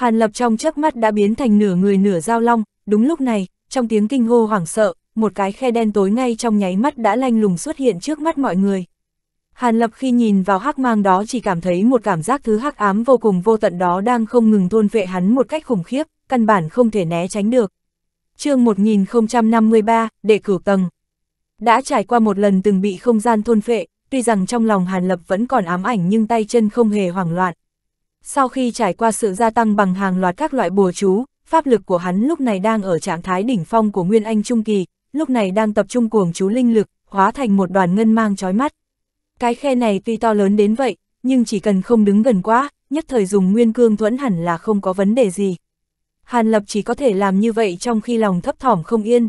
Hàn Lập trong chớp mắt đã biến thành nửa người nửa dao long, đúng lúc này, trong tiếng kinh hô hoảng sợ, một cái khe đen tối ngay trong nháy mắt đã lanh lùng xuất hiện trước mắt mọi người. Hàn Lập khi nhìn vào hắc mang đó chỉ cảm thấy một cảm giác thứ hắc ám vô cùng vô tận đó đang không ngừng thôn vệ hắn một cách khủng khiếp, căn bản không thể né tránh được. chương 1053, Đệ Cửu Tầng Đã trải qua một lần từng bị không gian thôn vệ, tuy rằng trong lòng Hàn Lập vẫn còn ám ảnh nhưng tay chân không hề hoảng loạn, sau khi trải qua sự gia tăng bằng hàng loạt các loại bùa chú, pháp lực của hắn lúc này đang ở trạng thái đỉnh phong của Nguyên Anh Trung Kỳ, lúc này đang tập trung cuồng chú linh lực, hóa thành một đoàn ngân mang chói mắt. Cái khe này tuy to lớn đến vậy, nhưng chỉ cần không đứng gần quá, nhất thời dùng Nguyên Cương Thuẫn hẳn là không có vấn đề gì. Hàn Lập chỉ có thể làm như vậy trong khi lòng thấp thỏm không yên.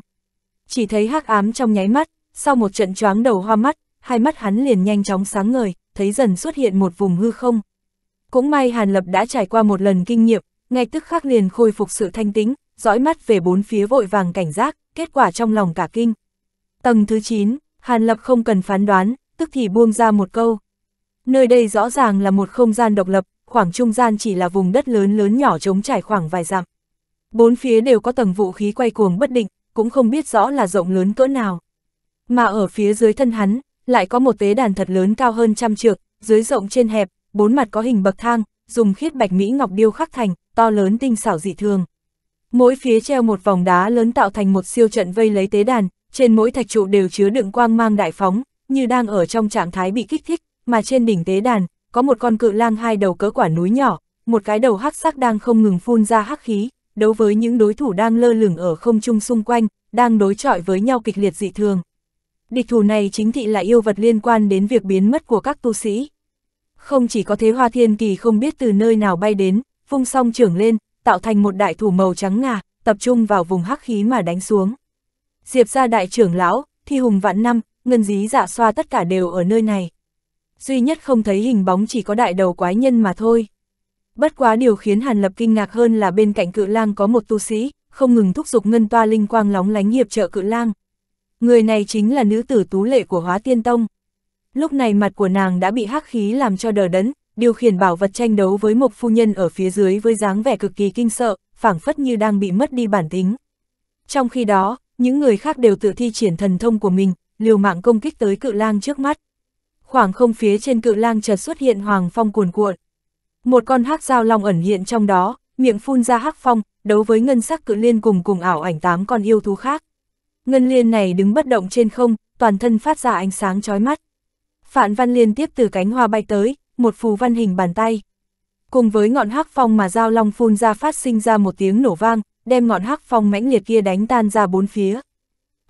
Chỉ thấy hắc ám trong nháy mắt, sau một trận choáng đầu hoa mắt, hai mắt hắn liền nhanh chóng sáng ngời, thấy dần xuất hiện một vùng hư không. Cũng may Hàn Lập đã trải qua một lần kinh nghiệm, ngay tức khắc liền khôi phục sự thanh tĩnh, dõi mắt về bốn phía vội vàng cảnh giác, kết quả trong lòng cả kinh. Tầng thứ 9, Hàn Lập không cần phán đoán, tức thì buông ra một câu. Nơi đây rõ ràng là một không gian độc lập, khoảng trung gian chỉ là vùng đất lớn lớn nhỏ trống trải khoảng vài dặm. Bốn phía đều có tầng vũ khí quay cuồng bất định, cũng không biết rõ là rộng lớn cỡ nào. Mà ở phía dưới thân hắn, lại có một tế đàn thật lớn cao hơn trăm trượng, dưới rộng trên hẹp, bốn mặt có hình bậc thang, dùng khiết bạch mỹ ngọc điêu khắc thành, to lớn tinh xảo dị thường. Mỗi phía treo một vòng đá lớn tạo thành một siêu trận vây lấy tế đàn, trên mỗi thạch trụ đều chứa đựng quang mang đại phóng, như đang ở trong trạng thái bị kích thích, mà trên đỉnh tế đàn, có một con cự lang hai đầu cỡ quả núi nhỏ, một cái đầu hắc sắc đang không ngừng phun ra hắc khí, đấu với những đối thủ đang lơ lửng ở không trung xung quanh, đang đối chọi với nhau kịch liệt dị thường. Địch thủ này chính thị là yêu vật liên quan đến việc biến mất của các tu sĩ. Không chỉ có thế hoa thiên kỳ không biết từ nơi nào bay đến, vung song trưởng lên, tạo thành một đại thủ màu trắng ngà, tập trung vào vùng hắc khí mà đánh xuống. Diệp ra đại trưởng lão, thi hùng vạn năm, ngân dí dạ xoa tất cả đều ở nơi này. Duy nhất không thấy hình bóng chỉ có đại đầu quái nhân mà thôi. Bất quá điều khiến Hàn Lập kinh ngạc hơn là bên cạnh cự lang có một tu sĩ, không ngừng thúc giục ngân toa linh quang lóng lánh hiệp trợ cự lang. Người này chính là nữ tử tú lệ của hóa tiên tông. Lúc này mặt của nàng đã bị hắc khí làm cho đờ đẫn, điều khiển bảo vật tranh đấu với một phu nhân ở phía dưới với dáng vẻ cực kỳ kinh sợ, phảng phất như đang bị mất đi bản tính. Trong khi đó, những người khác đều tự thi triển thần thông của mình, liều mạng công kích tới cự lang trước mắt. Khoảng không phía trên cự lang chợt xuất hiện hoàng phong cuồn cuộn. Một con hắc dao long ẩn hiện trong đó, miệng phun ra hắc phong, đấu với ngân sắc cự liên cùng cùng ảo ảnh tám con yêu thú khác. Ngân liên này đứng bất động trên không, toàn thân phát ra ánh sáng chói mắt. Phạn Văn liên tiếp từ cánh hoa bay tới, một phù văn hình bàn tay. Cùng với ngọn hắc phong mà dao long phun ra phát sinh ra một tiếng nổ vang, đem ngọn hắc phong mãnh liệt kia đánh tan ra bốn phía.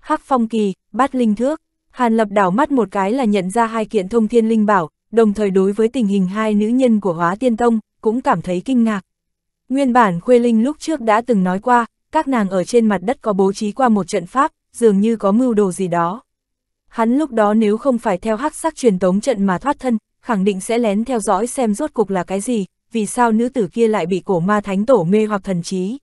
Hắc phong kỳ, bát linh thước, Hàn Lập đảo mắt một cái là nhận ra hai kiện thông thiên linh bảo, đồng thời đối với tình hình hai nữ nhân của Hóa Tiên Tông, cũng cảm thấy kinh ngạc. Nguyên bản Khuê Linh lúc trước đã từng nói qua, các nàng ở trên mặt đất có bố trí qua một trận pháp, dường như có mưu đồ gì đó hắn lúc đó nếu không phải theo hắc sắc truyền tống trận mà thoát thân, khẳng định sẽ lén theo dõi xem rốt cục là cái gì, vì sao nữ tử kia lại bị cổ ma thánh tổ mê hoặc thần trí.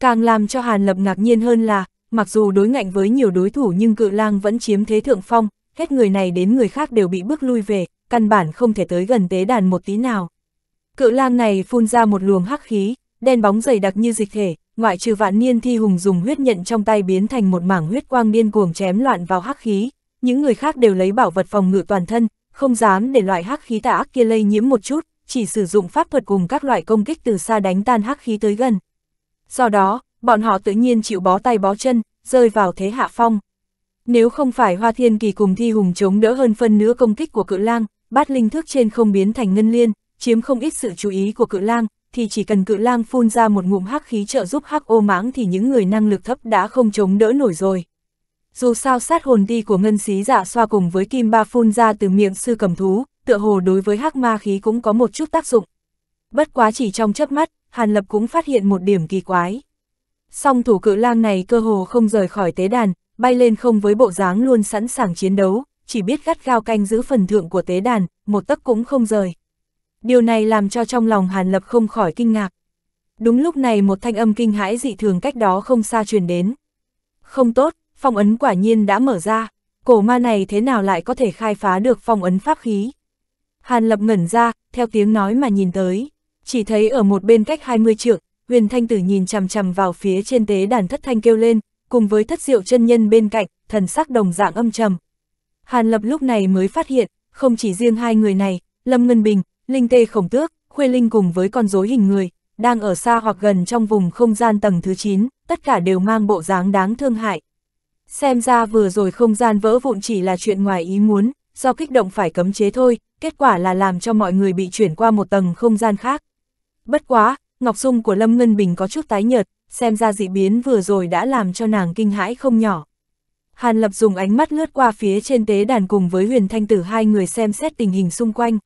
Càng làm cho Hàn Lập ngạc nhiên hơn là, mặc dù đối ngạnh với nhiều đối thủ nhưng cự lang vẫn chiếm thế thượng phong, hết người này đến người khác đều bị bước lui về, căn bản không thể tới gần tế đàn một tí nào. Cự lang này phun ra một luồng hắc khí, đen bóng dày đặc như dịch thể, ngoại trừ vạn niên thi hùng dùng huyết nhận trong tay biến thành một mảng huyết quang điên cuồng chém loạn vào hắc khí, những người khác đều lấy bảo vật phòng ngự toàn thân, không dám để loại hắc khí tà ác kia lây nhiễm một chút, chỉ sử dụng pháp thuật cùng các loại công kích từ xa đánh tan hắc khí tới gần. Do đó, bọn họ tự nhiên chịu bó tay bó chân, rơi vào thế hạ phong. Nếu không phải Hoa Thiên Kỳ cùng Thi Hùng chống đỡ hơn phân nửa công kích của cự lang, bát linh thước trên không biến thành ngân liên, chiếm không ít sự chú ý của cự lang, thì chỉ cần cự lang phun ra một ngụm hắc khí trợ giúp hắc ô mãng thì những người năng lực thấp đã không chống đỡ nổi rồi dù sao sát hồn ti của ngân xí dạ xoa cùng với kim ba phun ra từ miệng sư cầm thú, tựa hồ đối với hắc ma khí cũng có một chút tác dụng. Bất quá chỉ trong chớp mắt, Hàn Lập cũng phát hiện một điểm kỳ quái. Song thủ cự lang này cơ hồ không rời khỏi tế đàn, bay lên không với bộ dáng luôn sẵn sàng chiến đấu, chỉ biết gắt gao canh giữ phần thượng của tế đàn, một tấc cũng không rời. Điều này làm cho trong lòng Hàn Lập không khỏi kinh ngạc. Đúng lúc này một thanh âm kinh hãi dị thường cách đó không xa truyền đến. Không tốt, phong ấn quả nhiên đã mở ra, cổ ma này thế nào lại có thể khai phá được phong ấn pháp khí. Hàn Lập ngẩn ra, theo tiếng nói mà nhìn tới, chỉ thấy ở một bên cách 20 trượng, huyền thanh tử nhìn chằm chằm vào phía trên tế đàn thất thanh kêu lên, cùng với thất diệu chân nhân bên cạnh, thần sắc đồng dạng âm trầm. Hàn Lập lúc này mới phát hiện, không chỉ riêng hai người này, Lâm Ngân Bình, Linh Tê Khổng Tước, Khuê Linh cùng với con rối hình người, đang ở xa hoặc gần trong vùng không gian tầng thứ 9, tất cả đều mang bộ dáng đáng thương hại, Xem ra vừa rồi không gian vỡ vụn chỉ là chuyện ngoài ý muốn, do kích động phải cấm chế thôi, kết quả là làm cho mọi người bị chuyển qua một tầng không gian khác. Bất quá, Ngọc Dung của Lâm Ngân Bình có chút tái nhợt, xem ra dị biến vừa rồi đã làm cho nàng kinh hãi không nhỏ. Hàn Lập dùng ánh mắt lướt qua phía trên tế đàn cùng với huyền thanh tử hai người xem xét tình hình xung quanh.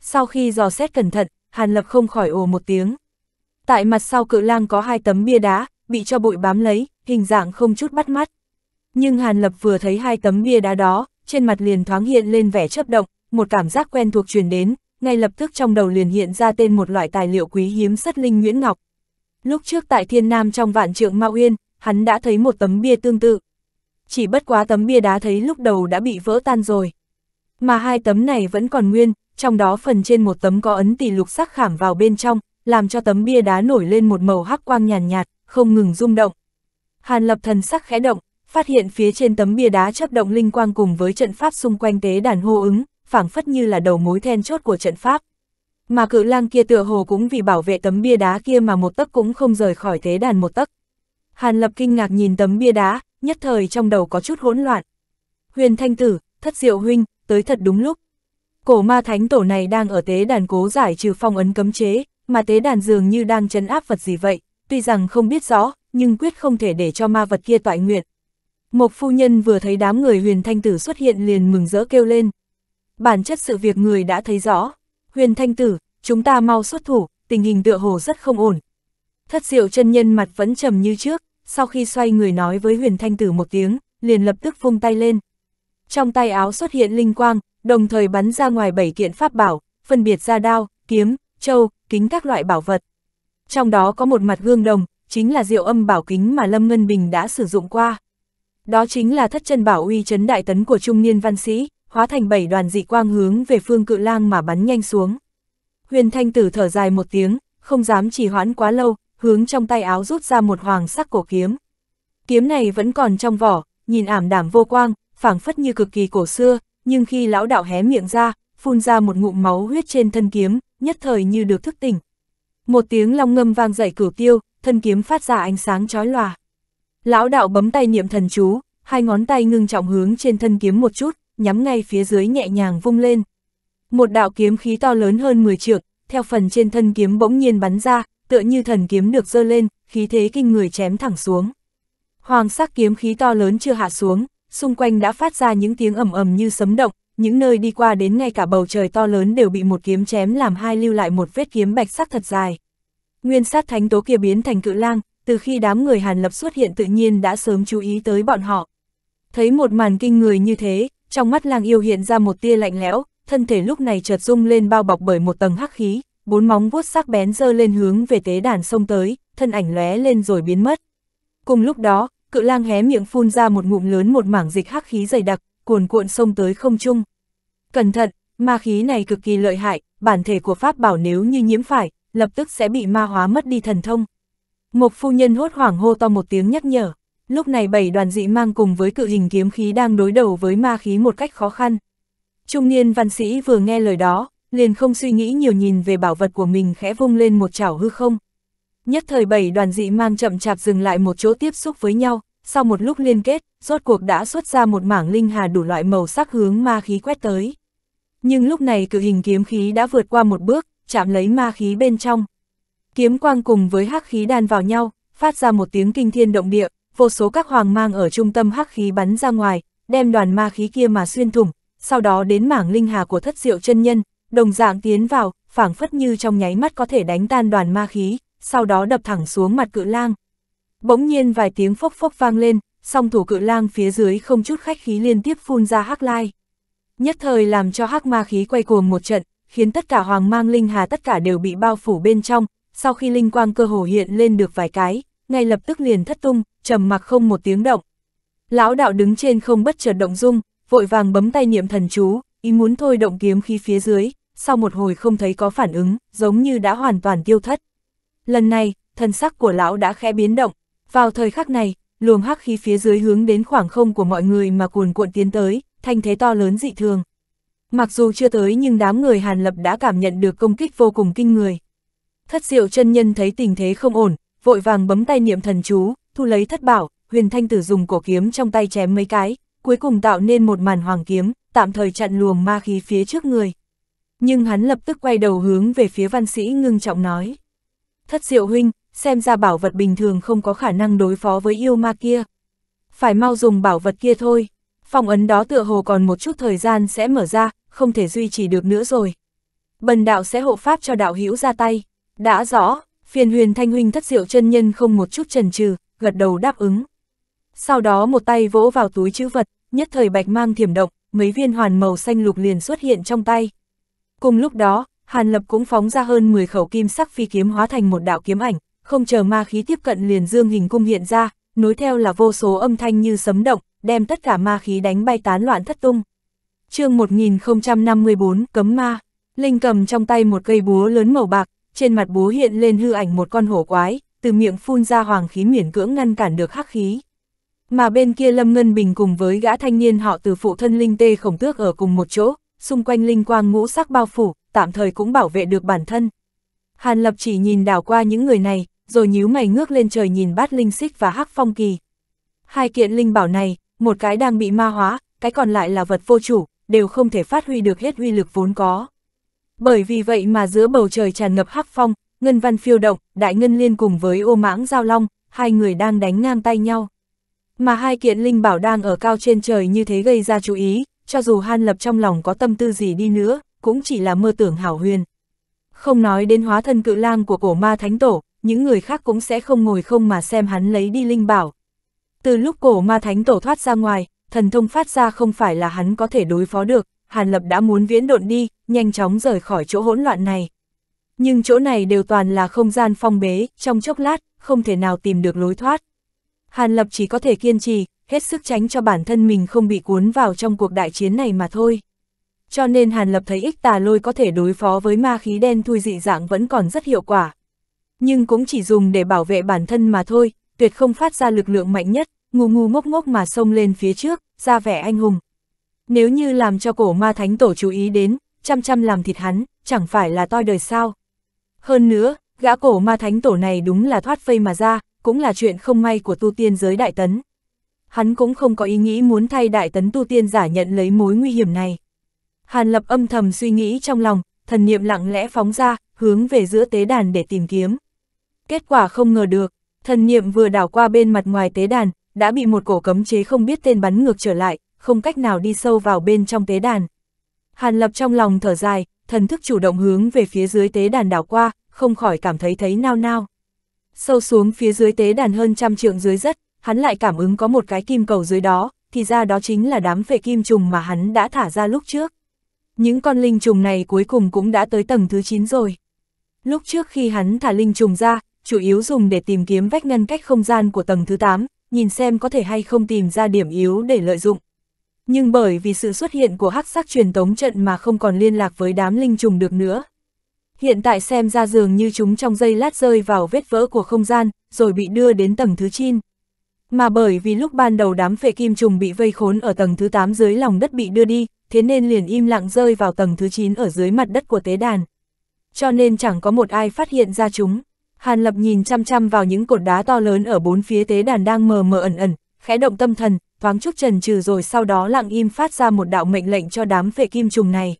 Sau khi dò xét cẩn thận, Hàn Lập không khỏi ồ một tiếng. Tại mặt sau cự lang có hai tấm bia đá, bị cho bụi bám lấy, hình dạng không chút bắt mắt nhưng Hàn Lập vừa thấy hai tấm bia đá đó, trên mặt liền thoáng hiện lên vẻ chấp động, một cảm giác quen thuộc truyền đến, ngay lập tức trong đầu liền hiện ra tên một loại tài liệu quý hiếm sắt linh Nguyễn Ngọc. Lúc trước tại Thiên Nam trong vạn trượng Mao Uyên, hắn đã thấy một tấm bia tương tự. Chỉ bất quá tấm bia đá thấy lúc đầu đã bị vỡ tan rồi. Mà hai tấm này vẫn còn nguyên, trong đó phần trên một tấm có ấn tỷ lục sắc khảm vào bên trong, làm cho tấm bia đá nổi lên một màu hắc quang nhàn nhạt, nhạt, không ngừng rung động. Hàn lập thần sắc khẽ động, phát hiện phía trên tấm bia đá chấp động linh quang cùng với trận pháp xung quanh tế đàn hô ứng, phảng phất như là đầu mối then chốt của trận pháp. Mà cự lang kia tựa hồ cũng vì bảo vệ tấm bia đá kia mà một tấc cũng không rời khỏi tế đàn một tấc. Hàn Lập kinh ngạc nhìn tấm bia đá, nhất thời trong đầu có chút hỗn loạn. Huyền Thanh Tử, Thất Diệu Huynh, tới thật đúng lúc. Cổ ma thánh tổ này đang ở tế đàn cố giải trừ phong ấn cấm chế, mà tế đàn dường như đang chấn áp vật gì vậy, tuy rằng không biết rõ, nhưng quyết không thể để cho ma vật kia tọa nguyện, một phu nhân vừa thấy đám người huyền thanh tử xuất hiện liền mừng rỡ kêu lên. Bản chất sự việc người đã thấy rõ. Huyền thanh tử, chúng ta mau xuất thủ, tình hình tựa hồ rất không ổn. Thất diệu chân nhân mặt vẫn trầm như trước, sau khi xoay người nói với huyền thanh tử một tiếng, liền lập tức phung tay lên. Trong tay áo xuất hiện linh quang, đồng thời bắn ra ngoài bảy kiện pháp bảo, phân biệt ra đao, kiếm, châu, kính các loại bảo vật. Trong đó có một mặt gương đồng, chính là diệu âm bảo kính mà Lâm Ngân Bình đã sử dụng qua. Đó chính là thất chân bảo uy chấn đại tấn của trung niên văn sĩ, hóa thành bảy đoàn dị quang hướng về phương cự lang mà bắn nhanh xuống. Huyền thanh tử thở dài một tiếng, không dám trì hoãn quá lâu, hướng trong tay áo rút ra một hoàng sắc cổ kiếm. Kiếm này vẫn còn trong vỏ, nhìn ảm đảm vô quang, phảng phất như cực kỳ cổ xưa, nhưng khi lão đạo hé miệng ra, phun ra một ngụm máu huyết trên thân kiếm, nhất thời như được thức tỉnh. Một tiếng long ngâm vang dậy cửu tiêu, thân kiếm phát ra ánh sáng chói lòa. Lão đạo bấm tay niệm thần chú, hai ngón tay ngưng trọng hướng trên thân kiếm một chút, nhắm ngay phía dưới nhẹ nhàng vung lên. Một đạo kiếm khí to lớn hơn 10 trượng, theo phần trên thân kiếm bỗng nhiên bắn ra, tựa như thần kiếm được dơ lên, khí thế kinh người chém thẳng xuống. Hoàng sắc kiếm khí to lớn chưa hạ xuống, xung quanh đã phát ra những tiếng ầm ầm như sấm động, những nơi đi qua đến ngay cả bầu trời to lớn đều bị một kiếm chém làm hai lưu lại một vết kiếm bạch sắc thật dài. Nguyên sát thánh tố kia biến thành cự lang, từ khi đám người Hàn Lập xuất hiện tự nhiên đã sớm chú ý tới bọn họ. Thấy một màn kinh người như thế, trong mắt lang yêu hiện ra một tia lạnh lẽo, thân thể lúc này chợt rung lên bao bọc bởi một tầng hắc khí, bốn móng vuốt sắc bén dơ lên hướng về tế đàn sông tới, thân ảnh lóe lên rồi biến mất. Cùng lúc đó, cự lang hé miệng phun ra một ngụm lớn một mảng dịch hắc khí dày đặc, cuồn cuộn sông tới không trung. Cẩn thận, ma khí này cực kỳ lợi hại, bản thể của pháp bảo nếu như nhiễm phải, lập tức sẽ bị ma hóa mất đi thần thông, Mục phu nhân hốt hoảng hô to một tiếng nhắc nhở. Lúc này bảy đoàn dị mang cùng với cự hình kiếm khí đang đối đầu với ma khí một cách khó khăn. Trung niên văn sĩ vừa nghe lời đó, liền không suy nghĩ nhiều nhìn về bảo vật của mình khẽ vung lên một chảo hư không. Nhất thời bảy đoàn dị mang chậm chạp dừng lại một chỗ tiếp xúc với nhau, sau một lúc liên kết, rốt cuộc đã xuất ra một mảng linh hà đủ loại màu sắc hướng ma khí quét tới. Nhưng lúc này cự hình kiếm khí đã vượt qua một bước, chạm lấy ma khí bên trong, Kiếm quang cùng với hắc khí đan vào nhau, phát ra một tiếng kinh thiên động địa, vô số các hoàng mang ở trung tâm hắc khí bắn ra ngoài, đem đoàn ma khí kia mà xuyên thủng, sau đó đến mảng linh hà của thất diệu chân nhân, đồng dạng tiến vào, phảng phất như trong nháy mắt có thể đánh tan đoàn ma khí, sau đó đập thẳng xuống mặt cự lang. Bỗng nhiên vài tiếng phốc phốc vang lên, song thủ cự lang phía dưới không chút khách khí liên tiếp phun ra hắc lai. Nhất thời làm cho hắc ma khí quay cuồng một trận, khiến tất cả hoàng mang linh hà tất cả đều bị bao phủ bên trong, sau khi linh quang cơ hồ hiện lên được vài cái, ngay lập tức liền thất tung, trầm mặc không một tiếng động. Lão đạo đứng trên không bất chợt động dung, vội vàng bấm tay niệm thần chú, ý muốn thôi động kiếm khí phía dưới, sau một hồi không thấy có phản ứng, giống như đã hoàn toàn tiêu thất. Lần này, thần sắc của lão đã khẽ biến động, vào thời khắc này, luồng hắc khí phía dưới hướng đến khoảng không của mọi người mà cuồn cuộn tiến tới, thanh thế to lớn dị thường. Mặc dù chưa tới nhưng đám người Hàn Lập đã cảm nhận được công kích vô cùng kinh người, Thất diệu chân nhân thấy tình thế không ổn, vội vàng bấm tay niệm thần chú, thu lấy thất bảo, huyền thanh tử dùng cổ kiếm trong tay chém mấy cái, cuối cùng tạo nên một màn hoàng kiếm, tạm thời chặn luồng ma khí phía trước người. Nhưng hắn lập tức quay đầu hướng về phía văn sĩ ngưng trọng nói. Thất diệu huynh, xem ra bảo vật bình thường không có khả năng đối phó với yêu ma kia. Phải mau dùng bảo vật kia thôi, phòng ấn đó tựa hồ còn một chút thời gian sẽ mở ra, không thể duy trì được nữa rồi. Bần đạo sẽ hộ pháp cho đạo hữu ra tay. Đã rõ, phiền huyền thanh huynh thất diệu chân nhân không một chút chần chừ gật đầu đáp ứng. Sau đó một tay vỗ vào túi chữ vật, nhất thời bạch mang thiểm động, mấy viên hoàn màu xanh lục liền xuất hiện trong tay. Cùng lúc đó, Hàn Lập cũng phóng ra hơn 10 khẩu kim sắc phi kiếm hóa thành một đạo kiếm ảnh, không chờ ma khí tiếp cận liền dương hình cung hiện ra, nối theo là vô số âm thanh như sấm động, đem tất cả ma khí đánh bay tán loạn thất tung. chương 1054 Cấm Ma Linh cầm trong tay một cây búa lớn màu bạc, trên mặt búa hiện lên hư ảnh một con hổ quái, từ miệng phun ra hoàng khí miễn cưỡng ngăn cản được hắc khí. Mà bên kia Lâm Ngân Bình cùng với gã thanh niên họ từ phụ thân linh tê khổng tước ở cùng một chỗ, xung quanh linh quang ngũ sắc bao phủ, tạm thời cũng bảo vệ được bản thân. Hàn Lập chỉ nhìn đảo qua những người này, rồi nhíu mày ngước lên trời nhìn bát linh xích và hắc phong kỳ. Hai kiện linh bảo này, một cái đang bị ma hóa, cái còn lại là vật vô chủ, đều không thể phát huy được hết uy lực vốn có. Bởi vì vậy mà giữa bầu trời tràn ngập hắc phong, ngân văn phiêu động, đại ngân liên cùng với ô mãng giao long, hai người đang đánh ngang tay nhau. Mà hai kiện linh bảo đang ở cao trên trời như thế gây ra chú ý, cho dù Han Lập trong lòng có tâm tư gì đi nữa, cũng chỉ là mơ tưởng hảo huyền. Không nói đến hóa thân cự lang của cổ ma thánh tổ, những người khác cũng sẽ không ngồi không mà xem hắn lấy đi linh bảo. Từ lúc cổ ma thánh tổ thoát ra ngoài, thần thông phát ra không phải là hắn có thể đối phó được, Hàn Lập đã muốn viễn độn đi, nhanh chóng rời khỏi chỗ hỗn loạn này. Nhưng chỗ này đều toàn là không gian phong bế, trong chốc lát, không thể nào tìm được lối thoát. Hàn Lập chỉ có thể kiên trì, hết sức tránh cho bản thân mình không bị cuốn vào trong cuộc đại chiến này mà thôi. Cho nên Hàn Lập thấy ích tà lôi có thể đối phó với ma khí đen thui dị dạng vẫn còn rất hiệu quả. Nhưng cũng chỉ dùng để bảo vệ bản thân mà thôi, tuyệt không phát ra lực lượng mạnh nhất, ngu ngu ngốc ngốc mà xông lên phía trước, ra vẻ anh hùng. Nếu như làm cho cổ ma thánh tổ chú ý đến, chăm chăm làm thịt hắn, chẳng phải là toi đời sao. Hơn nữa, gã cổ ma thánh tổ này đúng là thoát phây mà ra, cũng là chuyện không may của tu tiên giới đại tấn. Hắn cũng không có ý nghĩ muốn thay đại tấn tu tiên giả nhận lấy mối nguy hiểm này. Hàn lập âm thầm suy nghĩ trong lòng, thần niệm lặng lẽ phóng ra, hướng về giữa tế đàn để tìm kiếm. Kết quả không ngờ được, thần niệm vừa đảo qua bên mặt ngoài tế đàn, đã bị một cổ cấm chế không biết tên bắn ngược trở lại, không cách nào đi sâu vào bên trong tế đàn. Hàn Lập trong lòng thở dài, thần thức chủ động hướng về phía dưới tế đàn đảo qua, không khỏi cảm thấy thấy nao nao. Sâu xuống phía dưới tế đàn hơn trăm trượng dưới rất, hắn lại cảm ứng có một cái kim cầu dưới đó, thì ra đó chính là đám phệ kim trùng mà hắn đã thả ra lúc trước. Những con linh trùng này cuối cùng cũng đã tới tầng thứ 9 rồi. Lúc trước khi hắn thả linh trùng ra, chủ yếu dùng để tìm kiếm vách ngăn cách không gian của tầng thứ 8, nhìn xem có thể hay không tìm ra điểm yếu để lợi dụng nhưng bởi vì sự xuất hiện của hắc sắc truyền tống trận mà không còn liên lạc với đám linh trùng được nữa. Hiện tại xem ra dường như chúng trong giây lát rơi vào vết vỡ của không gian, rồi bị đưa đến tầng thứ 9. Mà bởi vì lúc ban đầu đám phệ kim trùng bị vây khốn ở tầng thứ 8 dưới lòng đất bị đưa đi, thế nên liền im lặng rơi vào tầng thứ 9 ở dưới mặt đất của tế đàn. Cho nên chẳng có một ai phát hiện ra chúng. Hàn Lập nhìn chăm chăm vào những cột đá to lớn ở bốn phía tế đàn đang mờ mờ ẩn ẩn, khẽ động tâm thần, thoáng chút trần trừ rồi sau đó lặng im phát ra một đạo mệnh lệnh cho đám vệ kim trùng này.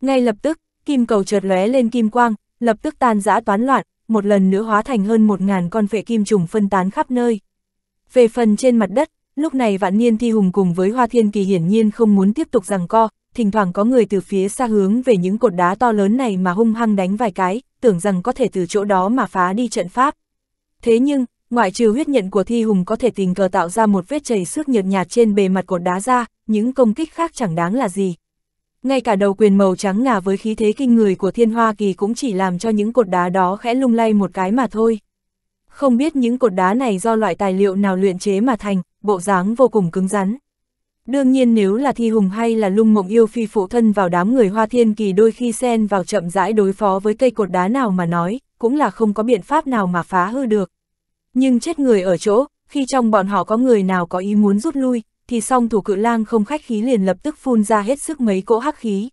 Ngay lập tức, kim cầu chợt lóe lên kim quang, lập tức tan rã toán loạn, một lần nữa hóa thành hơn một ngàn con vệ kim trùng phân tán khắp nơi. Về phần trên mặt đất, lúc này vạn niên thi hùng cùng với hoa thiên kỳ hiển nhiên không muốn tiếp tục rằng co, thỉnh thoảng có người từ phía xa hướng về những cột đá to lớn này mà hung hăng đánh vài cái, tưởng rằng có thể từ chỗ đó mà phá đi trận pháp. Thế nhưng, ngoại trừ huyết nhận của thi hùng có thể tình cờ tạo ra một vết chảy xước nhợt nhạt trên bề mặt cột đá ra, những công kích khác chẳng đáng là gì. Ngay cả đầu quyền màu trắng ngà với khí thế kinh người của thiên hoa kỳ cũng chỉ làm cho những cột đá đó khẽ lung lay một cái mà thôi. Không biết những cột đá này do loại tài liệu nào luyện chế mà thành, bộ dáng vô cùng cứng rắn. Đương nhiên nếu là thi hùng hay là lung mộng yêu phi phụ thân vào đám người hoa thiên kỳ đôi khi xen vào chậm rãi đối phó với cây cột đá nào mà nói, cũng là không có biện pháp nào mà phá hư được. Nhưng chết người ở chỗ, khi trong bọn họ có người nào có ý muốn rút lui, thì song thủ cự lang không khách khí liền lập tức phun ra hết sức mấy cỗ hắc khí.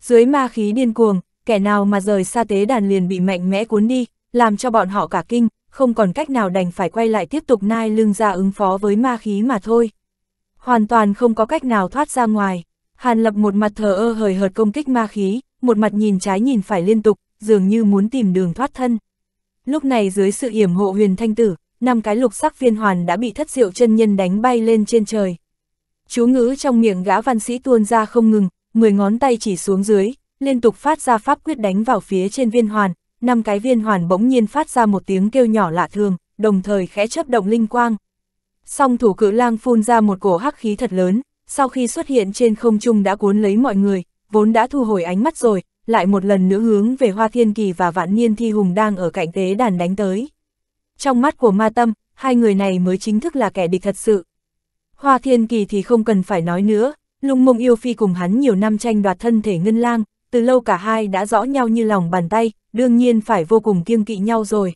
Dưới ma khí điên cuồng, kẻ nào mà rời xa tế đàn liền bị mạnh mẽ cuốn đi, làm cho bọn họ cả kinh, không còn cách nào đành phải quay lại tiếp tục nai lưng ra ứng phó với ma khí mà thôi. Hoàn toàn không có cách nào thoát ra ngoài. Hàn lập một mặt thờ ơ hời hợt công kích ma khí, một mặt nhìn trái nhìn phải liên tục, dường như muốn tìm đường thoát thân. Lúc này dưới sự yểm hộ huyền thanh tử, năm cái lục sắc viên hoàn đã bị thất diệu chân nhân đánh bay lên trên trời. Chú ngữ trong miệng gã văn sĩ tuôn ra không ngừng, 10 ngón tay chỉ xuống dưới, liên tục phát ra pháp quyết đánh vào phía trên viên hoàn, năm cái viên hoàn bỗng nhiên phát ra một tiếng kêu nhỏ lạ thường, đồng thời khẽ chớp động linh quang. Song thủ cự lang phun ra một cổ hắc khí thật lớn, sau khi xuất hiện trên không trung đã cuốn lấy mọi người, vốn đã thu hồi ánh mắt rồi, lại một lần nữa hướng về Hoa Thiên Kỳ và Vạn Niên Thi Hùng đang ở cạnh tế đàn đánh tới. Trong mắt của ma tâm, hai người này mới chính thức là kẻ địch thật sự. Hoa Thiên Kỳ thì không cần phải nói nữa, lung mông yêu phi cùng hắn nhiều năm tranh đoạt thân thể ngân lang, từ lâu cả hai đã rõ nhau như lòng bàn tay, đương nhiên phải vô cùng kiêng kỵ nhau rồi.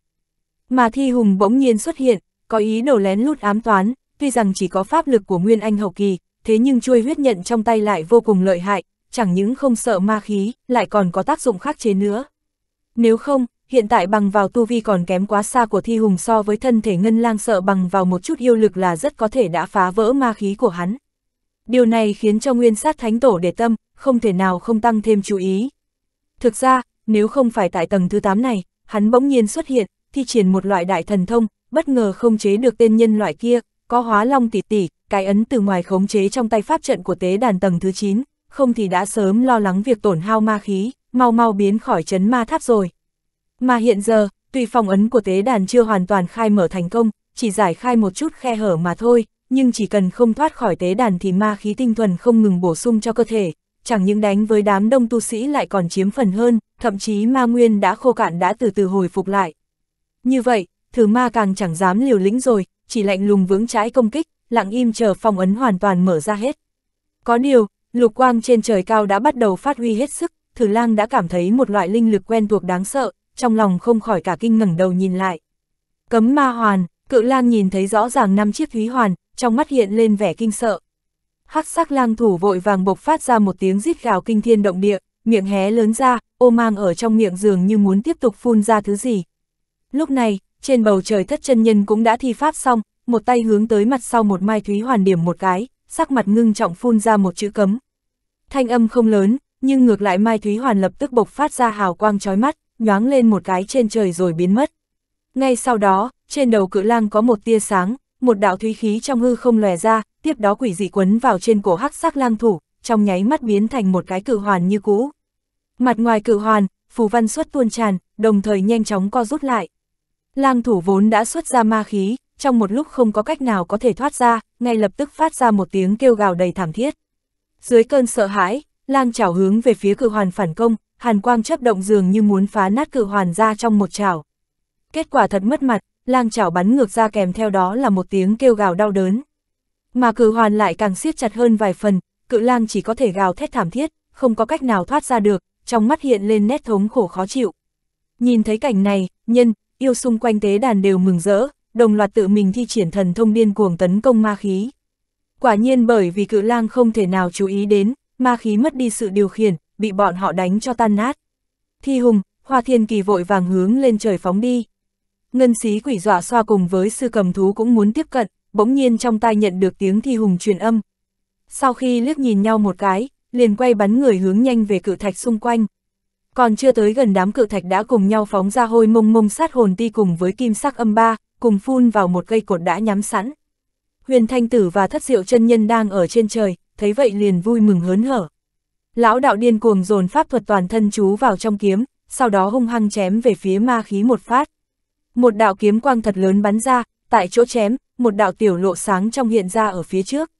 Mà Thi Hùng bỗng nhiên xuất hiện, có ý đồ lén lút ám toán, tuy rằng chỉ có pháp lực của Nguyên Anh hậu kỳ, thế nhưng chuôi huyết nhận trong tay lại vô cùng lợi hại, chẳng những không sợ ma khí, lại còn có tác dụng khắc chế nữa. Nếu không, hiện tại bằng vào tu vi còn kém quá xa của thi hùng so với thân thể ngân lang sợ bằng vào một chút yêu lực là rất có thể đã phá vỡ ma khí của hắn. Điều này khiến cho nguyên sát thánh tổ để tâm, không thể nào không tăng thêm chú ý. Thực ra, nếu không phải tại tầng thứ 8 này, hắn bỗng nhiên xuất hiện, thi triển một loại đại thần thông, bất ngờ không chế được tên nhân loại kia, có hóa long tỷ tỷ, cái ấn từ ngoài khống chế trong tay pháp trận của tế đàn tầng thứ 9, không thì đã sớm lo lắng việc tổn hao ma khí, mau mau biến khỏi chấn ma tháp rồi. Mà hiện giờ, tùy phòng ấn của tế đàn chưa hoàn toàn khai mở thành công, chỉ giải khai một chút khe hở mà thôi, nhưng chỉ cần không thoát khỏi tế đàn thì ma khí tinh thuần không ngừng bổ sung cho cơ thể, chẳng những đánh với đám đông tu sĩ lại còn chiếm phần hơn, thậm chí ma nguyên đã khô cạn đã từ từ hồi phục lại. Như vậy, thử ma càng chẳng dám liều lĩnh rồi, chỉ lạnh lùng vững trái công kích, lặng im chờ phòng ấn hoàn toàn mở ra hết. Có điều, lục quang trên trời cao đã bắt đầu phát huy hết sức, thử lang đã cảm thấy một loại linh lực quen thuộc đáng sợ, trong lòng không khỏi cả kinh ngẩng đầu nhìn lại. Cấm ma hoàn, cự lang nhìn thấy rõ ràng năm chiếc thúy hoàn, trong mắt hiện lên vẻ kinh sợ. Hắc sắc lang thủ vội vàng bộc phát ra một tiếng rít gào kinh thiên động địa, miệng hé lớn ra, ô mang ở trong miệng dường như muốn tiếp tục phun ra thứ gì. Lúc này, trên bầu trời thất chân nhân cũng đã thi pháp xong, một tay hướng tới mặt sau một mai thúy hoàn điểm một cái, sắc mặt ngưng trọng phun ra một chữ cấm. Thanh âm không lớn, nhưng ngược lại Mai Thúy Hoàn lập tức bộc phát ra hào quang chói mắt, nhoáng lên một cái trên trời rồi biến mất. Ngay sau đó, trên đầu cự lang có một tia sáng, một đạo thúy khí trong hư không lòe ra, tiếp đó quỷ dị quấn vào trên cổ hắc sắc lang thủ, trong nháy mắt biến thành một cái cự hoàn như cũ. Mặt ngoài cự hoàn, phù văn xuất tuôn tràn, đồng thời nhanh chóng co rút lại. Lang thủ vốn đã xuất ra ma khí, trong một lúc không có cách nào có thể thoát ra, ngay lập tức phát ra một tiếng kêu gào đầy thảm thiết. Dưới cơn sợ hãi, lang chảo hướng về phía cự hoàn phản công, hàn quang chấp động dường như muốn phá nát cự hoàn ra trong một chảo. Kết quả thật mất mặt, lang chảo bắn ngược ra kèm theo đó là một tiếng kêu gào đau đớn. Mà cự hoàn lại càng siết chặt hơn vài phần, cự lang chỉ có thể gào thét thảm thiết, không có cách nào thoát ra được, trong mắt hiện lên nét thống khổ khó chịu. Nhìn thấy cảnh này, nhân, yêu xung quanh tế đàn đều mừng rỡ, đồng loạt tự mình thi triển thần thông điên cuồng tấn công ma khí. Quả nhiên bởi vì cự lang không thể nào chú ý đến, ma khí mất đi sự điều khiển, bị bọn họ đánh cho tan nát. Thi hùng, hoa thiên kỳ vội vàng hướng lên trời phóng đi. Ngân xí quỷ dọa xoa cùng với sư cầm thú cũng muốn tiếp cận, bỗng nhiên trong tai nhận được tiếng thi hùng truyền âm. Sau khi liếc nhìn nhau một cái, liền quay bắn người hướng nhanh về cự thạch xung quanh. Còn chưa tới gần đám cự thạch đã cùng nhau phóng ra hôi mông mông sát hồn ti cùng với kim sắc âm ba, cùng phun vào một cây cột đã nhắm sẵn. Huyền Thanh Tử và Thất Diệu chân Nhân đang ở trên trời, thấy vậy liền vui mừng hớn hở. Lão đạo điên cuồng dồn pháp thuật toàn thân chú vào trong kiếm, sau đó hung hăng chém về phía ma khí một phát. Một đạo kiếm quang thật lớn bắn ra, tại chỗ chém, một đạo tiểu lộ sáng trong hiện ra ở phía trước.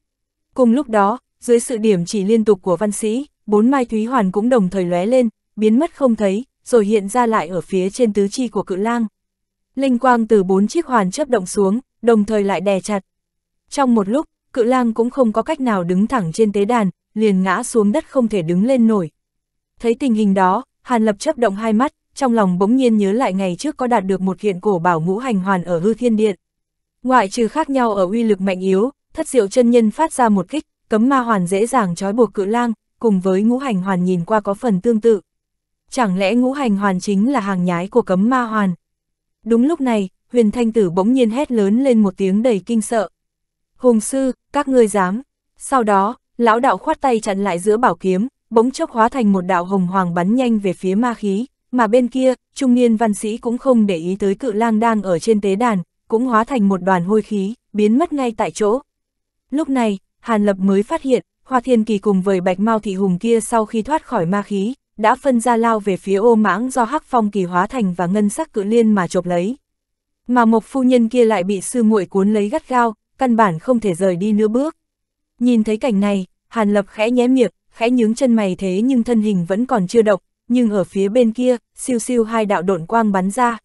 Cùng lúc đó, dưới sự điểm chỉ liên tục của văn sĩ, bốn mai thúy hoàn cũng đồng thời lóe lên, biến mất không thấy, rồi hiện ra lại ở phía trên tứ chi của cự lang. Linh quang từ bốn chiếc hoàn chớp động xuống, đồng thời lại đè chặt. Trong một lúc, cự lang cũng không có cách nào đứng thẳng trên tế đàn, liền ngã xuống đất không thể đứng lên nổi. Thấy tình hình đó, Hàn Lập chớp động hai mắt, trong lòng bỗng nhiên nhớ lại ngày trước có đạt được một kiện cổ bảo ngũ hành hoàn ở hư thiên điện. Ngoại trừ khác nhau ở uy lực mạnh yếu, thất diệu chân nhân phát ra một kích, cấm ma hoàn dễ dàng trói buộc cự lang, cùng với ngũ hành hoàn nhìn qua có phần tương tự. Chẳng lẽ ngũ hành hoàn chính là hàng nhái của cấm ma hoàn? Đúng lúc này, huyền thanh tử bỗng nhiên hét lớn lên một tiếng đầy kinh sợ. Hùng sư, các ngươi dám. Sau đó, lão đạo khoát tay chặn lại giữa bảo kiếm, bỗng chốc hóa thành một đạo hồng hoàng bắn nhanh về phía ma khí, mà bên kia, trung niên văn sĩ cũng không để ý tới cự lang đang ở trên tế đàn, cũng hóa thành một đoàn hôi khí, biến mất ngay tại chỗ. Lúc này, Hàn Lập mới phát hiện, Hoa Thiên Kỳ cùng với Bạch Mao Thị Hùng kia sau khi thoát khỏi ma khí, đã phân ra lao về phía ô mãng do hắc phong kỳ hóa thành và ngân sắc cự liên mà chộp lấy. Mà một phu nhân kia lại bị sư muội cuốn lấy gắt gao, căn bản không thể rời đi nửa bước. Nhìn thấy cảnh này, Hàn Lập khẽ nhé miệng, khẽ nhướng chân mày thế nhưng thân hình vẫn còn chưa động, nhưng ở phía bên kia, siêu siêu hai đạo độn quang bắn ra.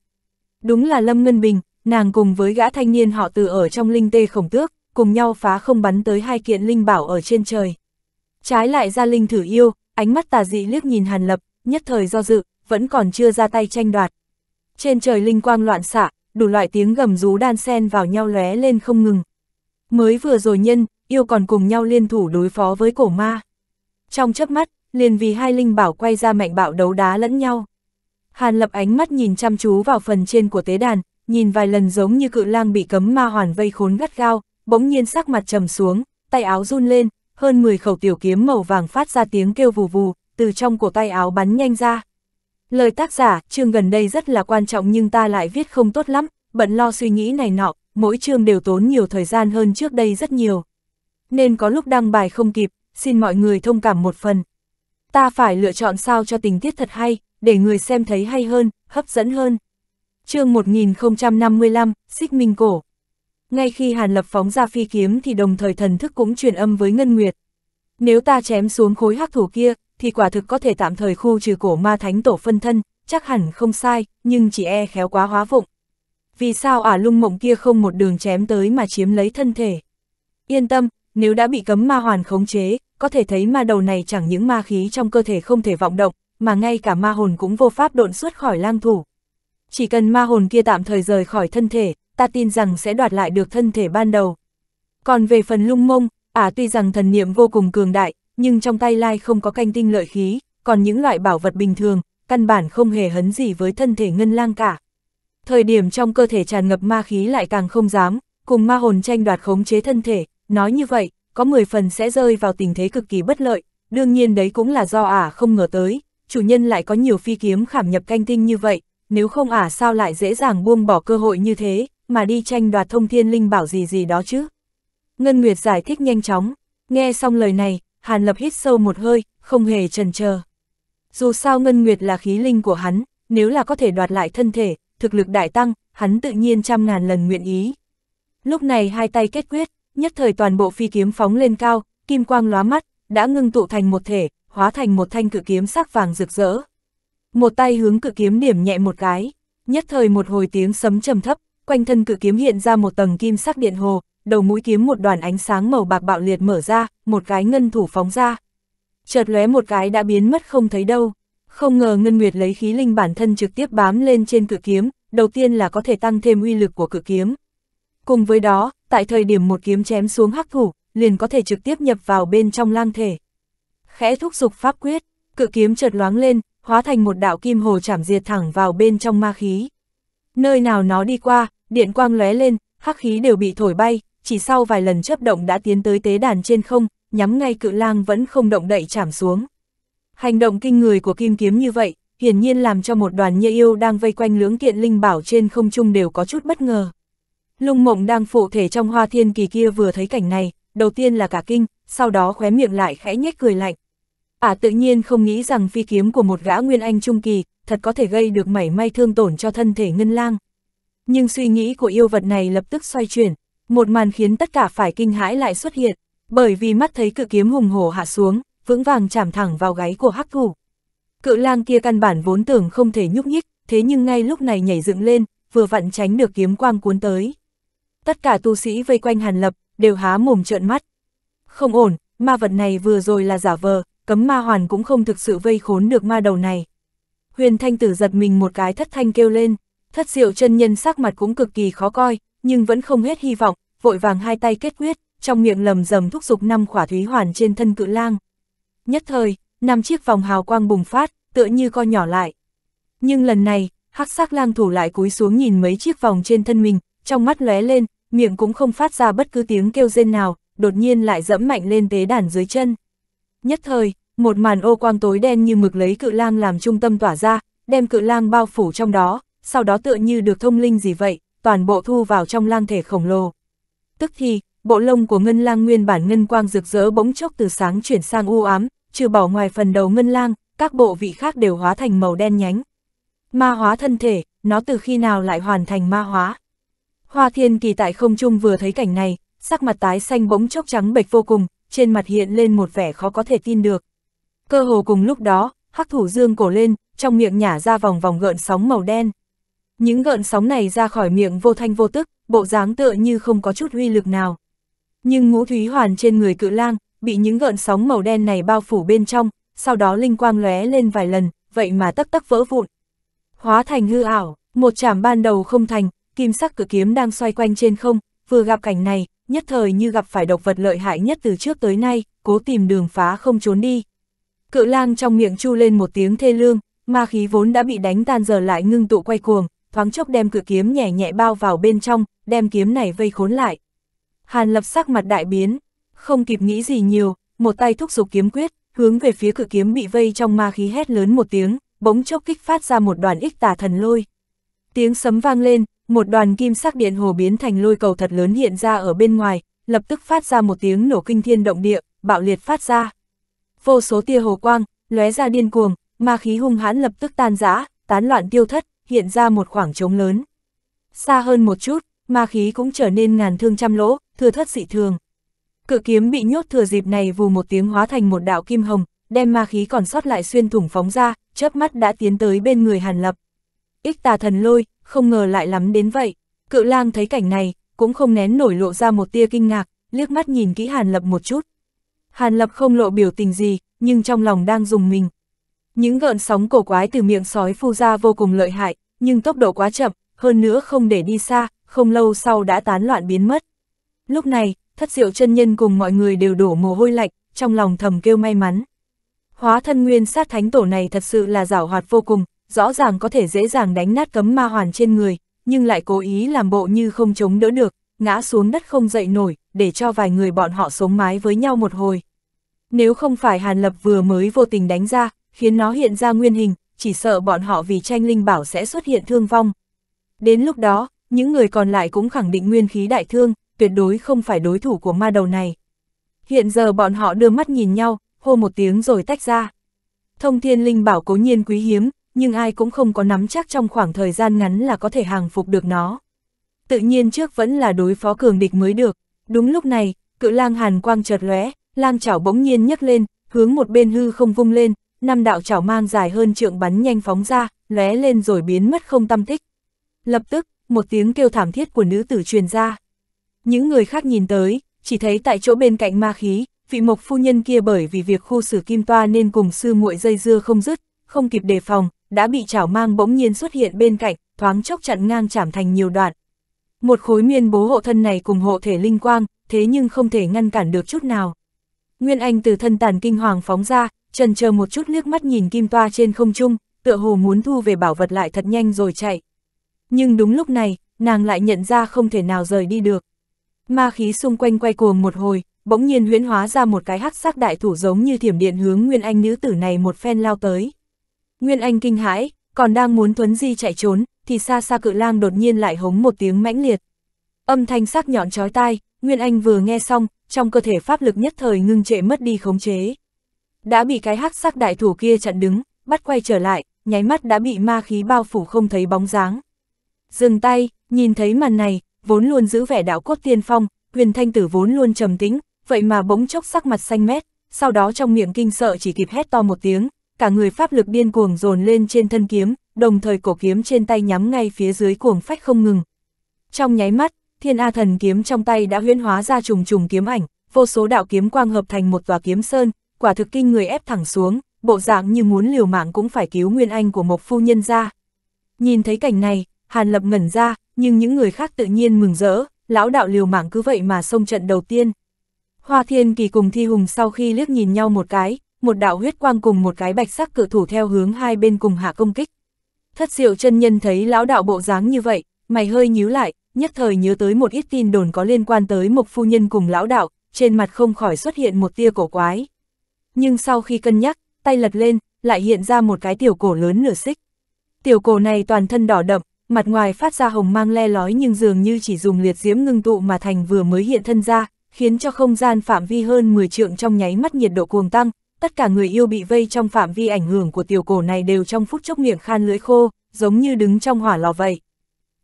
Đúng là Lâm Ngân Bình, nàng cùng với gã thanh niên họ từ ở trong linh tê khổng tước, cùng nhau phá không bắn tới hai kiện linh bảo ở trên trời. Trái lại ra linh thử yêu, ánh mắt tà dị liếc nhìn Hàn Lập, nhất thời do dự, vẫn còn chưa ra tay tranh đoạt. Trên trời linh quang loạn xạ, đủ loại tiếng gầm rú đan xen vào nhau lóe lên không ngừng. Mới vừa rồi nhân, yêu còn cùng nhau liên thủ đối phó với cổ ma. Trong chớp mắt, liền vì hai linh bảo quay ra mạnh bạo đấu đá lẫn nhau. Hàn Lập ánh mắt nhìn chăm chú vào phần trên của tế đàn, nhìn vài lần giống như cự lang bị cấm ma hoàn vây khốn gắt gao, bỗng nhiên sắc mặt trầm xuống, tay áo run lên, hơn 10 khẩu tiểu kiếm màu vàng phát ra tiếng kêu vù vù, từ trong cổ tay áo bắn nhanh ra. Lời tác giả, chương gần đây rất là quan trọng nhưng ta lại viết không tốt lắm, bận lo suy nghĩ này nọ, mỗi chương đều tốn nhiều thời gian hơn trước đây rất nhiều. Nên có lúc đăng bài không kịp, xin mọi người thông cảm một phần. Ta phải lựa chọn sao cho tình tiết thật hay, để người xem thấy hay hơn, hấp dẫn hơn. Chương 1055, Xích Minh Cổ ngay khi Hàn Lập phóng ra phi kiếm thì đồng thời thần thức cũng truyền âm với Ngân Nguyệt. Nếu ta chém xuống khối hắc thủ kia, thì quả thực có thể tạm thời khu trừ cổ ma thánh tổ phân thân, chắc hẳn không sai, nhưng chỉ e khéo quá hóa vụng. Vì sao ả lung mộng kia không một đường chém tới mà chiếm lấy thân thể? Yên tâm, nếu đã bị cấm ma hoàn khống chế, có thể thấy ma đầu này chẳng những ma khí trong cơ thể không thể vọng động, mà ngay cả ma hồn cũng vô pháp độn suốt khỏi lang thủ. Chỉ cần ma hồn kia tạm thời rời khỏi thân thể, ta tin rằng sẽ đoạt lại được thân thể ban đầu. Còn về phần lung mông, ả à, tuy rằng thần niệm vô cùng cường đại, nhưng trong tay lai không có canh tinh lợi khí, còn những loại bảo vật bình thường, căn bản không hề hấn gì với thân thể ngân lang cả. Thời điểm trong cơ thể tràn ngập ma khí lại càng không dám, cùng ma hồn tranh đoạt khống chế thân thể, nói như vậy, có 10 phần sẽ rơi vào tình thế cực kỳ bất lợi, đương nhiên đấy cũng là do ả à không ngờ tới, chủ nhân lại có nhiều phi kiếm khảm nhập canh tinh như vậy, nếu không ả à sao lại dễ dàng buông bỏ cơ hội như thế mà đi tranh đoạt thông thiên linh bảo gì gì đó chứ. Ngân Nguyệt giải thích nhanh chóng, nghe xong lời này, Hàn Lập hít sâu một hơi, không hề trần chờ. Dù sao Ngân Nguyệt là khí linh của hắn, nếu là có thể đoạt lại thân thể, thực lực đại tăng, hắn tự nhiên trăm ngàn lần nguyện ý. Lúc này hai tay kết quyết, nhất thời toàn bộ phi kiếm phóng lên cao, kim quang lóa mắt, đã ngưng tụ thành một thể, hóa thành một thanh cự kiếm sắc vàng rực rỡ. Một tay hướng cự kiếm điểm nhẹ một cái, nhất thời một hồi tiếng sấm trầm thấp, quanh thân cự kiếm hiện ra một tầng kim sắc điện hồ, đầu mũi kiếm một đoàn ánh sáng màu bạc bạo liệt mở ra, một cái ngân thủ phóng ra. Chợt lóe một cái đã biến mất không thấy đâu. Không ngờ Ngân Nguyệt lấy khí linh bản thân trực tiếp bám lên trên cự kiếm, đầu tiên là có thể tăng thêm uy lực của cự kiếm. Cùng với đó, tại thời điểm một kiếm chém xuống hắc thủ, liền có thể trực tiếp nhập vào bên trong lang thể. Khẽ thúc dục pháp quyết, cự kiếm chợt loáng lên, hóa thành một đạo kim hồ chảm diệt thẳng vào bên trong ma khí. Nơi nào nó đi qua, điện quang lóe lên, hắc khí đều bị thổi bay, chỉ sau vài lần chớp động đã tiến tới tế đàn trên không, nhắm ngay cự lang vẫn không động đậy chạm xuống. Hành động kinh người của kim kiếm như vậy, hiển nhiên làm cho một đoàn nhê yêu đang vây quanh lưỡng kiện linh bảo trên không trung đều có chút bất ngờ. Lung mộng đang phụ thể trong hoa thiên kỳ kia vừa thấy cảnh này, đầu tiên là cả kinh, sau đó khóe miệng lại khẽ nhếch cười lạnh. À tự nhiên không nghĩ rằng phi kiếm của một gã nguyên anh trung kỳ, thật có thể gây được mảy may thương tổn cho thân thể ngân lang. Nhưng suy nghĩ của yêu vật này lập tức xoay chuyển, một màn khiến tất cả phải kinh hãi lại xuất hiện, bởi vì mắt thấy cự kiếm hùng hổ hạ xuống, vững vàng chạm thẳng vào gáy của hắc thủ. Cự lang kia căn bản vốn tưởng không thể nhúc nhích, thế nhưng ngay lúc này nhảy dựng lên, vừa vặn tránh được kiếm quang cuốn tới. Tất cả tu sĩ vây quanh Hàn Lập, đều há mồm trợn mắt. Không ổn, ma vật này vừa rồi là giả vờ, cấm ma hoàn cũng không thực sự vây khốn được ma đầu này. Huyền Thanh Tử giật mình một cái thất thanh kêu lên. Thất diệu chân nhân sắc mặt cũng cực kỳ khó coi, nhưng vẫn không hết hy vọng, vội vàng hai tay kết quyết, trong miệng lầm rầm thúc giục năm khỏa thúy hoàn trên thân cự lang. Nhất thời, năm chiếc vòng hào quang bùng phát, tựa như co nhỏ lại. Nhưng lần này, hắc sắc lang thủ lại cúi xuống nhìn mấy chiếc vòng trên thân mình, trong mắt lóe lên, miệng cũng không phát ra bất cứ tiếng kêu rên nào, đột nhiên lại dẫm mạnh lên tế đàn dưới chân. Nhất thời, một màn ô quang tối đen như mực lấy cự lang làm trung tâm tỏa ra, đem cự lang bao phủ trong đó, sau đó tựa như được thông linh gì vậy, toàn bộ thu vào trong lang thể khổng lồ. Tức thì, bộ lông của ngân lang nguyên bản ngân quang rực rỡ bỗng chốc từ sáng chuyển sang u ám, trừ bỏ ngoài phần đầu ngân lang, các bộ vị khác đều hóa thành màu đen nhánh. Ma hóa thân thể, nó từ khi nào lại hoàn thành ma hóa? Hoa thiên kỳ tại không trung vừa thấy cảnh này, sắc mặt tái xanh bỗng chốc trắng bệch vô cùng, trên mặt hiện lên một vẻ khó có thể tin được. Cơ hồ cùng lúc đó, hắc thủ dương cổ lên, trong miệng nhả ra vòng vòng gợn sóng màu đen. Những gợn sóng này ra khỏi miệng vô thanh vô tức, bộ dáng tựa như không có chút uy lực nào. Nhưng ngũ thúy hoàn trên người cự lang, bị những gợn sóng màu đen này bao phủ bên trong, sau đó linh quang lóe lên vài lần, vậy mà tắc tắc vỡ vụn. Hóa thành hư ảo, một chảm ban đầu không thành, kim sắc cử kiếm đang xoay quanh trên không, vừa gặp cảnh này, nhất thời như gặp phải độc vật lợi hại nhất từ trước tới nay, cố tìm đường phá không trốn đi. Cự lang trong miệng chu lên một tiếng thê lương, ma khí vốn đã bị đánh tan giờ lại ngưng tụ quay cuồng, thoáng chốc đem cửa kiếm nhẹ nhẹ bao vào bên trong, đem kiếm này vây khốn lại. Hàn lập sắc mặt đại biến, không kịp nghĩ gì nhiều, một tay thúc giục kiếm quyết, hướng về phía cửa kiếm bị vây trong ma khí hét lớn một tiếng, bỗng chốc kích phát ra một đoàn ích tà thần lôi. Tiếng sấm vang lên, một đoàn kim sắc điện hồ biến thành lôi cầu thật lớn hiện ra ở bên ngoài, lập tức phát ra một tiếng nổ kinh thiên động địa, bạo liệt phát ra. Vô số tia hồ quang, lóe ra điên cuồng, ma khí hung hãn lập tức tan rã, tán loạn tiêu thất, hiện ra một khoảng trống lớn. Xa hơn một chút, ma khí cũng trở nên ngàn thương trăm lỗ, thừa thất dị thường. Cự kiếm bị nhốt thừa dịp này vù một tiếng hóa thành một đạo kim hồng, đem ma khí còn sót lại xuyên thủng phóng ra, chớp mắt đã tiến tới bên người Hàn Lập. Ích tà thần lôi, không ngờ lại lắm đến vậy. Cự lang thấy cảnh này, cũng không nén nổi lộ ra một tia kinh ngạc, liếc mắt nhìn kỹ Hàn Lập một chút. Hàn Lập không lộ biểu tình gì, nhưng trong lòng đang dùng mình. Những gợn sóng cổ quái từ miệng sói phu ra vô cùng lợi hại, nhưng tốc độ quá chậm, hơn nữa không để đi xa, không lâu sau đã tán loạn biến mất. Lúc này, thất diệu chân nhân cùng mọi người đều đổ mồ hôi lạnh, trong lòng thầm kêu may mắn. Hóa thân nguyên sát thánh tổ này thật sự là giảo hoạt vô cùng, rõ ràng có thể dễ dàng đánh nát cấm ma hoàn trên người, nhưng lại cố ý làm bộ như không chống đỡ được, ngã xuống đất không dậy nổi, để cho vài người bọn họ sống mái với nhau một hồi. Nếu không phải Hàn Lập vừa mới vô tình đánh ra, khiến nó hiện ra nguyên hình, chỉ sợ bọn họ vì tranh linh bảo sẽ xuất hiện thương vong. Đến lúc đó, những người còn lại cũng khẳng định nguyên khí đại thương, tuyệt đối không phải đối thủ của ma đầu này. Hiện giờ bọn họ đưa mắt nhìn nhau, hô một tiếng rồi tách ra. Thông thiên linh bảo cố nhiên quý hiếm, nhưng ai cũng không có nắm chắc trong khoảng thời gian ngắn là có thể hàng phục được nó. Tự nhiên trước vẫn là đối phó cường địch mới được. Đúng lúc này, cự lang hàn quang chợt lóe, lang chảo bỗng nhiên nhấc lên, hướng một bên hư không vung lên, năm đạo chảo mang dài hơn trượng bắn nhanh phóng ra, lóe lên rồi biến mất không tâm tích. Lập tức, một tiếng kêu thảm thiết của nữ tử truyền ra. Những người khác nhìn tới, chỉ thấy tại chỗ bên cạnh ma khí, vị mộc phu nhân kia bởi vì việc khu xử kim toa nên cùng sư muội dây dưa không dứt, không kịp đề phòng, đã bị chảo mang bỗng nhiên xuất hiện bên cạnh, thoáng chốc chặn ngang chảm thành nhiều đoạn. Một khối miên bố hộ thân này cùng hộ thể linh quang, thế nhưng không thể ngăn cản được chút nào. Nguyên Anh từ thân tàn kinh hoàng phóng ra, trần chờ một chút nước mắt nhìn kim toa trên không trung, tựa hồ muốn thu về bảo vật lại thật nhanh rồi chạy. Nhưng đúng lúc này, nàng lại nhận ra không thể nào rời đi được. Ma khí xung quanh quay cuồng một hồi, bỗng nhiên huyễn hóa ra một cái hắc sắc đại thủ giống như thiểm điện hướng Nguyên Anh nữ tử này một phen lao tới. Nguyên Anh kinh hãi, còn đang muốn thuấn di chạy trốn, thì xa xa cự lang đột nhiên lại hống một tiếng mãnh liệt. Âm thanh sắc nhọn chói tai, Nguyên Anh vừa nghe xong, trong cơ thể pháp lực nhất thời ngưng trệ mất đi khống chế đã bị cái hắc sắc đại thủ kia chặn đứng, bắt quay trở lại, nháy mắt đã bị ma khí bao phủ không thấy bóng dáng. Dừng tay, nhìn thấy màn này, vốn luôn giữ vẻ đạo cốt tiên phong, huyền thanh tử vốn luôn trầm tĩnh, vậy mà bỗng chốc sắc mặt xanh mét, sau đó trong miệng kinh sợ chỉ kịp hét to một tiếng, cả người pháp lực điên cuồng dồn lên trên thân kiếm, đồng thời cổ kiếm trên tay nhắm ngay phía dưới cuồng phách không ngừng. Trong nháy mắt, thiên A thần kiếm trong tay đã huyễn hóa ra trùng trùng kiếm ảnh, vô số đạo kiếm quang hợp thành một tòa kiếm sơn, quả thực kinh người ép thẳng xuống, bộ dạng như muốn liều mạng cũng phải cứu Nguyên Anh của Mộc Phu Nhân ra. Nhìn thấy cảnh này, Hàn Lập ngẩn ra, nhưng những người khác tự nhiên mừng rỡ, lão đạo liều mạng cứ vậy mà xông trận đầu tiên. Hoa Thiên Kỳ cùng Thi Hùng sau khi liếc nhìn nhau một cái, một đạo huyết quang cùng một cái bạch sắc cự thủ theo hướng hai bên cùng hạ công kích. Thất diệu chân nhân thấy lão đạo bộ dáng như vậy, mày hơi nhíu lại, nhất thời nhớ tới một ít tin đồn có liên quan tới một phu nhân cùng lão đạo, trên mặt không khỏi xuất hiện một tia cổ quái nhưng sau khi cân nhắc, tay lật lên, lại hiện ra một cái tiểu cổ lớn nửa xích. Tiểu cổ này toàn thân đỏ đậm, mặt ngoài phát ra hồng mang le lói nhưng dường như chỉ dùng liệt diễm ngưng tụ mà thành vừa mới hiện thân ra, khiến cho không gian phạm vi hơn 10 trượng trong nháy mắt nhiệt độ cuồng tăng, tất cả người yêu bị vây trong phạm vi ảnh hưởng của tiểu cổ này đều trong phút chốc miệng khan lưỡi khô, giống như đứng trong hỏa lò vậy.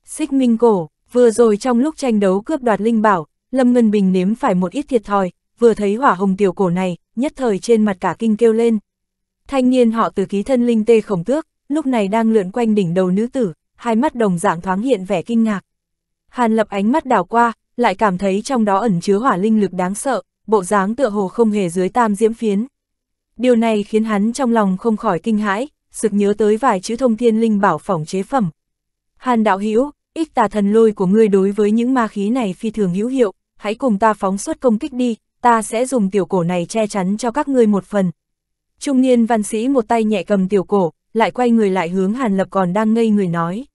Xích minh cổ, vừa rồi trong lúc tranh đấu cướp đoạt linh bảo, Lâm Ngân Bình nếm phải một ít thiệt thòi, vừa thấy hỏa hồng tiểu cổ này, nhất thời trên mặt cả kinh kêu lên. Thanh niên họ từ ký thân linh tê khổng tước, lúc này đang lượn quanh đỉnh đầu nữ tử, hai mắt đồng dạng thoáng hiện vẻ kinh ngạc. Hàn lập ánh mắt đảo qua, lại cảm thấy trong đó ẩn chứa hỏa linh lực đáng sợ, bộ dáng tựa hồ không hề dưới tam diễm phiến. Điều này khiến hắn trong lòng không khỏi kinh hãi, sực nhớ tới vài chữ thông thiên linh bảo phỏng chế phẩm. Hàn đạo hữu ích tà thần lôi của ngươi đối với những ma khí này phi thường hữu hiệu, hãy cùng ta phóng xuất công kích đi, ta sẽ dùng tiểu cổ này che chắn cho các ngươi một phần. Trung niên văn sĩ một tay nhẹ cầm tiểu cổ, lại quay người lại hướng Hàn Lập còn đang ngây người nói.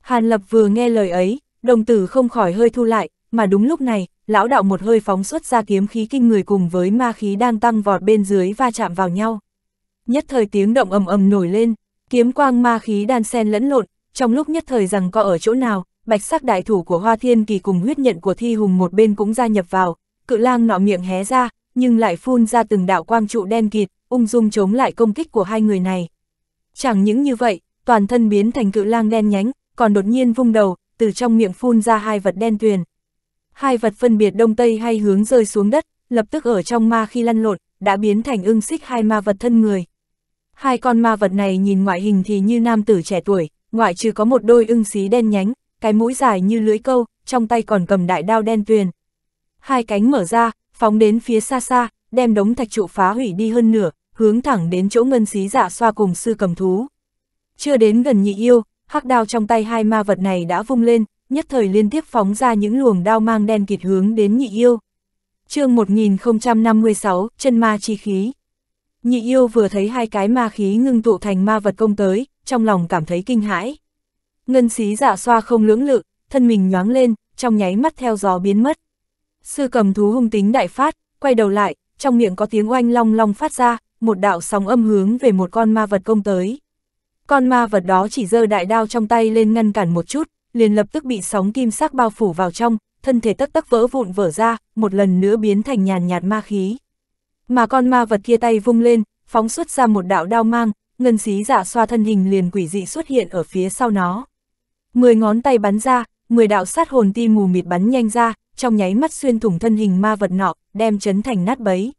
Hàn Lập vừa nghe lời ấy, đồng tử không khỏi hơi thu lại, mà đúng lúc này, lão đạo một hơi phóng xuất ra kiếm khí kinh người cùng với ma khí đang tăng vọt bên dưới va chạm vào nhau. Nhất thời tiếng động ầm ầm nổi lên, kiếm quang ma khí đan xen lẫn lộn, trong lúc nhất thời rằng có ở chỗ nào, bạch sắc đại thủ của Hoa Thiên Kỳ cùng huyết nhận của Thi Hùng một bên cũng gia nhập vào, cự lang nọ miệng hé ra, nhưng lại phun ra từng đạo quang trụ đen kịt, ung dung chống lại công kích của hai người này. Chẳng những như vậy, toàn thân biến thành cự lang đen nhánh, còn đột nhiên vung đầu, từ trong miệng phun ra hai vật đen tuyền. Hai vật phân biệt đông tây hay hướng rơi xuống đất, lập tức ở trong ma khi lăn lộn, đã biến thành ưng xích hai ma vật thân người. Hai con ma vật này nhìn ngoại hình thì như nam tử trẻ tuổi, ngoại trừ có một đôi ưng xí đen nhánh, cái mũi dài như lưỡi câu, trong tay còn cầm đại đao đen tuyền hai cánh mở ra, phóng đến phía xa xa, đem đống thạch trụ phá hủy đi hơn nửa, hướng thẳng đến chỗ ngân xí dạ xoa cùng sư cầm thú. Chưa đến gần nhị yêu, hắc đao trong tay hai ma vật này đã vung lên, nhất thời liên tiếp phóng ra những luồng đao mang đen kịt hướng đến nhị yêu. chương 1056, chân ma chi khí. Nhị yêu vừa thấy hai cái ma khí ngưng tụ thành ma vật công tới, trong lòng cảm thấy kinh hãi. Ngân xí dạ xoa không lưỡng lự, thân mình nhoáng lên, trong nháy mắt theo gió biến mất. Sư cầm thú hung tính đại phát, quay đầu lại, trong miệng có tiếng oanh long long phát ra, một đạo sóng âm hướng về một con ma vật công tới. Con ma vật đó chỉ giơ đại đao trong tay lên ngăn cản một chút, liền lập tức bị sóng kim sắc bao phủ vào trong, thân thể tất tắc vỡ vụn vỡ ra, một lần nữa biến thành nhàn nhạt ma khí. Mà con ma vật kia tay vung lên, phóng xuất ra một đạo đao mang, ngân xí giả xoa thân hình liền quỷ dị xuất hiện ở phía sau nó. Mười ngón tay bắn ra, mười đạo sát hồn ti mù mịt bắn nhanh ra, trong nháy mắt xuyên thủng thân hình ma vật nọ, đem chấn thành nát bấy.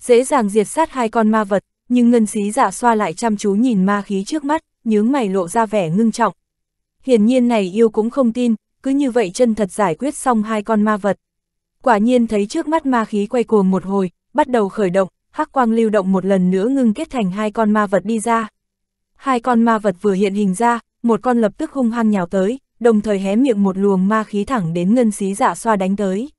Dễ dàng diệt sát hai con ma vật, nhưng ngân xí giả xoa lại chăm chú nhìn ma khí trước mắt, nhướng mày lộ ra vẻ ngưng trọng. Hiển nhiên này yêu cũng không tin, cứ như vậy chân thật giải quyết xong hai con ma vật. Quả nhiên thấy trước mắt ma khí quay cuồng một hồi, bắt đầu khởi động, hắc quang lưu động một lần nữa ngưng kết thành hai con ma vật đi ra. Hai con ma vật vừa hiện hình ra, một con lập tức hung hăng nhào tới, đồng thời hé miệng một luồng ma khí thẳng đến ngân xí giả dạ xoa đánh tới.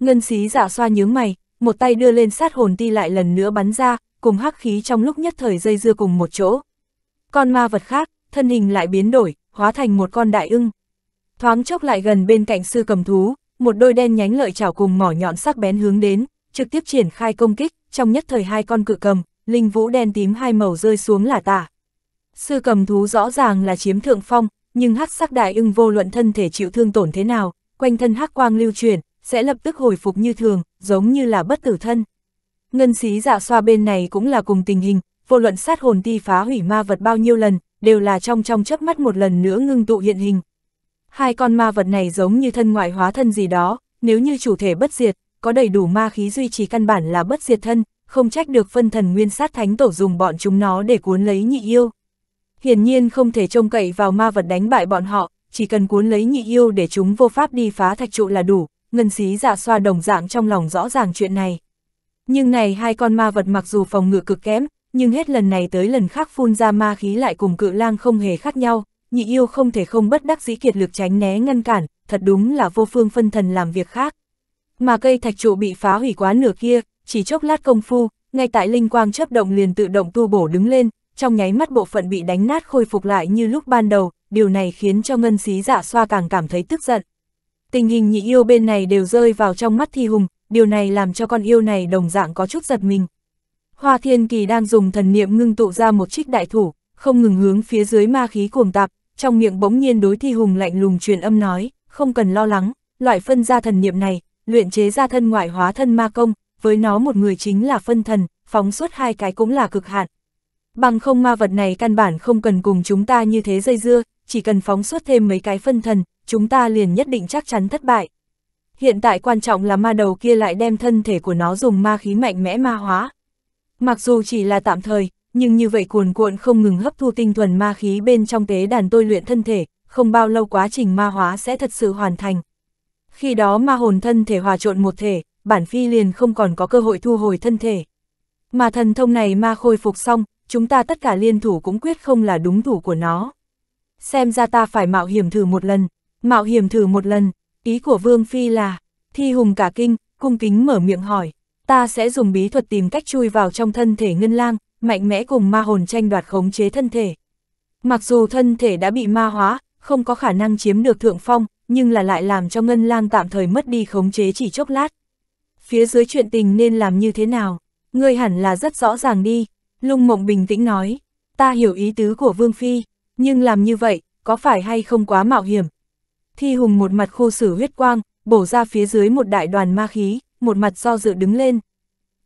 Ngân xí giả dạ xoa nhướng mày, một tay đưa lên sát hồn ti lại lần nữa bắn ra, cùng hắc khí trong lúc nhất thời dây dưa cùng một chỗ. Con ma vật khác, thân hình lại biến đổi, hóa thành một con đại ưng. Thoáng chốc lại gần bên cạnh sư cầm thú, một đôi đen nhánh lợi chảo cùng mỏ nhọn sắc bén hướng đến, trực tiếp triển khai công kích, trong nhất thời hai con cự cầm, linh vũ đen tím hai màu rơi xuống là tả. Sư cầm thú rõ ràng là chiếm thượng phong, nhưng hắc sắc đại ưng vô luận thân thể chịu thương tổn thế nào, quanh thân hắc quang lưu chuyển, sẽ lập tức hồi phục như thường, giống như là bất tử thân. Ngân sĩ dạ xoa bên này cũng là cùng tình hình, vô luận sát hồn ti phá hủy ma vật bao nhiêu lần, đều là trong trong chớp mắt một lần nữa ngưng tụ hiện hình. Hai con ma vật này giống như thân ngoại hóa thân gì đó, nếu như chủ thể bất diệt, có đầy đủ ma khí duy trì căn bản là bất diệt thân, không trách được phân thần nguyên sát thánh tổ dùng bọn chúng nó để cuốn lấy nhị yêu hiển nhiên không thể trông cậy vào ma vật đánh bại bọn họ, chỉ cần cuốn lấy nhị yêu để chúng vô pháp đi phá thạch trụ là đủ, ngân xí giả dạ xoa đồng dạng trong lòng rõ ràng chuyện này. Nhưng này hai con ma vật mặc dù phòng ngự cực kém, nhưng hết lần này tới lần khác phun ra ma khí lại cùng cự lang không hề khác nhau, nhị yêu không thể không bất đắc dĩ kiệt lực tránh né ngăn cản, thật đúng là vô phương phân thần làm việc khác. Mà cây thạch trụ bị phá hủy quá nửa kia, chỉ chốc lát công phu, ngay tại linh quang chấp động liền tự động tu bổ đứng lên, trong nháy mắt bộ phận bị đánh nát khôi phục lại như lúc ban đầu, điều này khiến cho ngân xí giả dạ xoa càng cảm thấy tức giận. Tình hình nhị yêu bên này đều rơi vào trong mắt thi hùng, điều này làm cho con yêu này đồng dạng có chút giật mình. Hoa Thiên Kỳ đang dùng thần niệm ngưng tụ ra một trích đại thủ, không ngừng hướng phía dưới ma khí cuồng tạp, trong miệng bỗng nhiên đối thi hùng lạnh lùng truyền âm nói, không cần lo lắng, loại phân ra thần niệm này, luyện chế ra thân ngoại hóa thân ma công, với nó một người chính là phân thần, phóng suốt hai cái cũng là cực hạn bằng không ma vật này căn bản không cần cùng chúng ta như thế dây dưa, chỉ cần phóng xuất thêm mấy cái phân thần, chúng ta liền nhất định chắc chắn thất bại. Hiện tại quan trọng là ma đầu kia lại đem thân thể của nó dùng ma khí mạnh mẽ ma hóa. Mặc dù chỉ là tạm thời, nhưng như vậy cuồn cuộn không ngừng hấp thu tinh thuần ma khí bên trong tế đàn tôi luyện thân thể, không bao lâu quá trình ma hóa sẽ thật sự hoàn thành. Khi đó ma hồn thân thể hòa trộn một thể, bản phi liền không còn có cơ hội thu hồi thân thể. Mà thần thông này ma khôi phục xong, chúng ta tất cả liên thủ cũng quyết không là đúng thủ của nó. Xem ra ta phải mạo hiểm thử một lần, mạo hiểm thử một lần, ý của Vương Phi là, thi hùng cả kinh, cung kính mở miệng hỏi, ta sẽ dùng bí thuật tìm cách chui vào trong thân thể ngân lang, mạnh mẽ cùng ma hồn tranh đoạt khống chế thân thể. Mặc dù thân thể đã bị ma hóa, không có khả năng chiếm được thượng phong, nhưng là lại làm cho ngân lang tạm thời mất đi khống chế chỉ chốc lát. Phía dưới chuyện tình nên làm như thế nào, ngươi hẳn là rất rõ ràng đi, Lung Mộng bình tĩnh nói, ta hiểu ý tứ của Vương Phi, nhưng làm như vậy, có phải hay không quá mạo hiểm? Thi Hùng một mặt khô sử huyết quang, bổ ra phía dưới một đại đoàn ma khí, một mặt do dự đứng lên.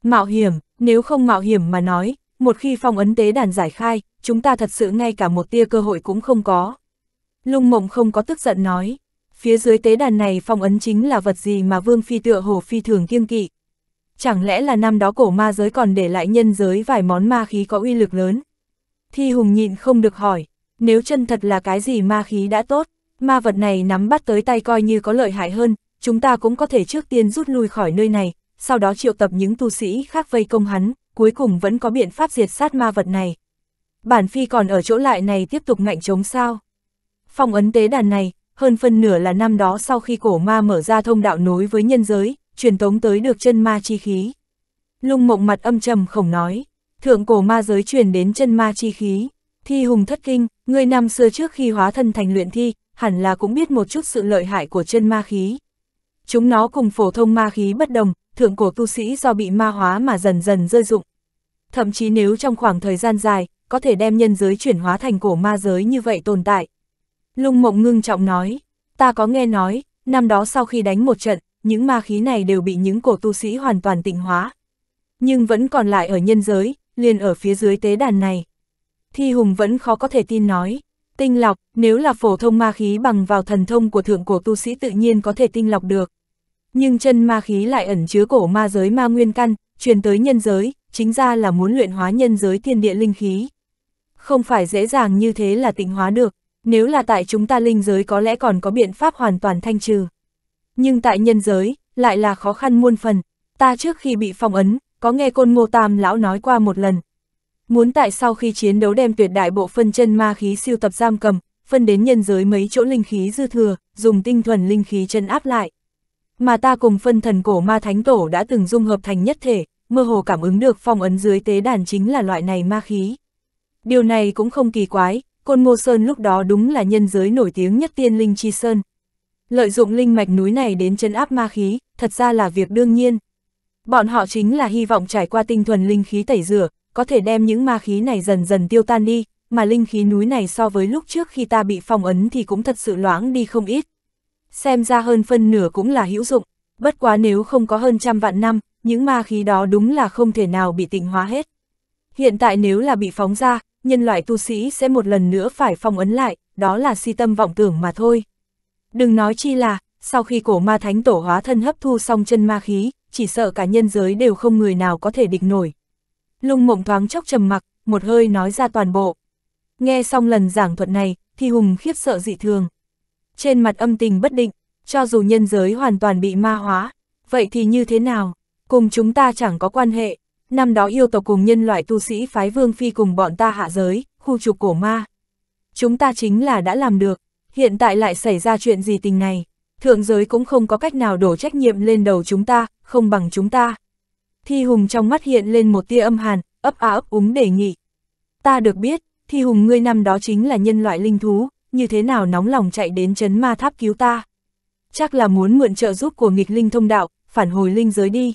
Mạo hiểm, nếu không mạo hiểm mà nói, một khi phong ấn tế đàn giải khai, chúng ta thật sự ngay cả một tia cơ hội cũng không có. Lung Mộng không có tức giận nói, phía dưới tế đàn này phong ấn chính là vật gì mà Vương Phi tựa hồ phi thường kiêng kỵ, Chẳng lẽ là năm đó cổ ma giới còn để lại nhân giới vài món ma khí có uy lực lớn? Thi Hùng nhịn không được hỏi, nếu chân thật là cái gì ma khí đã tốt, ma vật này nắm bắt tới tay coi như có lợi hại hơn, chúng ta cũng có thể trước tiên rút lui khỏi nơi này, sau đó triệu tập những tu sĩ khác vây công hắn, cuối cùng vẫn có biện pháp diệt sát ma vật này. Bản phi còn ở chỗ lại này tiếp tục ngạnh chống sao. Phòng ấn tế đàn này, hơn phân nửa là năm đó sau khi cổ ma mở ra thông đạo nối với nhân giới, truyền tống tới được chân ma chi khí. Lung mộng mặt âm trầm khổng nói, thượng cổ ma giới truyền đến chân ma chi khí. Thi hùng thất kinh, người năm xưa trước khi hóa thân thành luyện thi, hẳn là cũng biết một chút sự lợi hại của chân ma khí. Chúng nó cùng phổ thông ma khí bất đồng, thượng cổ tu sĩ do bị ma hóa mà dần dần rơi dụng. Thậm chí nếu trong khoảng thời gian dài, có thể đem nhân giới chuyển hóa thành cổ ma giới như vậy tồn tại. Lung mộng ngưng trọng nói, ta có nghe nói, năm đó sau khi đánh một trận, những ma khí này đều bị những cổ tu sĩ hoàn toàn tịnh hóa. Nhưng vẫn còn lại ở nhân giới, liền ở phía dưới tế đàn này. Thi Hùng vẫn khó có thể tin nói, tinh lọc, nếu là phổ thông ma khí bằng vào thần thông của thượng cổ tu sĩ tự nhiên có thể tinh lọc được. Nhưng chân ma khí lại ẩn chứa cổ ma giới ma nguyên căn, truyền tới nhân giới, chính ra là muốn luyện hóa nhân giới thiên địa linh khí. Không phải dễ dàng như thế là tịnh hóa được, nếu là tại chúng ta linh giới có lẽ còn có biện pháp hoàn toàn thanh trừ. Nhưng tại nhân giới, lại là khó khăn muôn phần, ta trước khi bị phong ấn, có nghe côn ngô tam lão nói qua một lần. Muốn tại sau khi chiến đấu đem tuyệt đại bộ phân chân ma khí siêu tập giam cầm, phân đến nhân giới mấy chỗ linh khí dư thừa, dùng tinh thuần linh khí chân áp lại. Mà ta cùng phân thần cổ ma thánh tổ đã từng dung hợp thành nhất thể, mơ hồ cảm ứng được phong ấn dưới tế đàn chính là loại này ma khí. Điều này cũng không kỳ quái, Côn Ngô Sơn lúc đó đúng là nhân giới nổi tiếng nhất tiên linh chi sơn, Lợi dụng linh mạch núi này đến chấn áp ma khí, thật ra là việc đương nhiên. Bọn họ chính là hy vọng trải qua tinh thuần linh khí tẩy rửa, có thể đem những ma khí này dần dần tiêu tan đi, mà linh khí núi này so với lúc trước khi ta bị phong ấn thì cũng thật sự loãng đi không ít. Xem ra hơn phân nửa cũng là hữu dụng, bất quá nếu không có hơn trăm vạn năm, những ma khí đó đúng là không thể nào bị tịnh hóa hết. Hiện tại nếu là bị phóng ra, nhân loại tu sĩ sẽ một lần nữa phải phong ấn lại, đó là si tâm vọng tưởng mà thôi. Đừng nói chi là, sau khi cổ ma thánh tổ hóa thân hấp thu xong chân ma khí, chỉ sợ cả nhân giới đều không người nào có thể địch nổi. Lung mộng thoáng chốc trầm mặc, một hơi nói ra toàn bộ. Nghe xong lần giảng thuật này, thì Hùng khiếp sợ dị thường. Trên mặt âm tình bất định, cho dù nhân giới hoàn toàn bị ma hóa, vậy thì như thế nào? Cùng chúng ta chẳng có quan hệ. Năm đó yêu tộc cùng nhân loại tu sĩ phái vương phi cùng bọn ta hạ giới, khu trục cổ ma. Chúng ta chính là đã làm được, hiện tại lại xảy ra chuyện gì tình này, thượng giới cũng không có cách nào đổ trách nhiệm lên đầu chúng ta, không bằng chúng ta. Thi Hùng trong mắt hiện lên một tia âm hàn, ấp á ấp úng đề nghị. Ta được biết, Thi Hùng ngươi năm đó chính là nhân loại linh thú, như thế nào nóng lòng chạy đến chấn ma tháp cứu ta. Chắc là muốn mượn trợ giúp của nghịch linh thông đạo, phản hồi linh giới đi.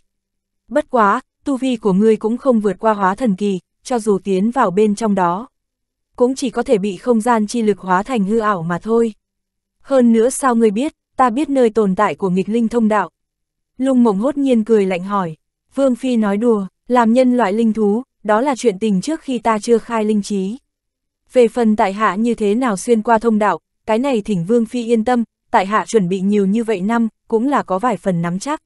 Bất quá, tu vi của ngươi cũng không vượt qua hóa thần kỳ, cho dù tiến vào bên trong đó cũng chỉ có thể bị không gian chi lực hóa thành hư ảo mà thôi. Hơn nữa sao ngươi biết, ta biết nơi tồn tại của nghịch linh thông đạo. Lung mộng hốt nhiên cười lạnh hỏi, Vương Phi nói đùa, làm nhân loại linh thú, đó là chuyện tình trước khi ta chưa khai linh trí. Về phần tại hạ như thế nào xuyên qua thông đạo, cái này thỉnh Vương Phi yên tâm, tại hạ chuẩn bị nhiều như vậy năm, cũng là có vài phần nắm chắc.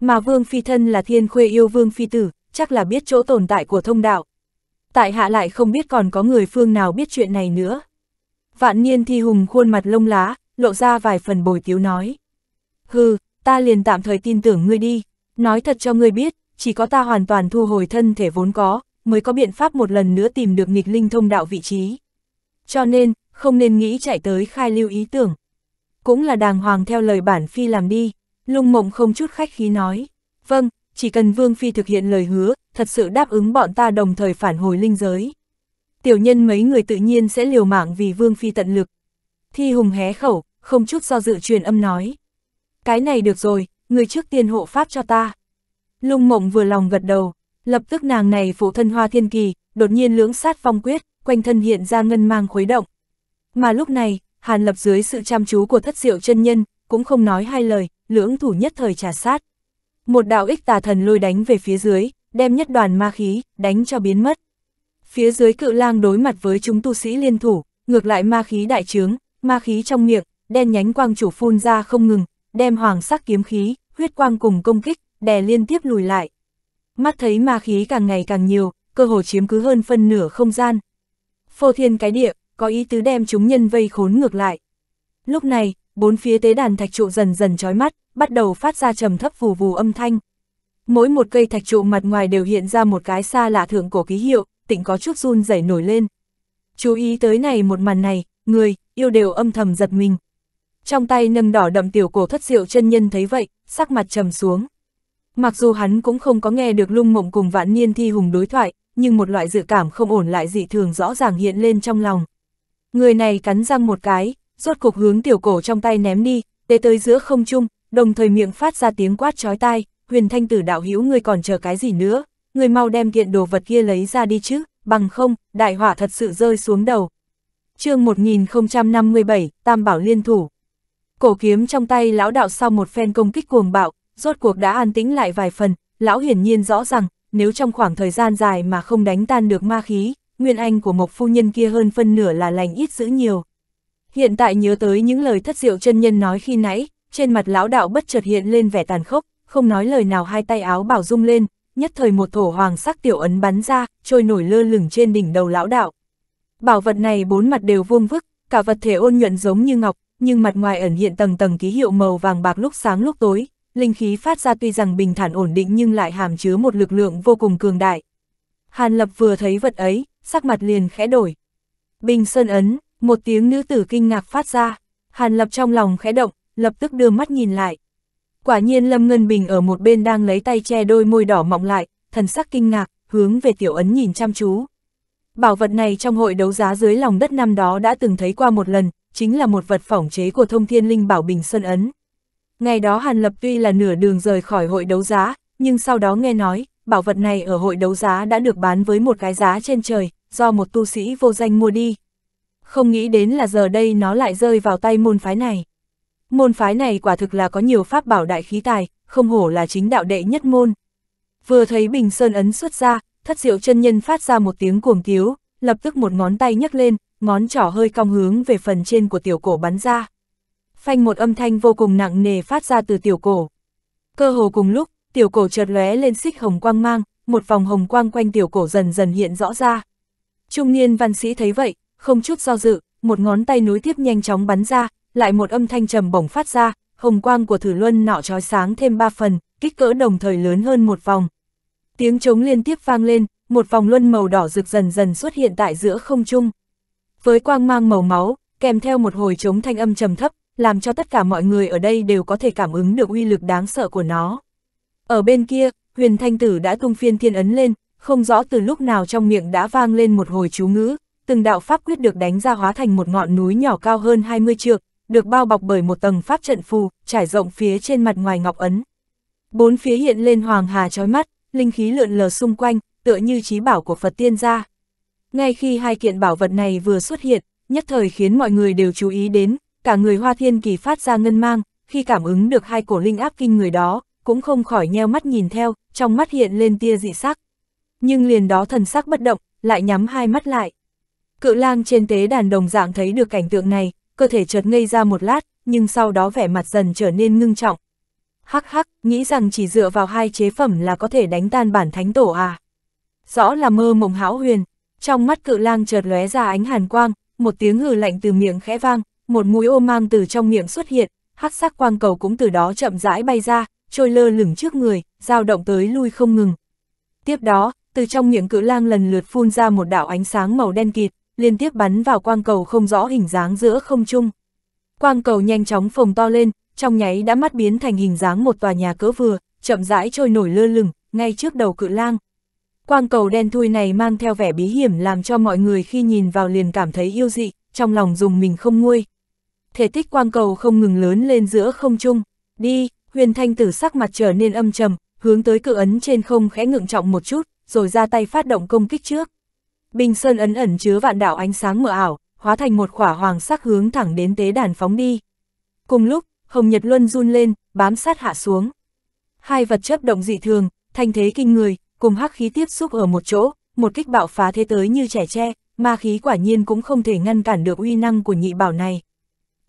Mà Vương Phi thân là thiên khuê yêu Vương Phi tử, chắc là biết chỗ tồn tại của thông đạo tại hạ lại không biết còn có người phương nào biết chuyện này nữa. Vạn niên thi hùng khuôn mặt lông lá, lộ ra vài phần bồi tiếu nói. Hừ, ta liền tạm thời tin tưởng ngươi đi, nói thật cho ngươi biết, chỉ có ta hoàn toàn thu hồi thân thể vốn có, mới có biện pháp một lần nữa tìm được nghịch linh thông đạo vị trí. Cho nên, không nên nghĩ chạy tới khai lưu ý tưởng. Cũng là đàng hoàng theo lời bản phi làm đi, lung mộng không chút khách khí nói. Vâng, chỉ cần Vương Phi thực hiện lời hứa, thật sự đáp ứng bọn ta đồng thời phản hồi linh giới. Tiểu nhân mấy người tự nhiên sẽ liều mạng vì Vương Phi tận lực. Thi Hùng hé khẩu, không chút do dự truyền âm nói. Cái này được rồi, người trước tiên hộ pháp cho ta. Lung mộng vừa lòng gật đầu, lập tức nàng này phụ thân hoa thiên kỳ, đột nhiên lưỡng sát phong quyết, quanh thân hiện ra ngân mang khuấy động. Mà lúc này, Hàn lập dưới sự chăm chú của thất diệu chân nhân, cũng không nói hai lời, lưỡng thủ nhất thời trả sát. Một đạo ích tà thần lôi đánh về phía dưới, đem nhất đoàn ma khí, đánh cho biến mất. Phía dưới cự lang đối mặt với chúng tu sĩ liên thủ, ngược lại ma khí đại trướng, ma khí trong miệng, đen nhánh quang chủ phun ra không ngừng, đem hoàng sắc kiếm khí, huyết quang cùng công kích, đè liên tiếp lùi lại. Mắt thấy ma khí càng ngày càng nhiều, cơ hồ chiếm cứ hơn phân nửa không gian. Phô thiên cái địa, có ý tứ đem chúng nhân vây khốn ngược lại. Lúc này, bốn phía tế đàn thạch trụ dần dần chói mắt, bắt đầu phát ra trầm thấp vù vù âm thanh. Mỗi một cây thạch trụ mặt ngoài đều hiện ra một cái xa lạ thượng cổ ký hiệu, tỉnh có chút run rẩy nổi lên. Chú ý tới này một màn này, người, yêu đều âm thầm giật mình. Trong tay nâng đỏ đậm tiểu cổ thất diệu chân nhân thấy vậy, sắc mặt trầm xuống. Mặc dù hắn cũng không có nghe được lung mộng cùng vạn niên thi hùng đối thoại, nhưng một loại dự cảm không ổn lại dị thường rõ ràng hiện lên trong lòng. Người này cắn răng một cái, rốt cục hướng tiểu cổ trong tay ném đi, tế tới giữa không trung, đồng thời miệng phát ra tiếng quát chói tai, huyền thanh tử đạo hữu ngươi còn chờ cái gì nữa, ngươi mau đem kiện đồ vật kia lấy ra đi chứ, bằng không, đại hỏa thật sự rơi xuống đầu. chương 1057, Tam Bảo Liên Thủ Cổ kiếm trong tay lão đạo sau một phen công kích cuồng bạo, rốt cuộc đã an tĩnh lại vài phần, lão hiển nhiên rõ rằng, nếu trong khoảng thời gian dài mà không đánh tan được ma khí, nguyên anh của Mộc Phu Nhân kia hơn phân nửa là lành ít giữ nhiều. Hiện tại nhớ tới những lời thất diệu chân nhân nói khi nãy, trên mặt lão đạo bất chợt hiện lên vẻ tàn khốc, không nói lời nào hai tay áo bảo rung lên, nhất thời một thổ hoàng sắc tiểu ấn bắn ra, trôi nổi lơ lửng trên đỉnh đầu lão đạo. Bảo vật này bốn mặt đều vuông vức, cả vật thể ôn nhuận giống như ngọc, nhưng mặt ngoài ẩn hiện tầng tầng ký hiệu màu vàng bạc lúc sáng lúc tối, linh khí phát ra tuy rằng bình thản ổn định nhưng lại hàm chứa một lực lượng vô cùng cường đại. Hàn Lập vừa thấy vật ấy, sắc mặt liền khẽ đổi. Bình Sơn Ấn, một tiếng nữ tử kinh ngạc phát ra, Hàn Lập trong lòng khẽ động, lập tức đưa mắt nhìn lại. Quả nhiên Lâm Ngân Bình ở một bên đang lấy tay che đôi môi đỏ mọng lại, thần sắc kinh ngạc, hướng về tiểu ấn nhìn chăm chú. Bảo vật này trong hội đấu giá dưới lòng đất năm đó đã từng thấy qua một lần, chính là một vật phỏng chế của thông thiên linh bảo bình sơn ấn. Ngày đó Hàn Lập tuy là nửa đường rời khỏi hội đấu giá, nhưng sau đó nghe nói, bảo vật này ở hội đấu giá đã được bán với một cái giá trên trời, do một tu sĩ vô danh mua đi. Không nghĩ đến là giờ đây nó lại rơi vào tay môn phái này. Môn phái này quả thực là có nhiều pháp bảo đại khí tài, không hổ là chính đạo đệ nhất môn. Vừa thấy Bình Sơn Ấn xuất ra, thất diệu chân nhân phát ra một tiếng cuồng tiếu, lập tức một ngón tay nhấc lên, ngón trỏ hơi cong hướng về phần trên của tiểu cổ bắn ra. Phanh một âm thanh vô cùng nặng nề phát ra từ tiểu cổ. Cơ hồ cùng lúc, tiểu cổ chợt lóe lên xích hồng quang mang, một vòng hồng quang quanh tiểu cổ dần dần hiện rõ ra. Trung niên văn sĩ thấy vậy, không chút do dự, một ngón tay núi tiếp nhanh chóng bắn ra, lại một âm thanh trầm bổng phát ra, hồng quang của thử luân nọ trói sáng thêm ba phần, kích cỡ đồng thời lớn hơn một vòng. Tiếng trống liên tiếp vang lên, một vòng luân màu đỏ rực dần dần xuất hiện tại giữa không trung. Với quang mang màu máu, kèm theo một hồi trống thanh âm trầm thấp, làm cho tất cả mọi người ở đây đều có thể cảm ứng được uy lực đáng sợ của nó. Ở bên kia, huyền thanh tử đã tung phiên thiên ấn lên, không rõ từ lúc nào trong miệng đã vang lên một hồi chú ngữ, từng đạo pháp quyết được đánh ra hóa thành một ngọn núi nhỏ cao hơn 20 trượng, được bao bọc bởi một tầng pháp trận phù, trải rộng phía trên mặt ngoài ngọc ấn. Bốn phía hiện lên hoàng hà chói mắt, linh khí lượn lờ xung quanh, tựa như trí bảo của Phật tiên gia. Ngay khi hai kiện bảo vật này vừa xuất hiện, nhất thời khiến mọi người đều chú ý đến, cả người Hoa Thiên Kỳ phát ra ngân mang, khi cảm ứng được hai cổ linh áp kinh người đó, cũng không khỏi nheo mắt nhìn theo, trong mắt hiện lên tia dị sắc. Nhưng liền đó thần sắc bất động, lại nhắm hai mắt lại. Cự lang trên tế đàn đồng dạng thấy được cảnh tượng này, cơ thể chợt ngây ra một lát, nhưng sau đó vẻ mặt dần trở nên ngưng trọng. Hắc hắc, nghĩ rằng chỉ dựa vào hai chế phẩm là có thể đánh tan bản thánh tổ à. Rõ là mơ mộng hão huyền, trong mắt cự lang chợt lóe ra ánh hàn quang, một tiếng hừ lạnh từ miệng khẽ vang, một mũi ô mang từ trong miệng xuất hiện, hắc sắc quang cầu cũng từ đó chậm rãi bay ra, trôi lơ lửng trước người, dao động tới lui không ngừng. Tiếp đó, từ trong miệng cự lang lần lượt phun ra một đạo ánh sáng màu đen kịt, liên tiếp bắn vào quang cầu không rõ hình dáng giữa không trung. Quang cầu nhanh chóng phồng to lên, trong nháy đã mắt biến thành hình dáng một tòa nhà cỡ vừa, chậm rãi trôi nổi lơ lửng, ngay trước đầu cự lang. Quang cầu đen thui này mang theo vẻ bí hiểm làm cho mọi người khi nhìn vào liền cảm thấy yêu dị, trong lòng dùng mình không nguôi. Thể tích quang cầu không ngừng lớn lên giữa không trung. Đi, huyền thanh tử sắc mặt trở nên âm trầm, hướng tới cự ấn trên không khẽ ngượng trọng một chút, rồi ra tay phát động công kích trước. Bình sơn ấn ẩn chứa vạn đạo ánh sáng mờ ảo, hóa thành một khỏa hoàng sắc hướng thẳng đến tế đàn phóng đi. Cùng lúc, Hồng Nhật Luân run lên, bám sát hạ xuống. Hai vật chấp động dị thường, thanh thế kinh người, cùng hắc khí tiếp xúc ở một chỗ, một kích bạo phá thế tới như trẻ tre, ma khí quả nhiên cũng không thể ngăn cản được uy năng của nhị bảo này.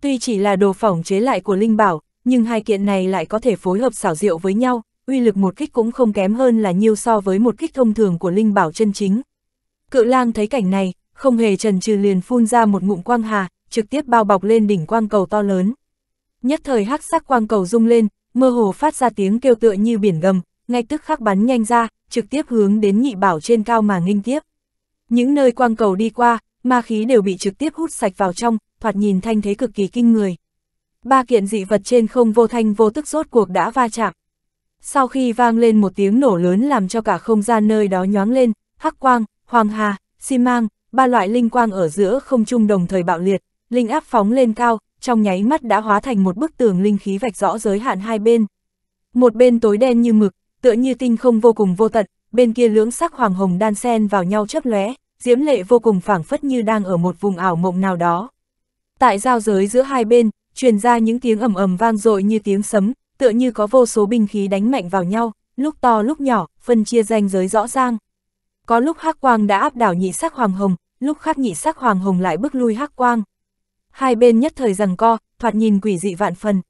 Tuy chỉ là đồ phỏng chế lại của linh bảo, nhưng hai kiện này lại có thể phối hợp xảo diệu với nhau, uy lực một kích cũng không kém hơn là nhiều so với một kích thông thường của linh bảo chân chính. Cự lang thấy cảnh này, không hề trần trừ liền phun ra một ngụm quang hà, trực tiếp bao bọc lên đỉnh quang cầu to lớn. Nhất thời hắc sắc quang cầu rung lên, mơ hồ phát ra tiếng kêu tựa như biển gầm, ngay tức khắc bắn nhanh ra, trực tiếp hướng đến nhị bảo trên cao mà nghinh tiếp. Những nơi quang cầu đi qua, ma khí đều bị trực tiếp hút sạch vào trong, thoạt nhìn thanh thế cực kỳ kinh người. Ba kiện dị vật trên không vô thanh vô tức rốt cuộc đã va chạm. Sau khi vang lên một tiếng nổ lớn làm cho cả không gian nơi đó nhoáng lên, hắc quang, hoàng hà, xi mang, ba loại linh quang ở giữa không trung đồng thời bạo liệt, linh áp phóng lên cao, trong nháy mắt đã hóa thành một bức tường linh khí vạch rõ giới hạn hai bên. Một bên tối đen như mực, tựa như tinh không vô cùng vô tận, bên kia lưỡng sắc hoàng hồng đan sen vào nhau chớp lóe, diễm lệ vô cùng phảng phất như đang ở một vùng ảo mộng nào đó. Tại giao giới giữa hai bên, truyền ra những tiếng ầm ầm vang dội như tiếng sấm, tựa như có vô số binh khí đánh mạnh vào nhau, lúc to lúc nhỏ, phân chia ranh giới rõ ràng. Có lúc hắc quang đã áp đảo nhị sắc hoàng hồng, lúc khác nhị sắc hoàng hồng lại bước lui hắc quang. Hai bên nhất thời rằng co, thoạt nhìn quỷ dị vạn phần.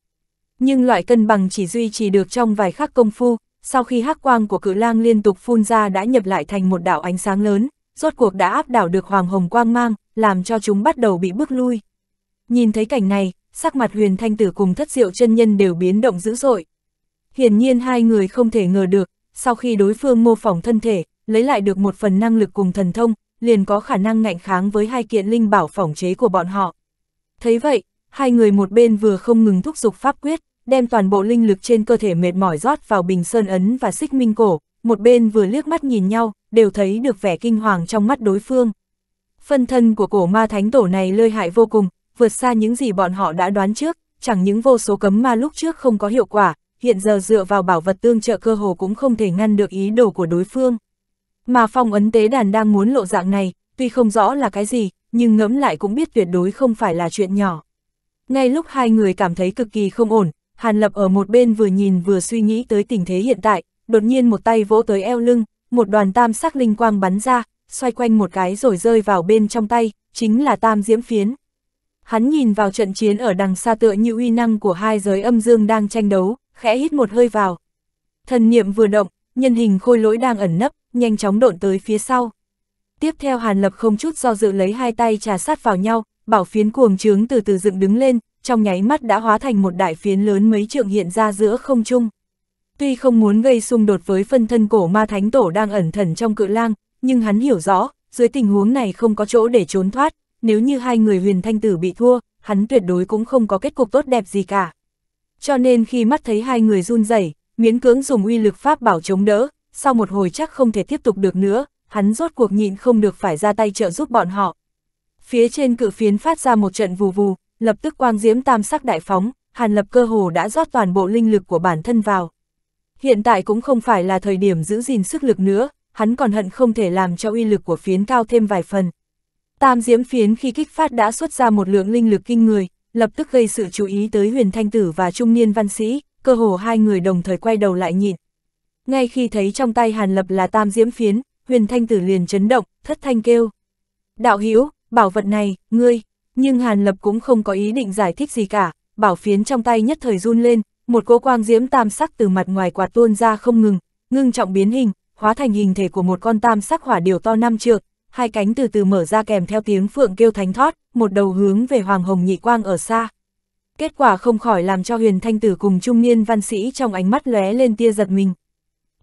Nhưng loại cân bằng chỉ duy trì được trong vài khắc công phu, sau khi hắc quang của cự lang liên tục phun ra đã nhập lại thành một đảo ánh sáng lớn, rốt cuộc đã áp đảo được hoàng hồng quang mang, làm cho chúng bắt đầu bị bước lui. Nhìn thấy cảnh này, sắc mặt huyền thanh tử cùng thất diệu chân nhân đều biến động dữ dội. Hiển nhiên hai người không thể ngờ được, sau khi đối phương mô phỏng thân thể, lấy lại được một phần năng lực cùng thần thông, liền có khả năng ngạnh kháng với hai kiện linh bảo phỏng chế của bọn họ. Thấy vậy, hai người một bên vừa không ngừng thúc giục pháp quyết, đem toàn bộ linh lực trên cơ thể mệt mỏi rót vào bình sơn ấn và xích minh cổ, một bên vừa liếc mắt nhìn nhau, đều thấy được vẻ kinh hoàng trong mắt đối phương. Phân thân của cổ ma thánh tổ này lơi hại vô cùng, vượt xa những gì bọn họ đã đoán trước, chẳng những vô số cấm ma lúc trước không có hiệu quả, hiện giờ dựa vào bảo vật tương trợ cơ hồ cũng không thể ngăn được ý đồ của đối phương. Mà phong ấn tế đàn đang muốn lộ dạng này, tuy không rõ là cái gì, nhưng ngẫm lại cũng biết tuyệt đối không phải là chuyện nhỏ. Ngay lúc hai người cảm thấy cực kỳ không ổn, Hàn Lập ở một bên vừa nhìn vừa suy nghĩ tới tình thế hiện tại, đột nhiên một tay vỗ tới eo lưng, một đoàn tam sắc linh quang bắn ra, xoay quanh một cái rồi rơi vào bên trong tay, chính là tam diễm phiến. Hắn nhìn vào trận chiến ở đằng xa tựa như uy năng của hai giới âm dương đang tranh đấu, khẽ hít một hơi vào. Thần niệm vừa động, nhân hình khôi lỗi đang ẩn nấp, nhanh chóng độn tới phía sau. Tiếp theo Hàn Lập không chút do dự lấy hai tay trà sát vào nhau, bảo phiến cuồng trướng từ từ dựng đứng lên, trong nháy mắt đã hóa thành một đại phiến lớn mấy trượng hiện ra giữa không trung. Tuy không muốn gây xung đột với phân thân cổ ma thánh tổ đang ẩn thần trong cự lang, nhưng hắn hiểu rõ, dưới tình huống này không có chỗ để trốn thoát, nếu như hai người huyền thanh tử bị thua, hắn tuyệt đối cũng không có kết cục tốt đẹp gì cả. Cho nên khi mắt thấy hai người run rẩy, miễn cưỡng dùng uy lực pháp bảo chống đỡ, sau một hồi chắc không thể tiếp tục được nữa, hắn rốt cuộc nhịn không được phải ra tay trợ giúp bọn họ. Phía trên cự phiến phát ra một trận vù vù, lập tức quang diễm tam sắc đại phóng, Hàn Lập cơ hồ đã rót toàn bộ linh lực của bản thân vào. Hiện tại cũng không phải là thời điểm giữ gìn sức lực nữa, hắn còn hận không thể làm cho uy lực của phiến cao thêm vài phần. Tam diễm phiến khi kích phát đã xuất ra một lượng linh lực kinh người, lập tức gây sự chú ý tới huyền thanh tử và trung niên văn sĩ, cơ hồ hai người đồng thời quay đầu lại nhịn ngay khi thấy trong tay Hàn Lập là tam diễm phiến, huyền thanh tử liền chấn động, thất thanh kêu. Đạo Hữu bảo vật này, ngươi, nhưng Hàn Lập cũng không có ý định giải thích gì cả, bảo phiến trong tay nhất thời run lên, một cỗ quang diễm tam sắc từ mặt ngoài quạt tuôn ra không ngừng, ngưng trọng biến hình, hóa thành hình thể của một con tam sắc hỏa điều to năm trượng, hai cánh từ từ mở ra kèm theo tiếng phượng kêu thánh thót, một đầu hướng về hoàng hồng nhị quang ở xa. Kết quả không khỏi làm cho huyền thanh tử cùng trung niên văn sĩ trong ánh mắt lóe lên tia giật mình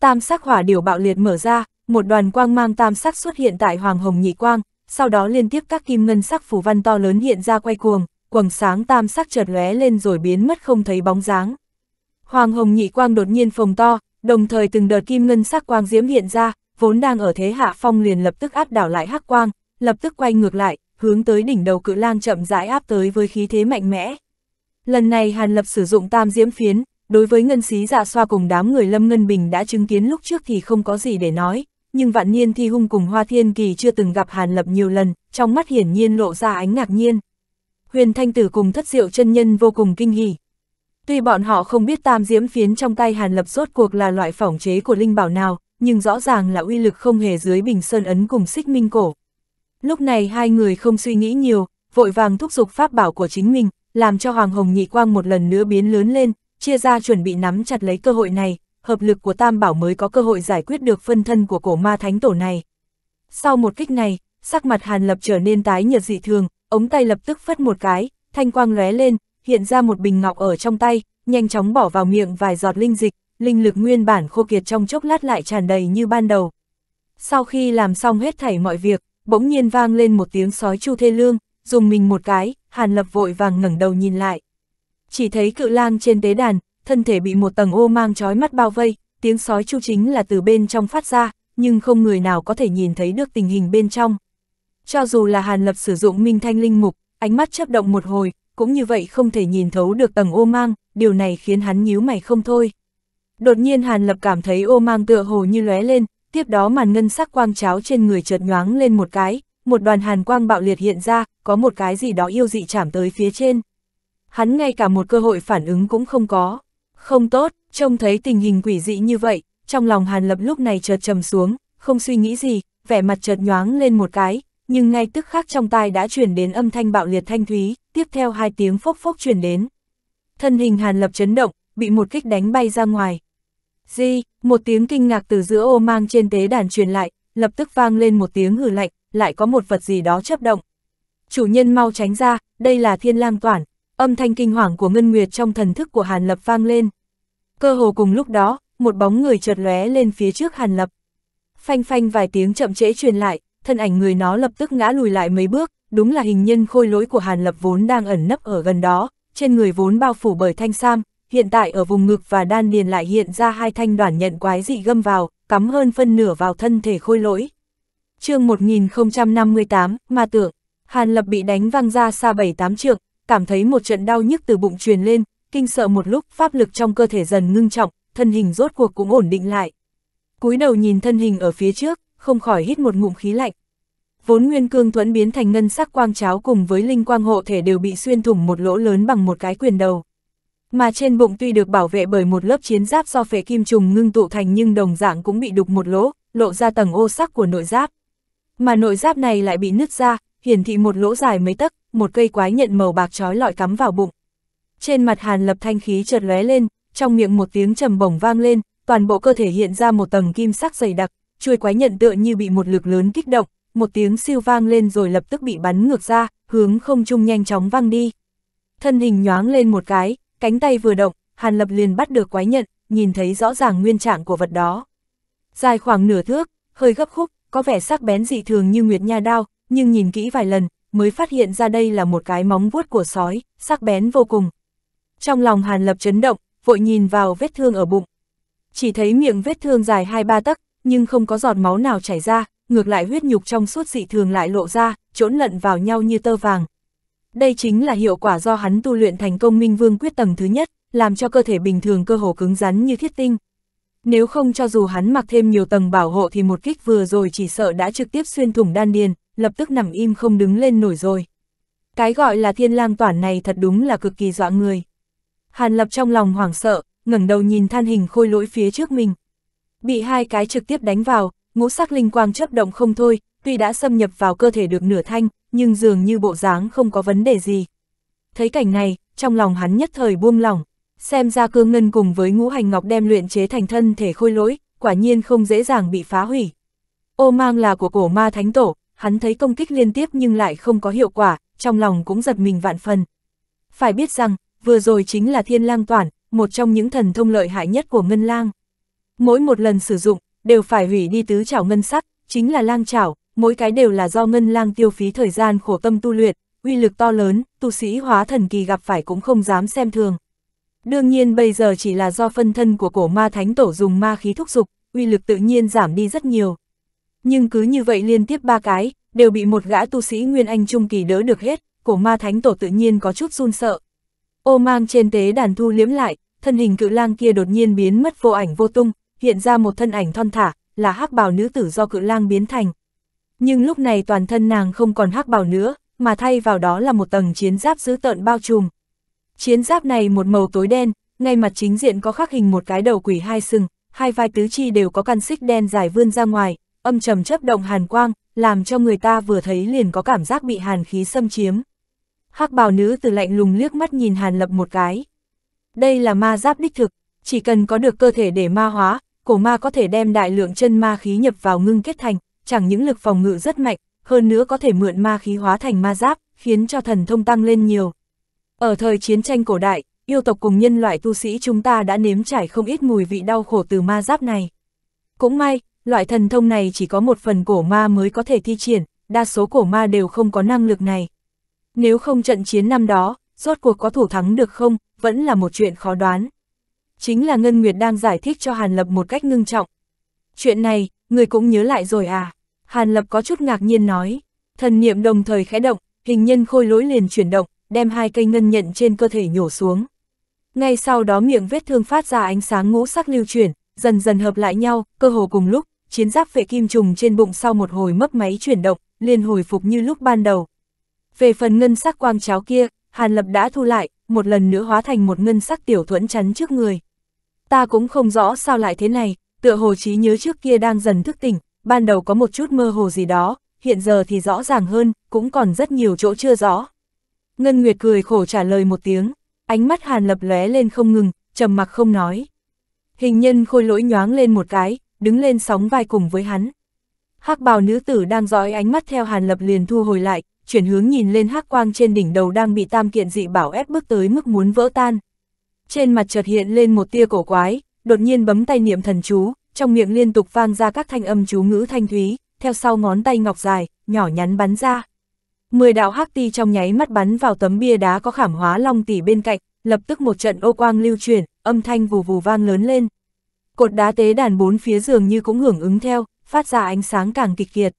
tam sắc hỏa điều bạo liệt mở ra, một đoàn quang mang tam sắc xuất hiện tại hoàng hồng nhị quang, sau đó liên tiếp các kim ngân sắc phù văn to lớn hiện ra quay cuồng, quầng sáng tam sắc chợt lóe lên rồi biến mất không thấy bóng dáng. Hoàng hồng nhị quang đột nhiên phồng to, đồng thời từng đợt kim ngân sắc quang diễm hiện ra, vốn đang ở thế hạ phong liền lập tức áp đảo lại hắc quang, lập tức quay ngược lại, hướng tới đỉnh đầu cự lang chậm rãi áp tới với khí thế mạnh mẽ. Lần này Hàn Lập sử dụng tam diễm phiến, đối với ngân xí giả xoa cùng đám người Lâm Ngân Bình đã chứng kiến lúc trước thì không có gì để nói, nhưng vạn niên thi hung cùng Hoa Thiên Kỳ chưa từng gặp Hàn Lập nhiều lần, trong mắt hiển nhiên lộ ra ánh ngạc nhiên. Huyền Thanh Tử cùng thất diệu chân nhân vô cùng kinh hỉ. Tuy bọn họ không biết tam diễm phiến trong tay Hàn Lập rốt cuộc là loại phỏng chế của linh bảo nào, nhưng rõ ràng là uy lực không hề dưới bình sơn ấn cùng xích minh cổ. Lúc này hai người không suy nghĩ nhiều, vội vàng thúc giục pháp bảo của chính mình, làm cho Hoàng Hồng Nhị Quang một lần nữa biến lớn lên, chia ra chuẩn bị nắm chặt lấy cơ hội này, hợp lực của Tam Bảo mới có cơ hội giải quyết được phân thân của cổ ma thánh tổ này. Sau một kích này, sắc mặt Hàn Lập trở nên tái nhợt dị thường, ống tay lập tức phất một cái, thanh quang lóe lên, hiện ra một bình ngọc ở trong tay, nhanh chóng bỏ vào miệng vài giọt linh dịch, linh lực nguyên bản khô kiệt trong chốc lát lại tràn đầy như ban đầu. Sau khi làm xong hết thảy mọi việc, bỗng nhiên vang lên một tiếng sói chu thê lương, dùng mình một cái, Hàn Lập vội vàng ngẩng đầu nhìn lại chỉ thấy cự lang trên tế đàn, thân thể bị một tầng ô mang trói mắt bao vây, tiếng sói chu chính là từ bên trong phát ra, nhưng không người nào có thể nhìn thấy được tình hình bên trong. Cho dù là Hàn Lập sử dụng minh thanh linh mục, ánh mắt chấp động một hồi, cũng như vậy không thể nhìn thấu được tầng ô mang, điều này khiến hắn nhíu mày không thôi. Đột nhiên Hàn Lập cảm thấy ô mang tựa hồ như lóe lên, tiếp đó màn ngân sắc quang cháo trên người chợt nhoáng lên một cái, một đoàn hàn quang bạo liệt hiện ra, có một cái gì đó yêu dị chạm tới phía trên hắn ngay cả một cơ hội phản ứng cũng không có. Không tốt, trông thấy tình hình quỷ dị như vậy, trong lòng Hàn Lập lúc này chợt trầm xuống, không suy nghĩ gì, vẻ mặt chợt nhoáng lên một cái, nhưng ngay tức khắc trong tai đã chuyển đến âm thanh bạo liệt thanh thúy, tiếp theo hai tiếng phốc phốc chuyển đến. Thân hình Hàn Lập chấn động, bị một kích đánh bay ra ngoài. Di, một tiếng kinh ngạc từ giữa ô mang trên tế đàn truyền lại, lập tức vang lên một tiếng hử lạnh, lại có một vật gì đó chấp động. Chủ nhân mau tránh ra, đây là thiên lang toản, Âm thanh kinh hoàng của Ngân Nguyệt trong thần thức của Hàn Lập vang lên. Cơ hồ cùng lúc đó, một bóng người chợt lóe lên phía trước Hàn Lập. Phanh phanh vài tiếng chậm trễ truyền lại, thân ảnh người nó lập tức ngã lùi lại mấy bước, đúng là hình nhân khôi lỗi của Hàn Lập vốn đang ẩn nấp ở gần đó, trên người vốn bao phủ bởi thanh sam, hiện tại ở vùng ngực và đan điền lại hiện ra hai thanh đoàn nhận quái dị gâm vào, cắm hơn phân nửa vào thân thể khôi lỗi. chương 1058, ma tượng, Hàn Lập bị đánh văng ra xa 7-8 trượng, cảm thấy một trận đau nhức từ bụng truyền lên, kinh sợ một lúc pháp lực trong cơ thể dần ngưng trọng, thân hình rốt cuộc cũng ổn định lại. cúi đầu nhìn thân hình ở phía trước, không khỏi hít một ngụm khí lạnh. Vốn nguyên cương thuẫn biến thành ngân sắc quang cháo cùng với linh quang hộ thể đều bị xuyên thủng một lỗ lớn bằng một cái quyền đầu. Mà trên bụng tuy được bảo vệ bởi một lớp chiến giáp do phế kim trùng ngưng tụ thành nhưng đồng dạng cũng bị đục một lỗ, lộ ra tầng ô sắc của nội giáp. Mà nội giáp này lại bị nứt ra, hiển thị một lỗ dài mấy tấc, một cây quái nhận màu bạc trói lọi cắm vào bụng. Trên mặt Hàn Lập thanh khí chợt lóe lên, trong miệng một tiếng trầm bổng vang lên, toàn bộ cơ thể hiện ra một tầng kim sắc dày đặc, chuôi quái nhận tựa như bị một lực lớn kích động, một tiếng siêu vang lên rồi lập tức bị bắn ngược ra, hướng không trung nhanh chóng văng đi. Thân hình nhoáng lên một cái, cánh tay vừa động, Hàn Lập liền bắt được quái nhận, nhìn thấy rõ ràng nguyên trạng của vật đó. Dài khoảng nửa thước, hơi gấp khúc, có vẻ sắc bén dị thường như nguyệt nha đao, nhưng nhìn kỹ vài lần, mới phát hiện ra đây là một cái móng vuốt của sói, sắc bén vô cùng. Trong lòng Hàn Lập chấn động, vội nhìn vào vết thương ở bụng. Chỉ thấy miệng vết thương dài 2-3 tấc, nhưng không có giọt máu nào chảy ra, ngược lại huyết nhục trong suốt dị thường lại lộ ra, trốn lẫn vào nhau như tơ vàng. Đây chính là hiệu quả do hắn tu luyện thành công minh vương quyết tầng thứ nhất, làm cho cơ thể bình thường cơ hồ cứng rắn như thiết tinh. Nếu không cho dù hắn mặc thêm nhiều tầng bảo hộ thì một kích vừa rồi chỉ sợ đã trực tiếp xuyên thủng đan điền, lập tức nằm im không đứng lên nổi rồi. Cái gọi là thiên lang toản này thật đúng là cực kỳ dọa người. Hàn lập trong lòng hoảng sợ, ngẩng đầu nhìn than hình khôi lỗi phía trước mình. Bị hai cái trực tiếp đánh vào, ngũ sắc linh quang chấp động không thôi, tuy đã xâm nhập vào cơ thể được nửa thanh, nhưng dường như bộ dáng không có vấn đề gì. Thấy cảnh này, trong lòng hắn nhất thời buông lỏng, xem ra cương ngân cùng với ngũ hành ngọc đem luyện chế thành thân thể khôi lỗi, quả nhiên không dễ dàng bị phá hủy. Ô mang là của cổ ma thánh tổ, hắn thấy công kích liên tiếp nhưng lại không có hiệu quả, trong lòng cũng giật mình vạn phần. Phải biết rằng, vừa rồi chính là thiên lang toàn, một trong những thần thông lợi hại nhất của ngân lang. Mỗi một lần sử dụng, đều phải hủy đi tứ chảo ngân sắc, chính là lang chảo, mỗi cái đều là do ngân lang tiêu phí thời gian khổ tâm tu luyện, uy lực to lớn, tu sĩ hóa thần kỳ gặp phải cũng không dám xem thường. Đương nhiên bây giờ chỉ là do phân thân của cổ ma thánh tổ dùng ma khí thúc dục, uy lực tự nhiên giảm đi rất nhiều nhưng cứ như vậy liên tiếp ba cái, đều bị một gã tu sĩ Nguyên Anh Trung Kỳ đỡ được hết, cổ ma thánh tổ tự nhiên có chút run sợ. Ô mang trên tế đàn thu liếm lại, thân hình cự lang kia đột nhiên biến mất vô ảnh vô tung, hiện ra một thân ảnh thon thả, là hắc bào nữ tử do cự lang biến thành. Nhưng lúc này toàn thân nàng không còn hắc bào nữa, mà thay vào đó là một tầng chiến giáp dữ tợn bao trùm. Chiến giáp này một màu tối đen, ngay mặt chính diện có khắc hình một cái đầu quỷ hai sừng, hai vai tứ chi đều có căn xích đen dài vươn ra ngoài, âm trầm chấp động hàn quang, làm cho người ta vừa thấy liền có cảm giác bị hàn khí xâm chiếm. hắc bào nữ từ lạnh lùng liếc mắt nhìn hàn lập một cái. Đây là ma giáp đích thực, chỉ cần có được cơ thể để ma hóa, cổ ma có thể đem đại lượng chân ma khí nhập vào ngưng kết thành, chẳng những lực phòng ngự rất mạnh, hơn nữa có thể mượn ma khí hóa thành ma giáp, khiến cho thần thông tăng lên nhiều. Ở thời chiến tranh cổ đại, yêu tộc cùng nhân loại tu sĩ chúng ta đã nếm trải không ít mùi vị đau khổ từ ma giáp này. Cũng may, loại thần thông này chỉ có một phần cổ ma mới có thể thi triển, đa số cổ ma đều không có năng lực này. Nếu không trận chiến năm đó, rốt cuộc có thủ thắng được không, vẫn là một chuyện khó đoán. Chính là Ngân Nguyệt đang giải thích cho Hàn Lập một cách ngưng trọng. Chuyện này, người cũng nhớ lại rồi à? Hàn Lập có chút ngạc nhiên nói. Thần niệm đồng thời khẽ động, hình nhân khôi lỗi liền chuyển động, đem hai cây ngân nhận trên cơ thể nhổ xuống. Ngay sau đó miệng vết thương phát ra ánh sáng ngũ sắc lưu chuyển, dần dần hợp lại nhau, cơ hồ cùng lúc, chiến giáp vệ kim trùng trên bụng sau một hồi mấp máy chuyển động, liền hồi phục như lúc ban đầu. Về phần ngân sắc quang cháo kia, Hàn Lập đã thu lại, một lần nữa hóa thành một ngân sắc tiểu thuẫn chắn trước người. Ta cũng không rõ sao lại thế này, tựa hồ trí nhớ trước kia đang dần thức tỉnh, ban đầu có một chút mơ hồ gì đó, hiện giờ thì rõ ràng hơn, cũng còn rất nhiều chỗ chưa rõ. Ngân Nguyệt cười khổ trả lời một tiếng, ánh mắt Hàn Lập lóe lên không ngừng, trầm mặc không nói. Hình nhân khôi lỗi nhoáng lên một cái, đứng lên sóng vai cùng với hắn. hắc bào nữ tử đang dõi ánh mắt theo Hàn Lập liền thu hồi lại, chuyển hướng nhìn lên hắc quang trên đỉnh đầu đang bị tam kiện dị bảo ép bước tới mức muốn vỡ tan. Trên mặt chợt hiện lên một tia cổ quái, đột nhiên bấm tay niệm thần chú, trong miệng liên tục vang ra các thanh âm chú ngữ thanh thúy, theo sau ngón tay ngọc dài, nhỏ nhắn bắn ra. Mười đạo hắc ti trong nháy mắt bắn vào tấm bia đá có khảm hóa long tỷ bên cạnh, lập tức một trận ô quang lưu chuyển, âm thanh vù vù vang lớn lên, cột đá tế đàn bốn phía giường như cũng hưởng ứng theo, phát ra ánh sáng càng kịch liệt.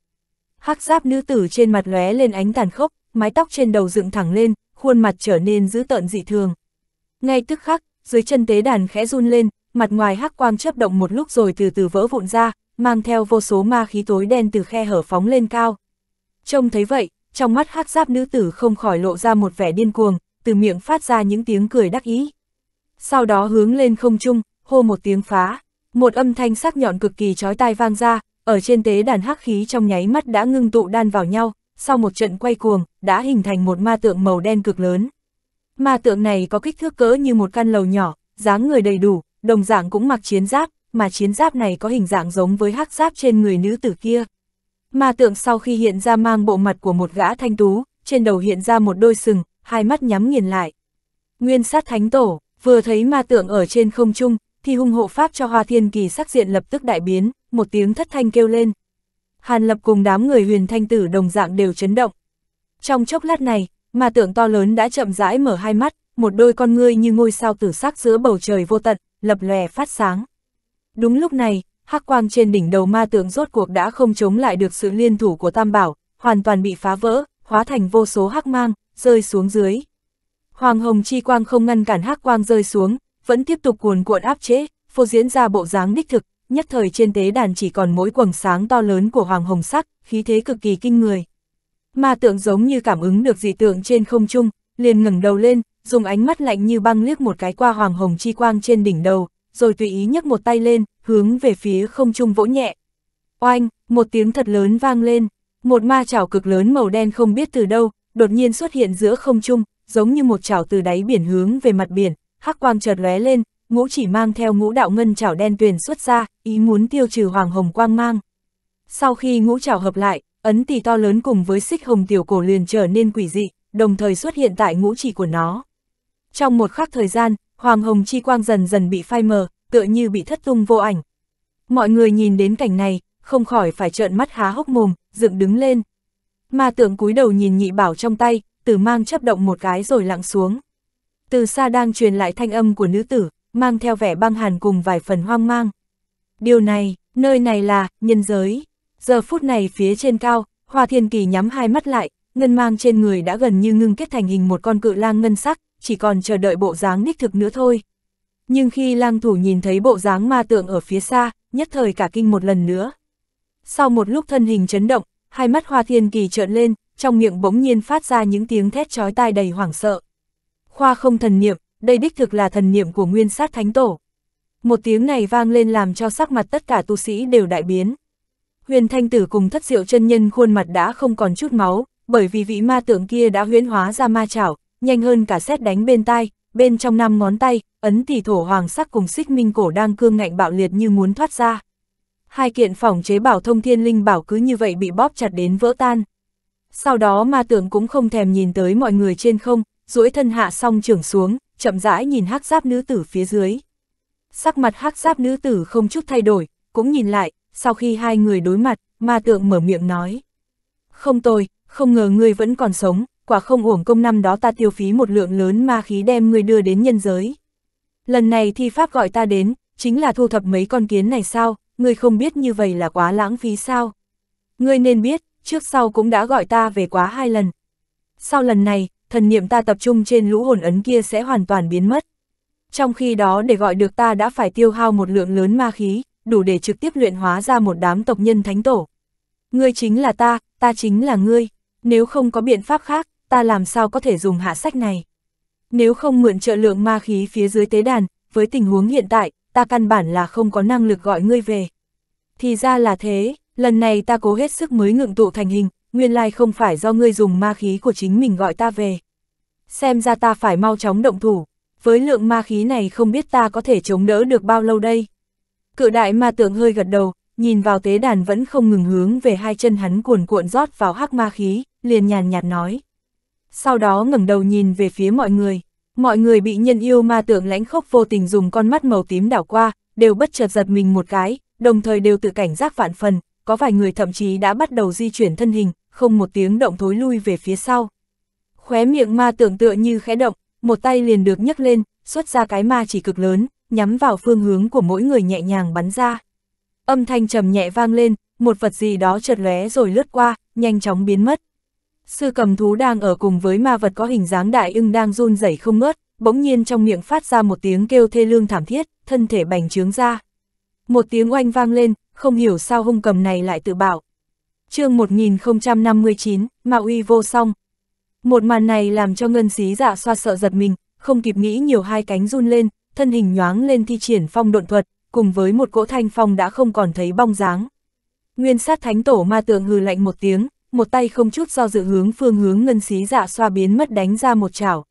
Hắc giáp nữ tử trên mặt lóe lên ánh tàn khốc, mái tóc trên đầu dựng thẳng lên, khuôn mặt trở nên dữ tợn dị thường. Ngay tức khắc, dưới chân tế đàn khẽ run lên, mặt ngoài hắc quang chớp động một lúc rồi từ từ vỡ vụn ra, mang theo vô số ma khí tối đen từ khe hở phóng lên cao. Trông thấy vậy, trong mắt hắc giáp nữ tử không khỏi lộ ra một vẻ điên cuồng, từ miệng phát ra những tiếng cười đắc ý. Sau đó hướng lên không trung, hô một tiếng phá một âm thanh sắc nhọn cực kỳ chói tai vang ra, ở trên tế đàn hắc khí trong nháy mắt đã ngưng tụ đan vào nhau, sau một trận quay cuồng, đã hình thành một ma tượng màu đen cực lớn. Ma tượng này có kích thước cỡ như một căn lầu nhỏ, dáng người đầy đủ, đồng dạng cũng mặc chiến giáp, mà chiến giáp này có hình dạng giống với hắc giáp trên người nữ tử kia. Ma tượng sau khi hiện ra mang bộ mặt của một gã thanh tú, trên đầu hiện ra một đôi sừng, hai mắt nhắm nghiền lại. Nguyên sát thánh tổ, vừa thấy ma tượng ở trên không trung, thì hung hộ pháp cho Hoa Thiên Kỳ sắc diện lập tức đại biến, một tiếng thất thanh kêu lên. Hàn Lập cùng đám người huyền thanh tử đồng dạng đều chấn động. Trong chốc lát này, mà tượng to lớn đã chậm rãi mở hai mắt, một đôi con ngươi như ngôi sao tử sắc giữa bầu trời vô tận, lập lòe phát sáng. Đúng lúc này, hắc quang trên đỉnh đầu ma tượng rốt cuộc đã không chống lại được sự liên thủ của Tam Bảo, hoàn toàn bị phá vỡ, hóa thành vô số hắc mang, rơi xuống dưới. Hoàng hồng chi quang không ngăn cản hắc quang rơi xuống, vẫn tiếp tục cuồn cuộn áp chế, phô diễn ra bộ dáng đích thực, nhất thời trên tế đàn chỉ còn mỗi quầng sáng to lớn của Hoàng Hồng Sắc, khí thế cực kỳ kinh người. Ma tượng giống như cảm ứng được dị tượng trên không trung, liền ngẩng đầu lên, dùng ánh mắt lạnh như băng liếc một cái qua Hoàng Hồng Chi Quang trên đỉnh đầu, rồi tùy ý nhấc một tay lên, hướng về phía không trung vỗ nhẹ. Oanh, một tiếng thật lớn vang lên, một ma chảo cực lớn màu đen không biết từ đâu, đột nhiên xuất hiện giữa không trung, giống như một chảo từ đáy biển hướng về mặt biển, hắc quang chợt lóe lên, ngũ chỉ mang theo ngũ đạo ngân chảo đen tuyền xuất ra, ý muốn tiêu trừ hoàng hồng quang mang. Sau khi ngũ chảo hợp lại, ấn tỷ to lớn cùng với xích hồng tiểu cổ liền trở nên quỷ dị, đồng thời xuất hiện tại ngũ chỉ của nó. Trong một khắc thời gian, hoàng hồng chi quang dần dần bị phai mờ, tựa như bị thất tung vô ảnh. Mọi người nhìn đến cảnh này, không khỏi phải trợn mắt há hốc mồm, dựng đứng lên. Ma tượng cúi đầu nhìn nhị bảo trong tay, từ mang chấp động một cái rồi lặng xuống. Từ xa đang truyền lại thanh âm của nữ tử, mang theo vẻ băng hàn cùng vài phần hoang mang. Điều này, nơi này là, nhân giới. Giờ phút này phía trên cao, Hoa Thiên Kỳ nhắm hai mắt lại, ngân mang trên người đã gần như ngưng kết thành hình một con cự lang ngân sắc, chỉ còn chờ đợi bộ dáng ních thực nữa thôi. Nhưng khi lang thủ nhìn thấy bộ dáng ma tượng ở phía xa, nhất thời cả kinh một lần nữa. Sau một lúc thân hình chấn động, hai mắt Hoa Thiên Kỳ trợn lên, trong miệng bỗng nhiên phát ra những tiếng thét chói tai đầy hoảng sợ khoa không thần niệm, đây đích thực là thần niệm của nguyên sát thánh tổ. Một tiếng này vang lên làm cho sắc mặt tất cả tu sĩ đều đại biến. Huyền thanh tử cùng thất diệu chân nhân khuôn mặt đã không còn chút máu, bởi vì vị ma tượng kia đã huyễn hóa ra ma chảo, nhanh hơn cả xét đánh bên tai, bên trong năm ngón tay, ấn tỷ thổ hoàng sắc cùng xích minh cổ đang cương ngạnh bạo liệt như muốn thoát ra. Hai kiện phòng chế bảo thông thiên linh bảo cứ như vậy bị bóp chặt đến vỡ tan. Sau đó ma tượng cũng không thèm nhìn tới mọi người trên không, duỗi thân hạ xong trưởng xuống, chậm rãi nhìn hắc giáp nữ tử phía dưới. Sắc mặt hắc giáp nữ tử không chút thay đổi, cũng nhìn lại, sau khi hai người đối mặt, ma tượng mở miệng nói. Không tôi, không ngờ ngươi vẫn còn sống, quả không uổng công năm đó ta tiêu phí một lượng lớn ma khí đem ngươi đưa đến nhân giới. Lần này thi pháp gọi ta đến, chính là thu thập mấy con kiến này sao, ngươi không biết như vậy là quá lãng phí sao. Ngươi nên biết, trước sau cũng đã gọi ta về quá hai lần. Sau lần này, thần niệm ta tập trung trên lũ hồn ấn kia sẽ hoàn toàn biến mất. Trong khi đó để gọi được ta đã phải tiêu hao một lượng lớn ma khí, đủ để trực tiếp luyện hóa ra một đám tộc nhân thánh tổ. Ngươi chính là ta, ta chính là ngươi, nếu không có biện pháp khác, ta làm sao có thể dùng hạ sách này. Nếu không mượn trợ lượng ma khí phía dưới tế đàn, với tình huống hiện tại, ta căn bản là không có năng lực gọi ngươi về. Thì ra là thế, lần này ta cố hết sức mới ngượng tụ thành hình, nguyên lai không phải do ngươi dùng ma khí của chính mình gọi ta về. Xem ra ta phải mau chóng động thủ, với lượng ma khí này không biết ta có thể chống đỡ được bao lâu đây. Cự đại ma tượng hơi gật đầu, nhìn vào tế đàn vẫn không ngừng hướng về hai chân hắn cuồn cuộn rót vào hắc ma khí, liền nhàn nhạt nói. Sau đó ngẩng đầu nhìn về phía mọi người, mọi người bị nhân yêu ma tượng lãnh khốc vô tình dùng con mắt màu tím đảo qua, đều bất chợt giật mình một cái, đồng thời đều tự cảnh giác vạn phần, có vài người thậm chí đã bắt đầu di chuyển thân hình, không một tiếng động thối lui về phía sau. Khóe miệng ma tưởng tựa như khẽ động, một tay liền được nhấc lên, xuất ra cái ma chỉ cực lớn, nhắm vào phương hướng của mỗi người nhẹ nhàng bắn ra. Âm thanh trầm nhẹ vang lên, một vật gì đó chợt lóe rồi lướt qua, nhanh chóng biến mất. Sư cầm thú đang ở cùng với ma vật có hình dáng đại ưng đang run rẩy không ngớt, bỗng nhiên trong miệng phát ra một tiếng kêu thê lương thảm thiết, thân thể bành trướng ra. Một tiếng oanh vang lên, không hiểu sao hung cầm này lại tự bảo, chương 1059, ma uy vô song. Một màn này làm cho ngân xí dạ xoa sợ giật mình, không kịp nghĩ nhiều hai cánh run lên, thân hình nhoáng lên thi triển phong độn thuật, cùng với một cỗ thanh phong đã không còn thấy bong dáng. Nguyên sát thánh tổ ma tượng hừ lạnh một tiếng, một tay không chút do dự hướng phương hướng ngân xí dạ xoa biến mất đánh ra một chảo.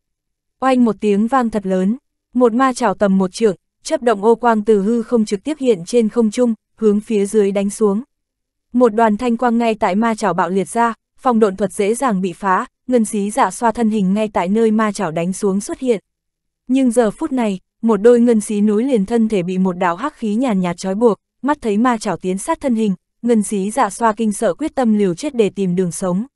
Oanh một tiếng vang thật lớn, một ma chảo tầm một trượng, chấp động ô quang từ hư không trực tiếp hiện trên không trung, hướng phía dưới đánh xuống. Một đoàn thanh quang ngay tại ma chảo bạo liệt ra, phòng độn thuật dễ dàng bị phá, ngân xí giả dạ xoa thân hình ngay tại nơi ma chảo đánh xuống xuất hiện. Nhưng giờ phút này, một đôi ngân xí núi liền thân thể bị một đạo hắc khí nhàn nhạt trói buộc, mắt thấy ma chảo tiến sát thân hình, ngân xí giả dạ xoa kinh sợ quyết tâm liều chết để tìm đường sống.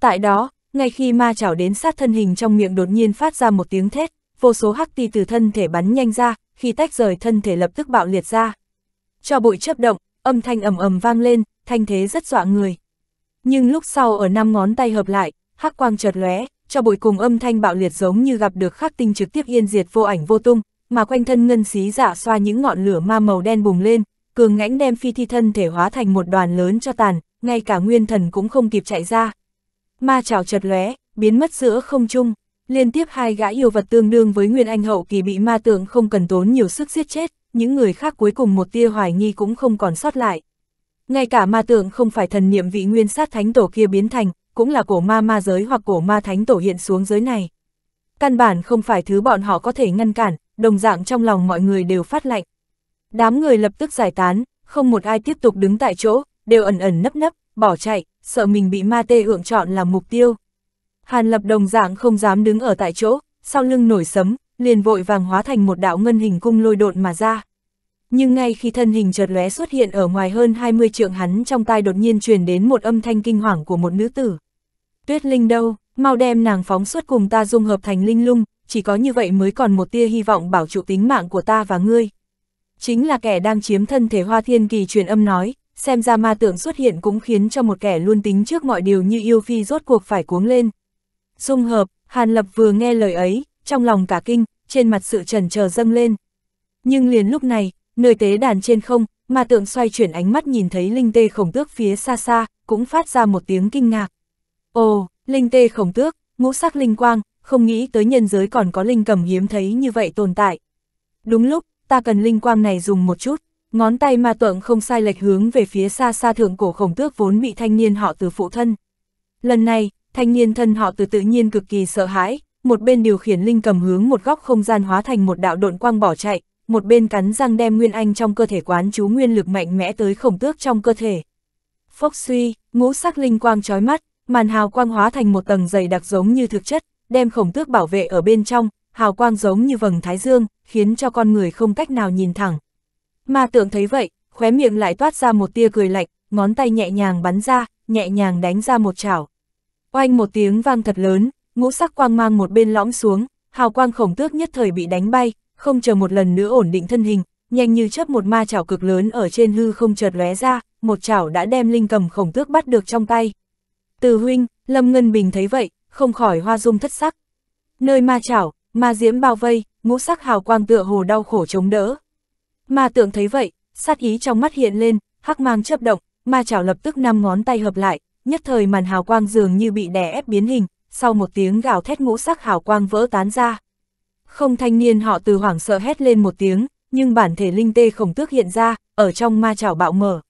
Tại đó, ngay khi ma chảo đến sát thân hình trong miệng đột nhiên phát ra một tiếng thét, vô số hắc ti từ thân thể bắn nhanh ra, khi tách rời thân thể lập tức bạo liệt ra. Cho bụi chấp động, âm thanh ầm ầm vang lên, thanh thế rất dọa người. Nhưng lúc sau ở năm ngón tay hợp lại, hắc quang chợt lóe, cho bụi cùng âm thanh bạo liệt giống như gặp được khắc tinh trực tiếp yên diệt vô ảnh vô tung, mà quanh thân ngân xí giả dạ xoa những ngọn lửa ma màu đen bùng lên, cường ngãnh đem phi thi thân thể hóa thành một đoàn lớn cho tàn, ngay cả nguyên thần cũng không kịp chạy ra. Ma chảo chật lóe, biến mất giữa không trung, liên tiếp hai gã yêu vật tương đương với nguyên anh hậu kỳ bị ma tượng không cần tốn nhiều sức giết chết, những người khác cuối cùng một tia hoài nghi cũng không còn sót lại. Ngay cả ma tượng không phải thần niệm vị nguyên sát thánh tổ kia biến thành, cũng là cổ ma ma giới hoặc cổ ma thánh tổ hiện xuống giới này. Căn bản không phải thứ bọn họ có thể ngăn cản, đồng dạng trong lòng mọi người đều phát lạnh. Đám người lập tức giải tán, không một ai tiếp tục đứng tại chỗ, đều ẩn ẩn nấp nấp, bỏ chạy, sợ mình bị ma tê ượng chọn làm mục tiêu. Hàn lập đồng dạng không dám đứng ở tại chỗ, sau lưng nổi sấm, liền vội vàng hóa thành một đạo ngân hình cung lôi độn mà ra nhưng ngay khi thân hình chợt lóe xuất hiện ở ngoài hơn 20 trượng hắn trong tai đột nhiên truyền đến một âm thanh kinh hoàng của một nữ tử. Tuyết Linh đâu, mau đem nàng phóng xuất cùng ta dung hợp thành linh lung, chỉ có như vậy mới còn một tia hy vọng bảo trụ tính mạng của ta và ngươi. Chính là kẻ đang chiếm thân thể hoa thiên kỳ truyền âm nói, xem ra ma tượng xuất hiện cũng khiến cho một kẻ luôn tính trước mọi điều như yêu phi rốt cuộc phải cuống lên. Dung hợp, Hàn Lập vừa nghe lời ấy, trong lòng cả kinh, trên mặt sự trần chờ dâng lên. Nhưng liền lúc này, nơi tế đàn trên không, mà tượng xoay chuyển ánh mắt nhìn thấy linh tê khổng tước phía xa xa, cũng phát ra một tiếng kinh ngạc. Ồ, linh tê khổng tước, ngũ sắc linh quang, không nghĩ tới nhân giới còn có linh cầm hiếm thấy như vậy tồn tại. Đúng lúc, ta cần linh quang này dùng một chút, ngón tay ma tượng không sai lệch hướng về phía xa xa thượng cổ khổng tước vốn bị thanh niên họ từ phụ thân. Lần này, thanh niên thân họ từ tự nhiên cực kỳ sợ hãi, một bên điều khiển linh cầm hướng một góc không gian hóa thành một đạo độn quang bỏ chạy, một bên cắn răng đem Nguyên Anh trong cơ thể quán chú nguyên lực mạnh mẽ tới khổng tước trong cơ thể. Phốc suy, ngũ sắc linh quang trói mắt, màn hào quang hóa thành một tầng dày đặc giống như thực chất, đem khổng tước bảo vệ ở bên trong, hào quang giống như vầng thái dương, khiến cho con người không cách nào nhìn thẳng. Ma tượng thấy vậy, khóe miệng lại toát ra một tia cười lạnh, ngón tay nhẹ nhàng bắn ra, nhẹ nhàng đánh ra một chảo. Oanh một tiếng vang thật lớn, ngũ sắc quang mang một bên lõm xuống, hào quang khổng tước nhất thời bị đánh bay, không chờ một lần nữa ổn định thân hình, nhanh như chớp một ma chảo cực lớn ở trên hư không chợt lóe ra, một chảo đã đem linh cầm khổng tước bắt được trong tay. Từ huynh, Lâm Ngân Bình thấy vậy, không khỏi hoa dung thất sắc. Nơi ma chảo, ma diễm bao vây, ngũ sắc hào quang tựa hồ đau khổ chống đỡ. Ma tượng thấy vậy, sát ý trong mắt hiện lên, hắc mang chớp động, ma chảo lập tức năm ngón tay hợp lại, nhất thời màn hào quang dường như bị đè ép biến hình, sau một tiếng gào thét ngũ sắc hào quang vỡ tán ra. Không thanh niên họ từ hoảng sợ hét lên một tiếng, nhưng bản thể linh tê khổng tước hiện ra, ở trong ma chảo bạo mở.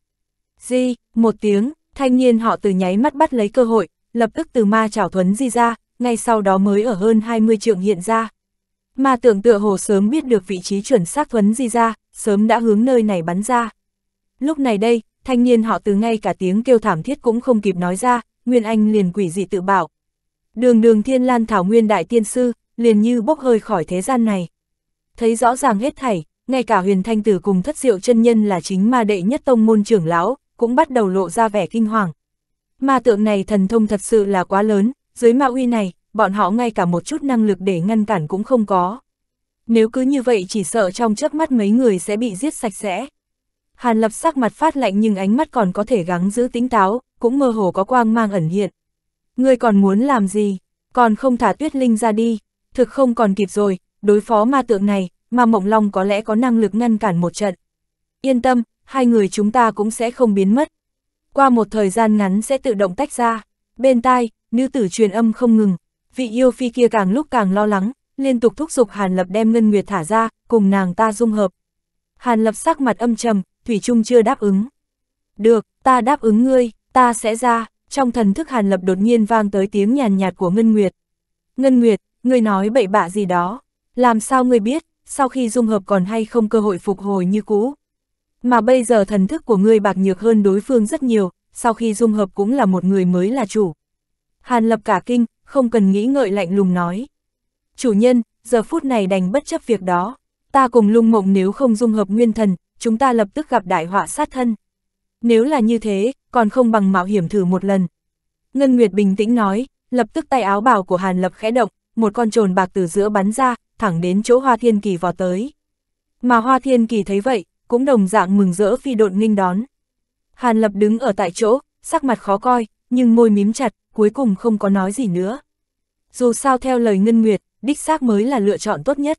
Di, một tiếng, thanh niên họ từ nháy mắt bắt lấy cơ hội, lập tức từ ma chảo thuấn di ra, ngay sau đó mới ở hơn 20 trượng hiện ra. Ma tượng tựa hồ sớm biết được vị trí chuẩn xác thuấn di ra, sớm đã hướng nơi này bắn ra. Lúc này đây, thanh niên họ từ ngay cả tiếng kêu thảm thiết cũng không kịp nói ra, Nguyên Anh liền quỷ dị tự bảo. Đường đường thiên lan thảo nguyên đại tiên sư, liền như bốc hơi khỏi thế gian này. Thấy rõ ràng hết thảy, ngay cả huyền thanh tử cùng thất diệu chân nhân là chính ma đệ nhất tông môn trưởng lão, cũng bắt đầu lộ ra vẻ kinh hoàng. Ma tượng này thần thông thật sự là quá lớn, dưới ma uy này, bọn họ ngay cả một chút năng lực để ngăn cản cũng không có. Nếu cứ như vậy chỉ sợ trong chớp mắt mấy người sẽ bị giết sạch sẽ. Hàn lập sắc mặt phát lạnh nhưng ánh mắt còn có thể gắng giữ tính táo, cũng mơ hồ có quang mang ẩn hiện. Ngươi còn muốn làm gì? Còn không thả tuyết linh ra đi thực không còn kịp rồi, đối phó ma tượng này, mà Mộng Long có lẽ có năng lực ngăn cản một trận. Yên tâm, hai người chúng ta cũng sẽ không biến mất. Qua một thời gian ngắn sẽ tự động tách ra. Bên tai, nữ tử truyền âm không ngừng, vị yêu phi kia càng lúc càng lo lắng, liên tục thúc giục Hàn Lập đem Ngân Nguyệt thả ra, cùng nàng ta dung hợp. Hàn Lập sắc mặt âm trầm, Thủy Trung chưa đáp ứng. Được, ta đáp ứng ngươi, ta sẽ ra, trong thần thức Hàn Lập đột nhiên vang tới tiếng nhàn nhạt của Ngân Nguyệt. Ngân Nguyệt, Ngươi nói bậy bạ gì đó, làm sao ngươi biết, sau khi dung hợp còn hay không cơ hội phục hồi như cũ. Mà bây giờ thần thức của ngươi bạc nhược hơn đối phương rất nhiều, sau khi dung hợp cũng là một người mới là chủ. Hàn lập cả kinh, không cần nghĩ ngợi lạnh lùng nói. Chủ nhân, giờ phút này đành bất chấp việc đó, ta cùng lung mộng nếu không dung hợp nguyên thần, chúng ta lập tức gặp đại họa sát thân. Nếu là như thế, còn không bằng mạo hiểm thử một lần. Ngân Nguyệt bình tĩnh nói, lập tức tay áo bào của Hàn Lập khẽ động, một con trồn bạc từ giữa bắn ra, thẳng đến chỗ Hoa Thiên Kỳ vò tới. Mà Hoa Thiên Kỳ thấy vậy, cũng đồng dạng mừng rỡ phi độn nghinh đón. Hàn Lập đứng ở tại chỗ, sắc mặt khó coi, nhưng môi mím chặt, cuối cùng không có nói gì nữa. Dù sao theo lời Ngân Nguyệt, đích xác mới là lựa chọn tốt nhất.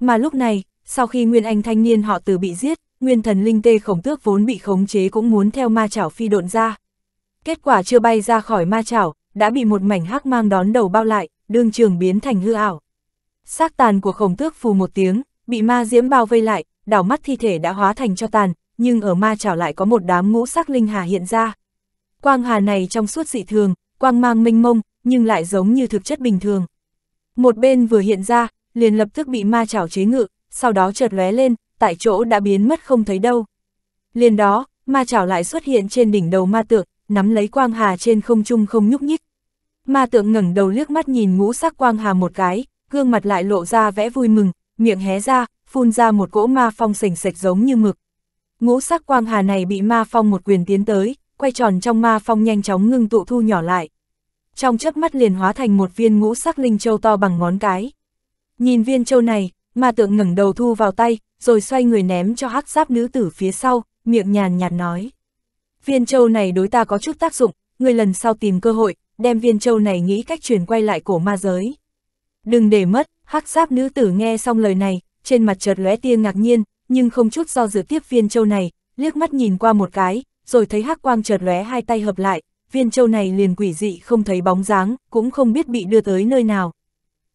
Mà lúc này, sau khi Nguyên Anh thanh niên họ từ bị giết, Nguyên thần linh tê khổng tước vốn bị khống chế cũng muốn theo ma chảo phi độn ra. Kết quả chưa bay ra khỏi ma chảo, đã bị một mảnh hắc mang đón đầu bao lại, đương trường biến thành hư ảo. Xác tàn của khổng tước phù một tiếng, bị ma diễm bao vây lại, đảo mắt thi thể đã hóa thành cho tàn, nhưng ở ma trảo lại có một đám ngũ sắc linh hà hiện ra. Quang hà này trong suốt dị thường, quang mang mênh mông, nhưng lại giống như thực chất bình thường. Một bên vừa hiện ra, liền lập tức bị ma trảo chế ngự, sau đó chợt lóe lên, tại chỗ đã biến mất không thấy đâu. Liền đó, ma trảo lại xuất hiện trên đỉnh đầu ma tượng, nắm lấy quang hà trên không trung không nhúc nhích. Ma tượng ngẩng đầu liếc mắt nhìn ngũ sắc quang hà một cái, gương mặt lại lộ ra vẽ vui mừng, miệng hé ra, phun ra một cỗ ma phong sỉnh sạch giống như mực. Ngũ sắc quang hà này bị ma phong một quyền tiến tới, quay tròn trong ma phong nhanh chóng ngưng tụ thu nhỏ lại. Trong chớp mắt liền hóa thành một viên ngũ sắc linh châu to bằng ngón cái. Nhìn viên châu này, ma tượng ngẩng đầu thu vào tay, rồi xoay người ném cho hắc giáp nữ tử phía sau, miệng nhàn nhạt nói. Viên châu này đối ta có chút tác dụng, người lần sau tìm cơ hội, đem viên châu này nghĩ cách truyền quay lại cổ ma giới. Đừng để mất, hắc giáp nữ tử nghe xong lời này, trên mặt chợt lóe tia ngạc nhiên, nhưng không chút do dự tiếp viên châu này, liếc mắt nhìn qua một cái, rồi thấy hắc quang chợt lóe hai tay hợp lại, viên châu này liền quỷ dị không thấy bóng dáng, cũng không biết bị đưa tới nơi nào.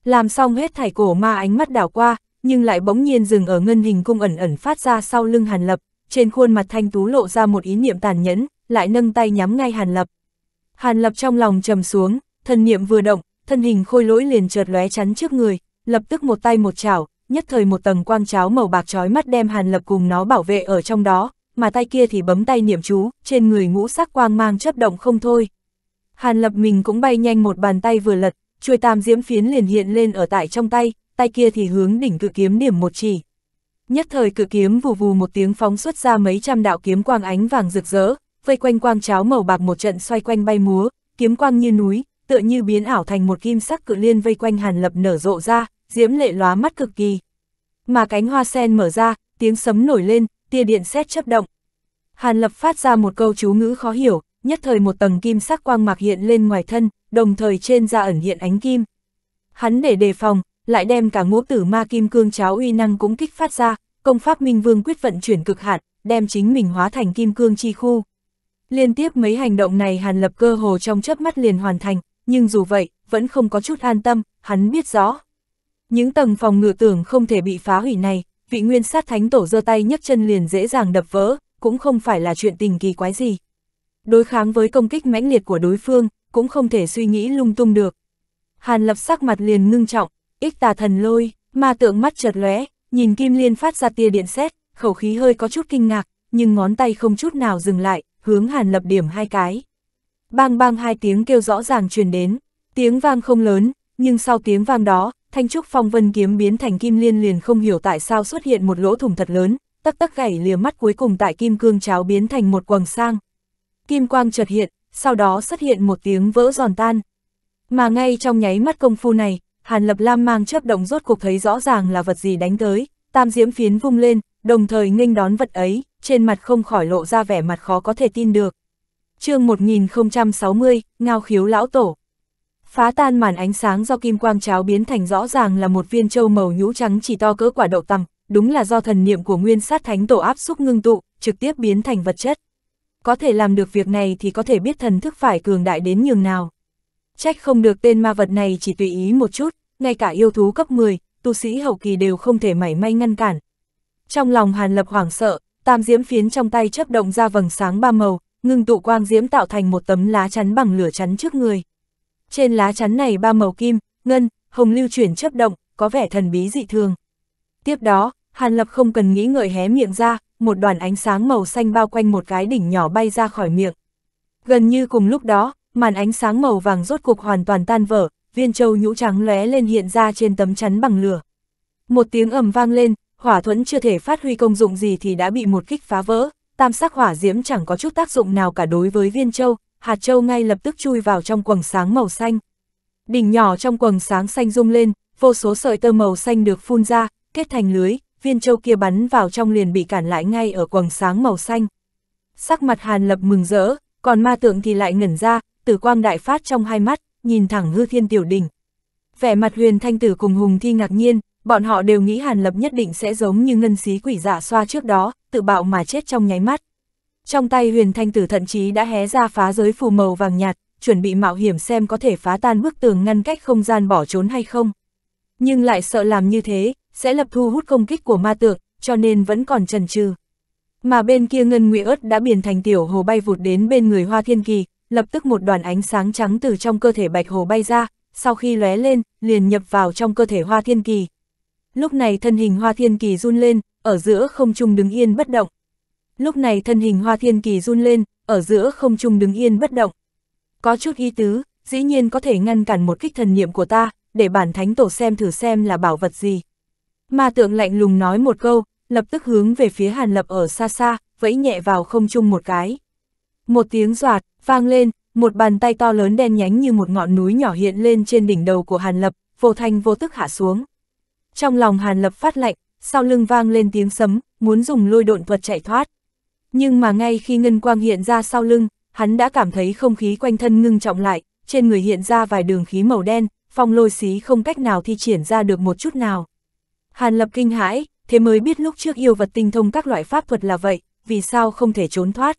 Làm xong hết thải cổ ma ánh mắt đảo qua, nhưng lại bỗng nhiên dừng ở ngân hình cung ẩn ẩn phát ra sau lưng Hàn Lập, trên khuôn mặt thanh tú lộ ra một ý niệm tàn nhẫn, lại nâng tay nhắm ngay Hàn Lập, Hàn Lập trong lòng trầm xuống, thân niệm vừa động, thân hình khôi lỗi liền chợt lóe chắn trước người, lập tức một tay một chảo, nhất thời một tầng quang cháo màu bạc chói mắt đem Hàn Lập cùng nó bảo vệ ở trong đó, mà tay kia thì bấm tay niệm chú, trên người ngũ sắc quang mang chớp động không thôi. Hàn Lập mình cũng bay nhanh một bàn tay vừa lật, chuôi tam diễm phiến liền hiện lên ở tại trong tay, tay kia thì hướng đỉnh cự kiếm điểm một chỉ. Nhất thời cự kiếm vù vù một tiếng phóng xuất ra mấy trăm đạo kiếm quang ánh vàng rực rỡ, vây quanh quang cháo màu bạc một trận xoay quanh bay múa, kiếm quang như núi, tựa như biến ảo thành một kim sắc cự liên vây quanh Hàn Lập nở rộ ra, diễm lệ lóa mắt cực kỳ. Mà cánh hoa sen mở ra, tiếng sấm nổi lên, tia điện xét chớp động. Hàn Lập phát ra một câu chú ngữ khó hiểu, nhất thời một tầng kim sắc quang mạc hiện lên ngoài thân, đồng thời trên da ẩn hiện ánh kim. Hắn để đề phòng, lại đem cả ngũ tử ma kim cương cháo uy năng cũng kích phát ra, công pháp Minh Vương quyết vận chuyển cực hạn, đem chính mình hóa thành kim cương chi khu. Liên tiếp mấy hành động này Hàn Lập cơ hồ trong chớp mắt liền hoàn thành, nhưng dù vậy, vẫn không có chút an tâm, hắn biết rõ. Những tầng phòng ngự tưởng không thể bị phá hủy này, vị nguyên sát thánh tổ giơ tay nhấc chân liền dễ dàng đập vỡ, cũng không phải là chuyện tình kỳ quái gì. Đối kháng với công kích mãnh liệt của đối phương, cũng không thể suy nghĩ lung tung được. Hàn Lập sắc mặt liền ngưng trọng, ích tà thần lôi, ma tượng mắt chợt lóe, nhìn Kim Liên phát ra tia điện xét khẩu khí hơi có chút kinh ngạc, nhưng ngón tay không chút nào dừng lại, hướng Hàn Lập điểm hai cái. Bang bang hai tiếng kêu rõ ràng truyền đến, tiếng vang không lớn, nhưng sau tiếng vang đó, thanh trúc phong vân kiếm biến thành kim liên liền không hiểu tại sao xuất hiện một lỗ thủng thật lớn, tắc tắc gảy lìa mắt cuối cùng tại kim cương cháo biến thành một quầng sang. Kim quang chợt hiện, sau đó xuất hiện một tiếng vỡ giòn tan. Mà ngay trong nháy mắt công phu này, Hàn Lập Lam mang chớp động rốt cuộc thấy rõ ràng là vật gì đánh tới, tam diễm phiến vung lên, đồng thời nghênh đón vật ấy trên mặt không khỏi lộ ra vẻ mặt khó có thể tin được. chương 1060, Ngao khiếu lão tổ. Phá tan màn ánh sáng do kim quang cháo biến thành rõ ràng là một viên châu màu nhũ trắng chỉ to cỡ quả đậu tằm, đúng là do thần niệm của nguyên sát thánh tổ áp xúc ngưng tụ, trực tiếp biến thành vật chất. Có thể làm được việc này thì có thể biết thần thức phải cường đại đến nhường nào. Trách không được tên ma vật này chỉ tùy ý một chút, ngay cả yêu thú cấp 10, tu sĩ hậu kỳ đều không thể mảy may ngăn cản. Trong lòng Hàn Lập hoảng sợ, tam diễm phiến trong tay chấp động ra vầng sáng ba màu, ngưng tụ quang diễm tạo thành một tấm lá chắn bằng lửa chắn trước người. Trên lá chắn này ba màu kim, ngân, hồng lưu chuyển chấp động, có vẻ thần bí dị thường. Tiếp đó, Hàn Lập không cần nghĩ ngợi hé miệng ra, một đoàn ánh sáng màu xanh bao quanh một cái đỉnh nhỏ bay ra khỏi miệng. Gần như cùng lúc đó, màn ánh sáng màu vàng rốt cục hoàn toàn tan vỡ, viên châu nhũ trắng lóe lên hiện ra trên tấm chắn bằng lửa. Một tiếng ầm vang lên, hỏa thuẫn chưa thể phát huy công dụng gì thì đã bị một kích phá vỡ, tam sắc hỏa diễm chẳng có chút tác dụng nào cả đối với viên châu, hạt châu ngay lập tức chui vào trong quầng sáng màu xanh. Đỉnh nhỏ trong quầng sáng xanh rung lên, vô số sợi tơ màu xanh được phun ra, kết thành lưới, viên châu kia bắn vào trong liền bị cản lại ngay ở quầng sáng màu xanh. Sắc mặt Hàn Lập mừng rỡ, còn ma tượng thì lại ngẩn ra, tử quang đại phát trong hai mắt, nhìn thẳng hư thiên tiểu đỉnh. Vẻ mặt huyền thanh tử cùng hùng thi ngạc nhiên, bọn họ đều nghĩ Hàn Lập nhất định sẽ giống như ngân xí quỷ giả xoa trước đó, tự bạo mà chết trong nháy mắt. Trong tay huyền thanh tử thậm chí đã hé ra phá giới phù màu vàng nhạt, chuẩn bị mạo hiểm xem có thể phá tan bức tường ngăn cách không gian bỏ trốn hay không. Nhưng lại sợ làm như thế, sẽ lập thu hút công kích của ma tượng, cho nên vẫn còn chần chừ. Mà bên kia ngân nguy ớt đã biến thành tiểu hồ bay vụt đến bên người hoa thiên kỳ, lập tức một đoàn ánh sáng trắng từ trong cơ thể bạch hồ bay ra, sau khi lóe lên, liền nhập vào trong cơ thể hoa thiên kỳ. Lúc này thân hình Hoa Thiên Kỳ run lên, ở giữa không trung đứng yên bất động. Lúc này thân hình Hoa Thiên Kỳ run lên, ở giữa không trung đứng yên bất động. Có chút ý tứ, dĩ nhiên có thể ngăn cản một kích thần niệm của ta, để bản thánh tổ xem thử xem là bảo vật gì. Ma tượng lạnh lùng nói một câu, lập tức hướng về phía Hàn Lập ở xa xa, vẫy nhẹ vào không trung một cái. Một tiếng giọt, vang lên, một bàn tay to lớn đen nhánh như một ngọn núi nhỏ hiện lên trên đỉnh đầu của Hàn Lập, vô thanh vô tức hạ xuống trong lòng Hàn Lập phát lạnh, sau lưng vang lên tiếng sấm, muốn dùng lôi độn thuật chạy thoát. Nhưng mà ngay khi ngân quang hiện ra sau lưng, hắn đã cảm thấy không khí quanh thân ngưng trọng lại, trên người hiện ra vài đường khí màu đen, phong lôi xí không cách nào thi triển ra được một chút nào. Hàn Lập kinh hãi, thế mới biết lúc trước yêu vật tinh thông các loại pháp thuật là vậy, vì sao không thể trốn thoát.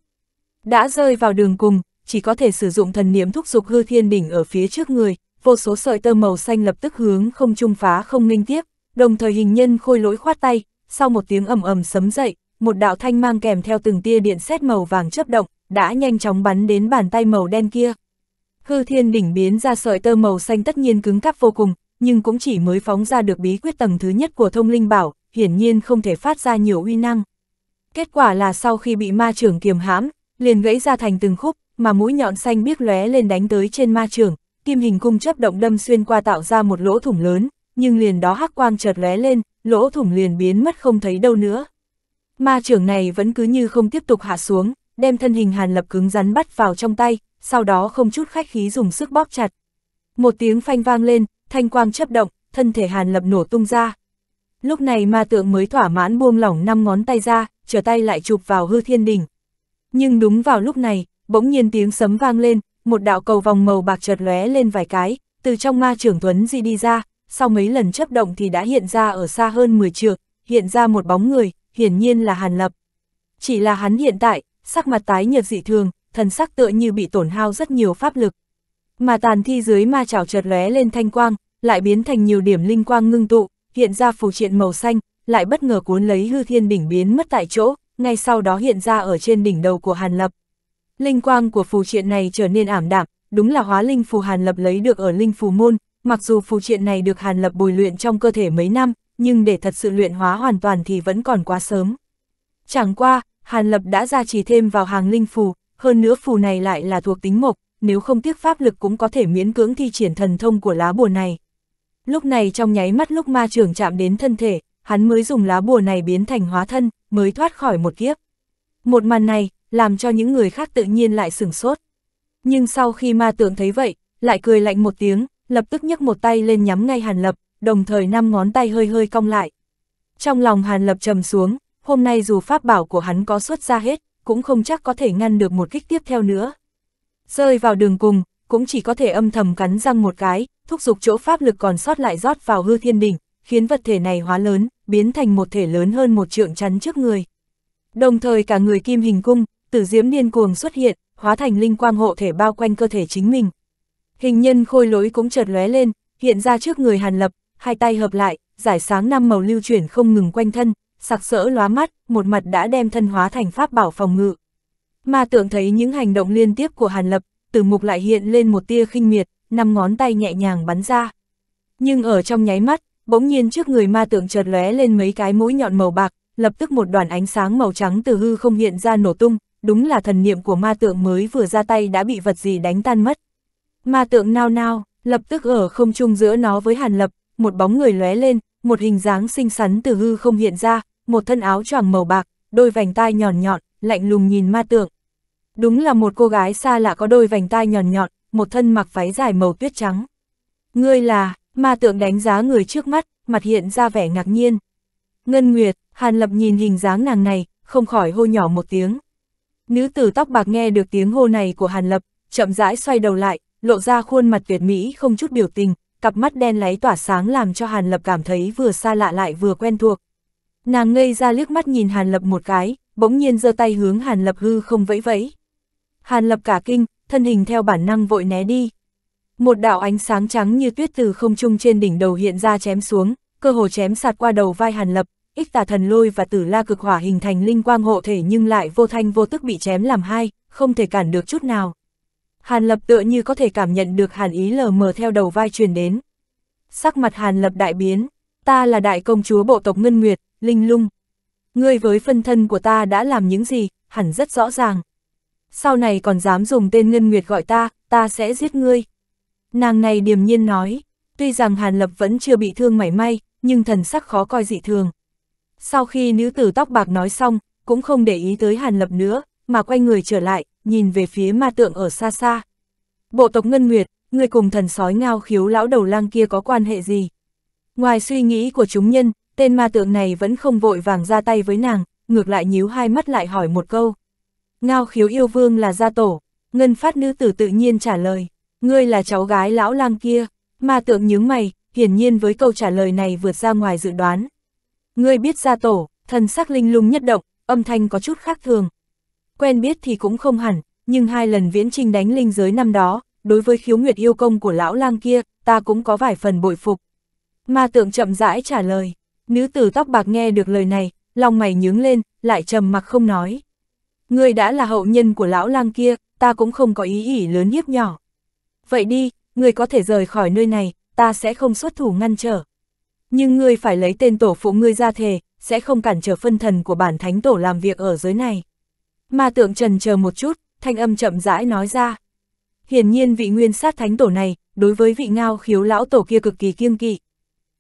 Đã rơi vào đường cùng, chỉ có thể sử dụng thần niệm thúc dục hư thiên đỉnh ở phía trước người, vô số sợi tơ màu xanh lập tức hướng không trung phá không nghênh tiếp, đồng thời hình nhân khôi lỗi khoát tay, sau một tiếng ầm ầm sấm dậy, một đạo thanh mang kèm theo từng tia điện xét màu vàng chớp động, đã nhanh chóng bắn đến bàn tay màu đen kia. Hư thiên đỉnh biến ra sợi tơ màu xanh tất nhiên cứng cáp vô cùng, nhưng cũng chỉ mới phóng ra được bí quyết tầng thứ nhất của thông linh bảo, hiển nhiên không thể phát ra nhiều uy năng. Kết quả là sau khi bị ma trưởng kiềm hãm, liền gãy ra thành từng khúc, mà mũi nhọn xanh biếc lóe lên đánh tới trên ma trưởng, kim hình cung chấp động đâm xuyên qua tạo ra một lỗ thủng lớn, nhưng liền đó hắc quang chợt lóe lên, lỗ thủng liền biến mất không thấy đâu nữa. Ma trưởng này vẫn cứ như không tiếp tục hạ xuống, đem thân hình Hàn Lập cứng rắn bắt vào trong tay, sau đó không chút khách khí dùng sức bóp chặt. Một tiếng phanh vang lên, thanh quang chấp động, thân thể Hàn Lập nổ tung ra. Lúc này ma tượng mới thỏa mãn buông lỏng năm ngón tay ra, trở tay lại chụp vào hư thiên đỉnh. Nhưng đúng vào lúc này, bỗng nhiên tiếng sấm vang lên, một đạo cầu vòng màu bạc chợt lóe lên vài cái, từ trong ma trưởng Tuấn Di đi ra, sau mấy lần chấp động thì đã hiện ra ở xa hơn 10 trượng, hiện ra một bóng người, hiển nhiên là Hàn Lập. Chỉ là hắn hiện tại, sắc mặt tái nhợt dị thường, thần sắc tựa như bị tổn hao rất nhiều pháp lực. Mà tàn thi dưới ma chảo chợt lóe lên thanh quang, lại biến thành nhiều điểm linh quang ngưng tụ, hiện ra phù triện màu xanh, lại bất ngờ cuốn lấy hư thiên đỉnh biến mất tại chỗ, ngay sau đó hiện ra ở trên đỉnh đầu của Hàn Lập. Linh quang của phù triện này trở nên ảm đạm, đúng là hóa linh phù Hàn Lập lấy được ở linh phù môn, Mặc dù phù triện này được Hàn Lập bồi luyện trong cơ thể mấy năm, nhưng để thật sự luyện hóa hoàn toàn thì vẫn còn quá sớm. Chẳng qua, Hàn Lập đã gia trì thêm vào hàng linh phù, hơn nữa phù này lại là thuộc tính mộc, nếu không tiếc pháp lực cũng có thể miễn cưỡng thi triển thần thông của lá bùa này. Lúc này trong nháy mắt lúc ma trưởng chạm đến thân thể, hắn mới dùng lá bùa này biến thành hóa thân, mới thoát khỏi một kiếp. Một màn này, làm cho những người khác tự nhiên lại sửng sốt. Nhưng sau khi ma tượng thấy vậy, lại cười lạnh một tiếng, lập tức nhấc một tay lên nhắm ngay Hàn Lập, đồng thời năm ngón tay hơi hơi cong lại. Trong lòng Hàn Lập trầm xuống, hôm nay dù pháp bảo của hắn có xuất ra hết, cũng không chắc có thể ngăn được một kích tiếp theo nữa. Rơi vào đường cùng, cũng chỉ có thể âm thầm cắn răng một cái, thúc giục chỗ pháp lực còn sót lại rót vào hư thiên đỉnh, khiến vật thể này hóa lớn, biến thành một thể lớn hơn một trượng chắn trước người. Đồng thời cả người kim hình cung, tử diễm điên cuồng xuất hiện, hóa thành linh quang hộ thể bao quanh cơ thể chính mình, Hình nhân khôi lối cũng chợt lóe lên, hiện ra trước người Hàn Lập, hai tay hợp lại, giải sáng năm màu lưu chuyển không ngừng quanh thân, sặc sỡ lóa mắt, một mặt đã đem thân hóa thành pháp bảo phòng ngự. Ma tượng thấy những hành động liên tiếp của Hàn Lập, từ mục lại hiện lên một tia khinh miệt, năm ngón tay nhẹ nhàng bắn ra. Nhưng ở trong nháy mắt, bỗng nhiên trước người ma tượng chợt lóe lên mấy cái mũi nhọn màu bạc, lập tức một đoàn ánh sáng màu trắng từ hư không hiện ra nổ tung, đúng là thần niệm của ma tượng mới vừa ra tay đã bị vật gì đánh tan mất. Ma tượng nao nao, lập tức ở không trung giữa nó với Hàn Lập, một bóng người lóe lên, một hình dáng xinh xắn từ hư không hiện ra, một thân áo choàng màu bạc, đôi vành tai nhọn nhọn, lạnh lùng nhìn ma tượng. Đúng là một cô gái xa lạ có đôi vành tai nhọn nhọn, một thân mặc váy dài màu tuyết trắng. Ngươi là, ma tượng đánh giá người trước mắt, mặt hiện ra vẻ ngạc nhiên. Ngân Nguyệt, Hàn Lập nhìn hình dáng nàng này, không khỏi hô nhỏ một tiếng. Nữ tử tóc bạc nghe được tiếng hô này của Hàn Lập, chậm rãi xoay đầu lại, lộ ra khuôn mặt tuyệt mỹ không chút biểu tình, cặp mắt đen láy tỏa sáng làm cho Hàn Lập cảm thấy vừa xa lạ lại vừa quen thuộc. Nàng ngây ra liếc mắt nhìn Hàn Lập một cái, bỗng nhiên giơ tay hướng Hàn Lập hư không vẫy vẫy. Hàn Lập cả kinh, thân hình theo bản năng vội né đi. Một đạo ánh sáng trắng như tuyết từ không trung trên đỉnh đầu hiện ra chém xuống, cơ hồ chém sạt qua đầu vai Hàn Lập, ích tà thần lôi và tử la cực hỏa hình thành linh quang hộ thể nhưng lại vô thanh vô tức bị chém làm hai, không thể cản được chút nào. Hàn Lập tựa như có thể cảm nhận được hàn ý lờ mờ theo đầu vai truyền đến. Sắc mặt Hàn Lập đại biến, ta là đại công chúa bộ tộc Ngân Nguyệt, Linh Lung. Ngươi với phân thân của ta đã làm những gì, hẳn rất rõ ràng. Sau này còn dám dùng tên Ngân Nguyệt gọi ta, ta sẽ giết ngươi. Nàng này điềm nhiên nói, tuy rằng Hàn Lập vẫn chưa bị thương mảy may, nhưng thần sắc khó coi dị thường. Sau khi nữ tử tóc bạc nói xong, cũng không để ý tới Hàn Lập nữa, mà quay người trở lại, nhìn về phía ma tượng ở xa xa. Bộ tộc Ngân Nguyệt, người cùng thần sói ngao khiếu lão đầu lang kia có quan hệ gì? Ngoài suy nghĩ của chúng nhân, tên ma tượng này vẫn không vội vàng ra tay với nàng, ngược lại nhíu hai mắt lại hỏi một câu. Ngao khiếu yêu vương là gia tổ, ngân phát nữ tử tự nhiên trả lời, ngươi là cháu gái lão lang kia, ma tượng nhướng mày, hiển nhiên với câu trả lời này vượt ra ngoài dự đoán. Ngươi biết gia tổ, thần sắc linh lung nhất động, âm thanh có chút khác thường, quen biết thì cũng không hẳn, nhưng hai lần viễn trinh đánh linh giới năm đó, đối với khiếu nguyệt yêu công của lão lang kia, ta cũng có vài phần bội phục. Ma tượng chậm rãi trả lời, nữ tử tóc bạc nghe được lời này, lòng mày nhướng lên, lại trầm mặc không nói. Người đã là hậu nhân của lão lang kia, ta cũng không có ý ỉ lớn hiếp nhỏ. Vậy đi, người có thể rời khỏi nơi này, ta sẽ không xuất thủ ngăn trở. Nhưng ngươi phải lấy tên tổ phụ ngươi ra thề, sẽ không cản trở phân thần của bản thánh tổ làm việc ở giới này. Ma tượng trần chờ một chút, thanh âm chậm rãi nói ra. Hiển nhiên vị nguyên sát thánh tổ này, đối với vị ngao khiếu lão tổ kia cực kỳ kiêng kỵ.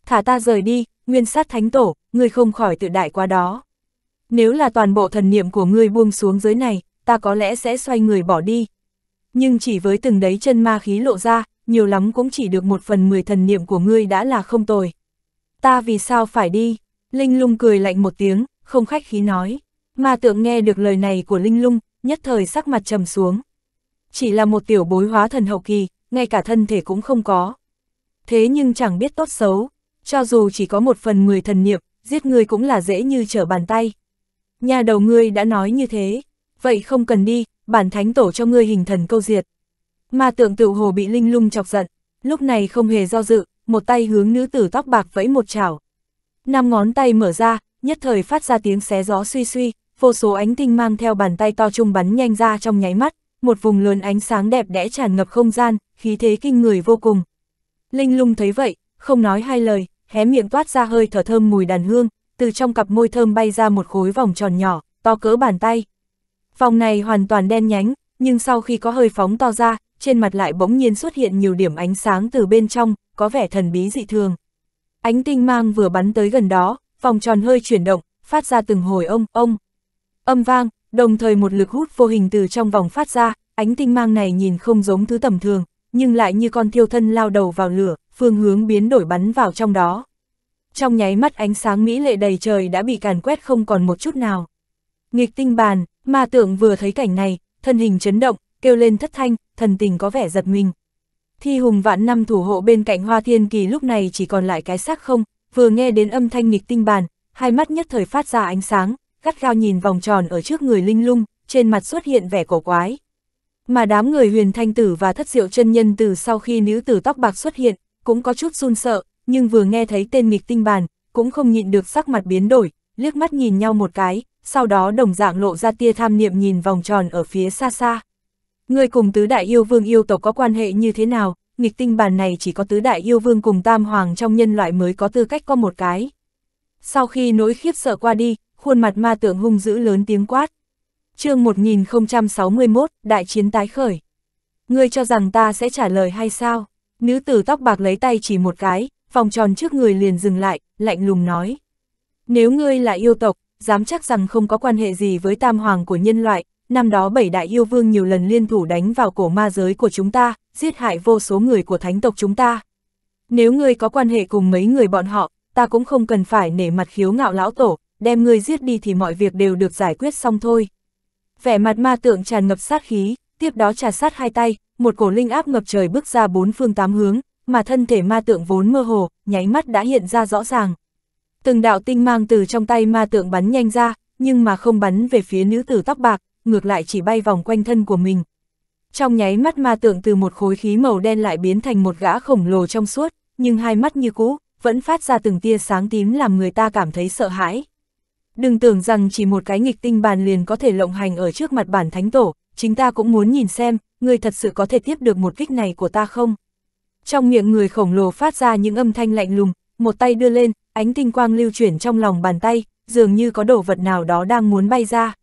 Thả ta rời đi, nguyên sát thánh tổ, ngươi không khỏi tự đại quá đó. Nếu là toàn bộ thần niệm của ngươi buông xuống dưới này, ta có lẽ sẽ xoay người bỏ đi. Nhưng chỉ với từng đấy chân ma khí lộ ra, nhiều lắm cũng chỉ được một phần mười thần niệm của ngươi đã là không tồi. Ta vì sao phải đi? Linh lung cười lạnh một tiếng, không khách khí nói. Ma tượng nghe được lời này của Linh Lung, nhất thời sắc mặt trầm xuống. Chỉ là một tiểu bối hóa thần hậu kỳ, ngay cả thân thể cũng không có. Thế nhưng chẳng biết tốt xấu, cho dù chỉ có một phần mười thần niệm, giết ngươi cũng là dễ như trở bàn tay. Nhà đầu ngươi đã nói như thế, vậy không cần đi, bản thánh tổ cho ngươi hình thần câu diệt. Ma tượng tự hồ bị Linh Lung chọc giận, lúc này không hề do dự, một tay hướng nữ tử tóc bạc vẫy một chảo. Năm ngón tay mở ra, nhất thời phát ra tiếng xé gió suy suy, vô số ánh tinh mang theo bàn tay to trung bắn nhanh ra trong nháy mắt, một vùng lớn ánh sáng đẹp đẽ tràn ngập không gian, khí thế kinh người vô cùng. Linh lung thấy vậy, không nói hai lời, hé miệng toát ra hơi thở thơm mùi đàn hương, từ trong cặp môi thơm bay ra một khối vòng tròn nhỏ, to cỡ bàn tay. Vòng này hoàn toàn đen nhánh, nhưng sau khi có hơi phóng to ra, trên mặt lại bỗng nhiên xuất hiện nhiều điểm ánh sáng từ bên trong, có vẻ thần bí dị thường. Ánh tinh mang vừa bắn tới gần đó, vòng tròn hơi chuyển động, phát ra từng hồi ông, ông. Âm vang, đồng thời một lực hút vô hình từ trong vòng phát ra, ánh tinh mang này nhìn không giống thứ tầm thường, nhưng lại như con thiêu thân lao đầu vào lửa, phương hướng biến đổi bắn vào trong đó. Trong nháy mắt ánh sáng mỹ lệ đầy trời đã bị càn quét không còn một chút nào. Nghịch tinh bàn, ma tượng vừa thấy cảnh này, thân hình chấn động, kêu lên thất thanh, thần tình có vẻ giật mình. Thi hùng vạn năm thủ hộ bên cạnh hoa thiên kỳ lúc này chỉ còn lại cái xác không, vừa nghe đến âm thanh nghịch tinh bàn, hai mắt nhất thời phát ra ánh sáng, gắt gao nhìn vòng tròn ở trước người linh lung, trên mặt xuất hiện vẻ cổ quái. Mà đám người huyền thanh tử và thất diệu chân nhân từ sau khi nữ tử tóc bạc xuất hiện, cũng có chút run sợ, nhưng vừa nghe thấy tên nghịch tinh bàn, cũng không nhịn được sắc mặt biến đổi, liếc mắt nhìn nhau một cái, sau đó đồng dạng lộ ra tia tham niệm nhìn vòng tròn ở phía xa xa. Người cùng tứ đại yêu vương yêu tộc có quan hệ như thế nào, nghịch tinh bàn này chỉ có tứ đại yêu vương cùng tam hoàng trong nhân loại mới có tư cách có một cái. Sau khi nỗi khiếp sợ qua đi, khuôn mặt ma tượng hung dữ lớn tiếng quát. chương 1061, đại chiến tái khởi. Ngươi cho rằng ta sẽ trả lời hay sao? Nữ tử tóc bạc lấy tay chỉ một cái, vòng tròn trước người liền dừng lại, lạnh lùng nói. Nếu ngươi là yêu tộc, dám chắc rằng không có quan hệ gì với tam hoàng của nhân loại, năm đó bảy đại yêu vương nhiều lần liên thủ đánh vào cổ ma giới của chúng ta, giết hại vô số người của thánh tộc chúng ta. Nếu ngươi có quan hệ cùng mấy người bọn họ, ta cũng không cần phải nể mặt khiếu ngạo lão tổ, đem ngươi giết đi thì mọi việc đều được giải quyết xong thôi. Vẻ mặt ma tượng tràn ngập sát khí, tiếp đó trà sát hai tay, một cổ linh áp ngập trời bước ra bốn phương tám hướng, mà thân thể ma tượng vốn mơ hồ, nháy mắt đã hiện ra rõ ràng. Từng đạo tinh mang từ trong tay ma tượng bắn nhanh ra, nhưng mà không bắn về phía nữ tử tóc bạc, ngược lại chỉ bay vòng quanh thân của mình. Trong nháy mắt ma tượng từ một khối khí màu đen lại biến thành một gã khổng lồ trong suốt, nhưng hai mắt như cũ, vẫn phát ra từng tia sáng tím làm người ta cảm thấy sợ hãi. Đừng tưởng rằng chỉ một cái nghịch tinh bàn liền có thể lộng hành ở trước mặt bản thánh tổ, chính ta cũng muốn nhìn xem, người thật sự có thể tiếp được một kích này của ta không? Trong miệng người khổng lồ phát ra những âm thanh lạnh lùng, một tay đưa lên, ánh tinh quang lưu chuyển trong lòng bàn tay, dường như có đồ vật nào đó đang muốn bay ra.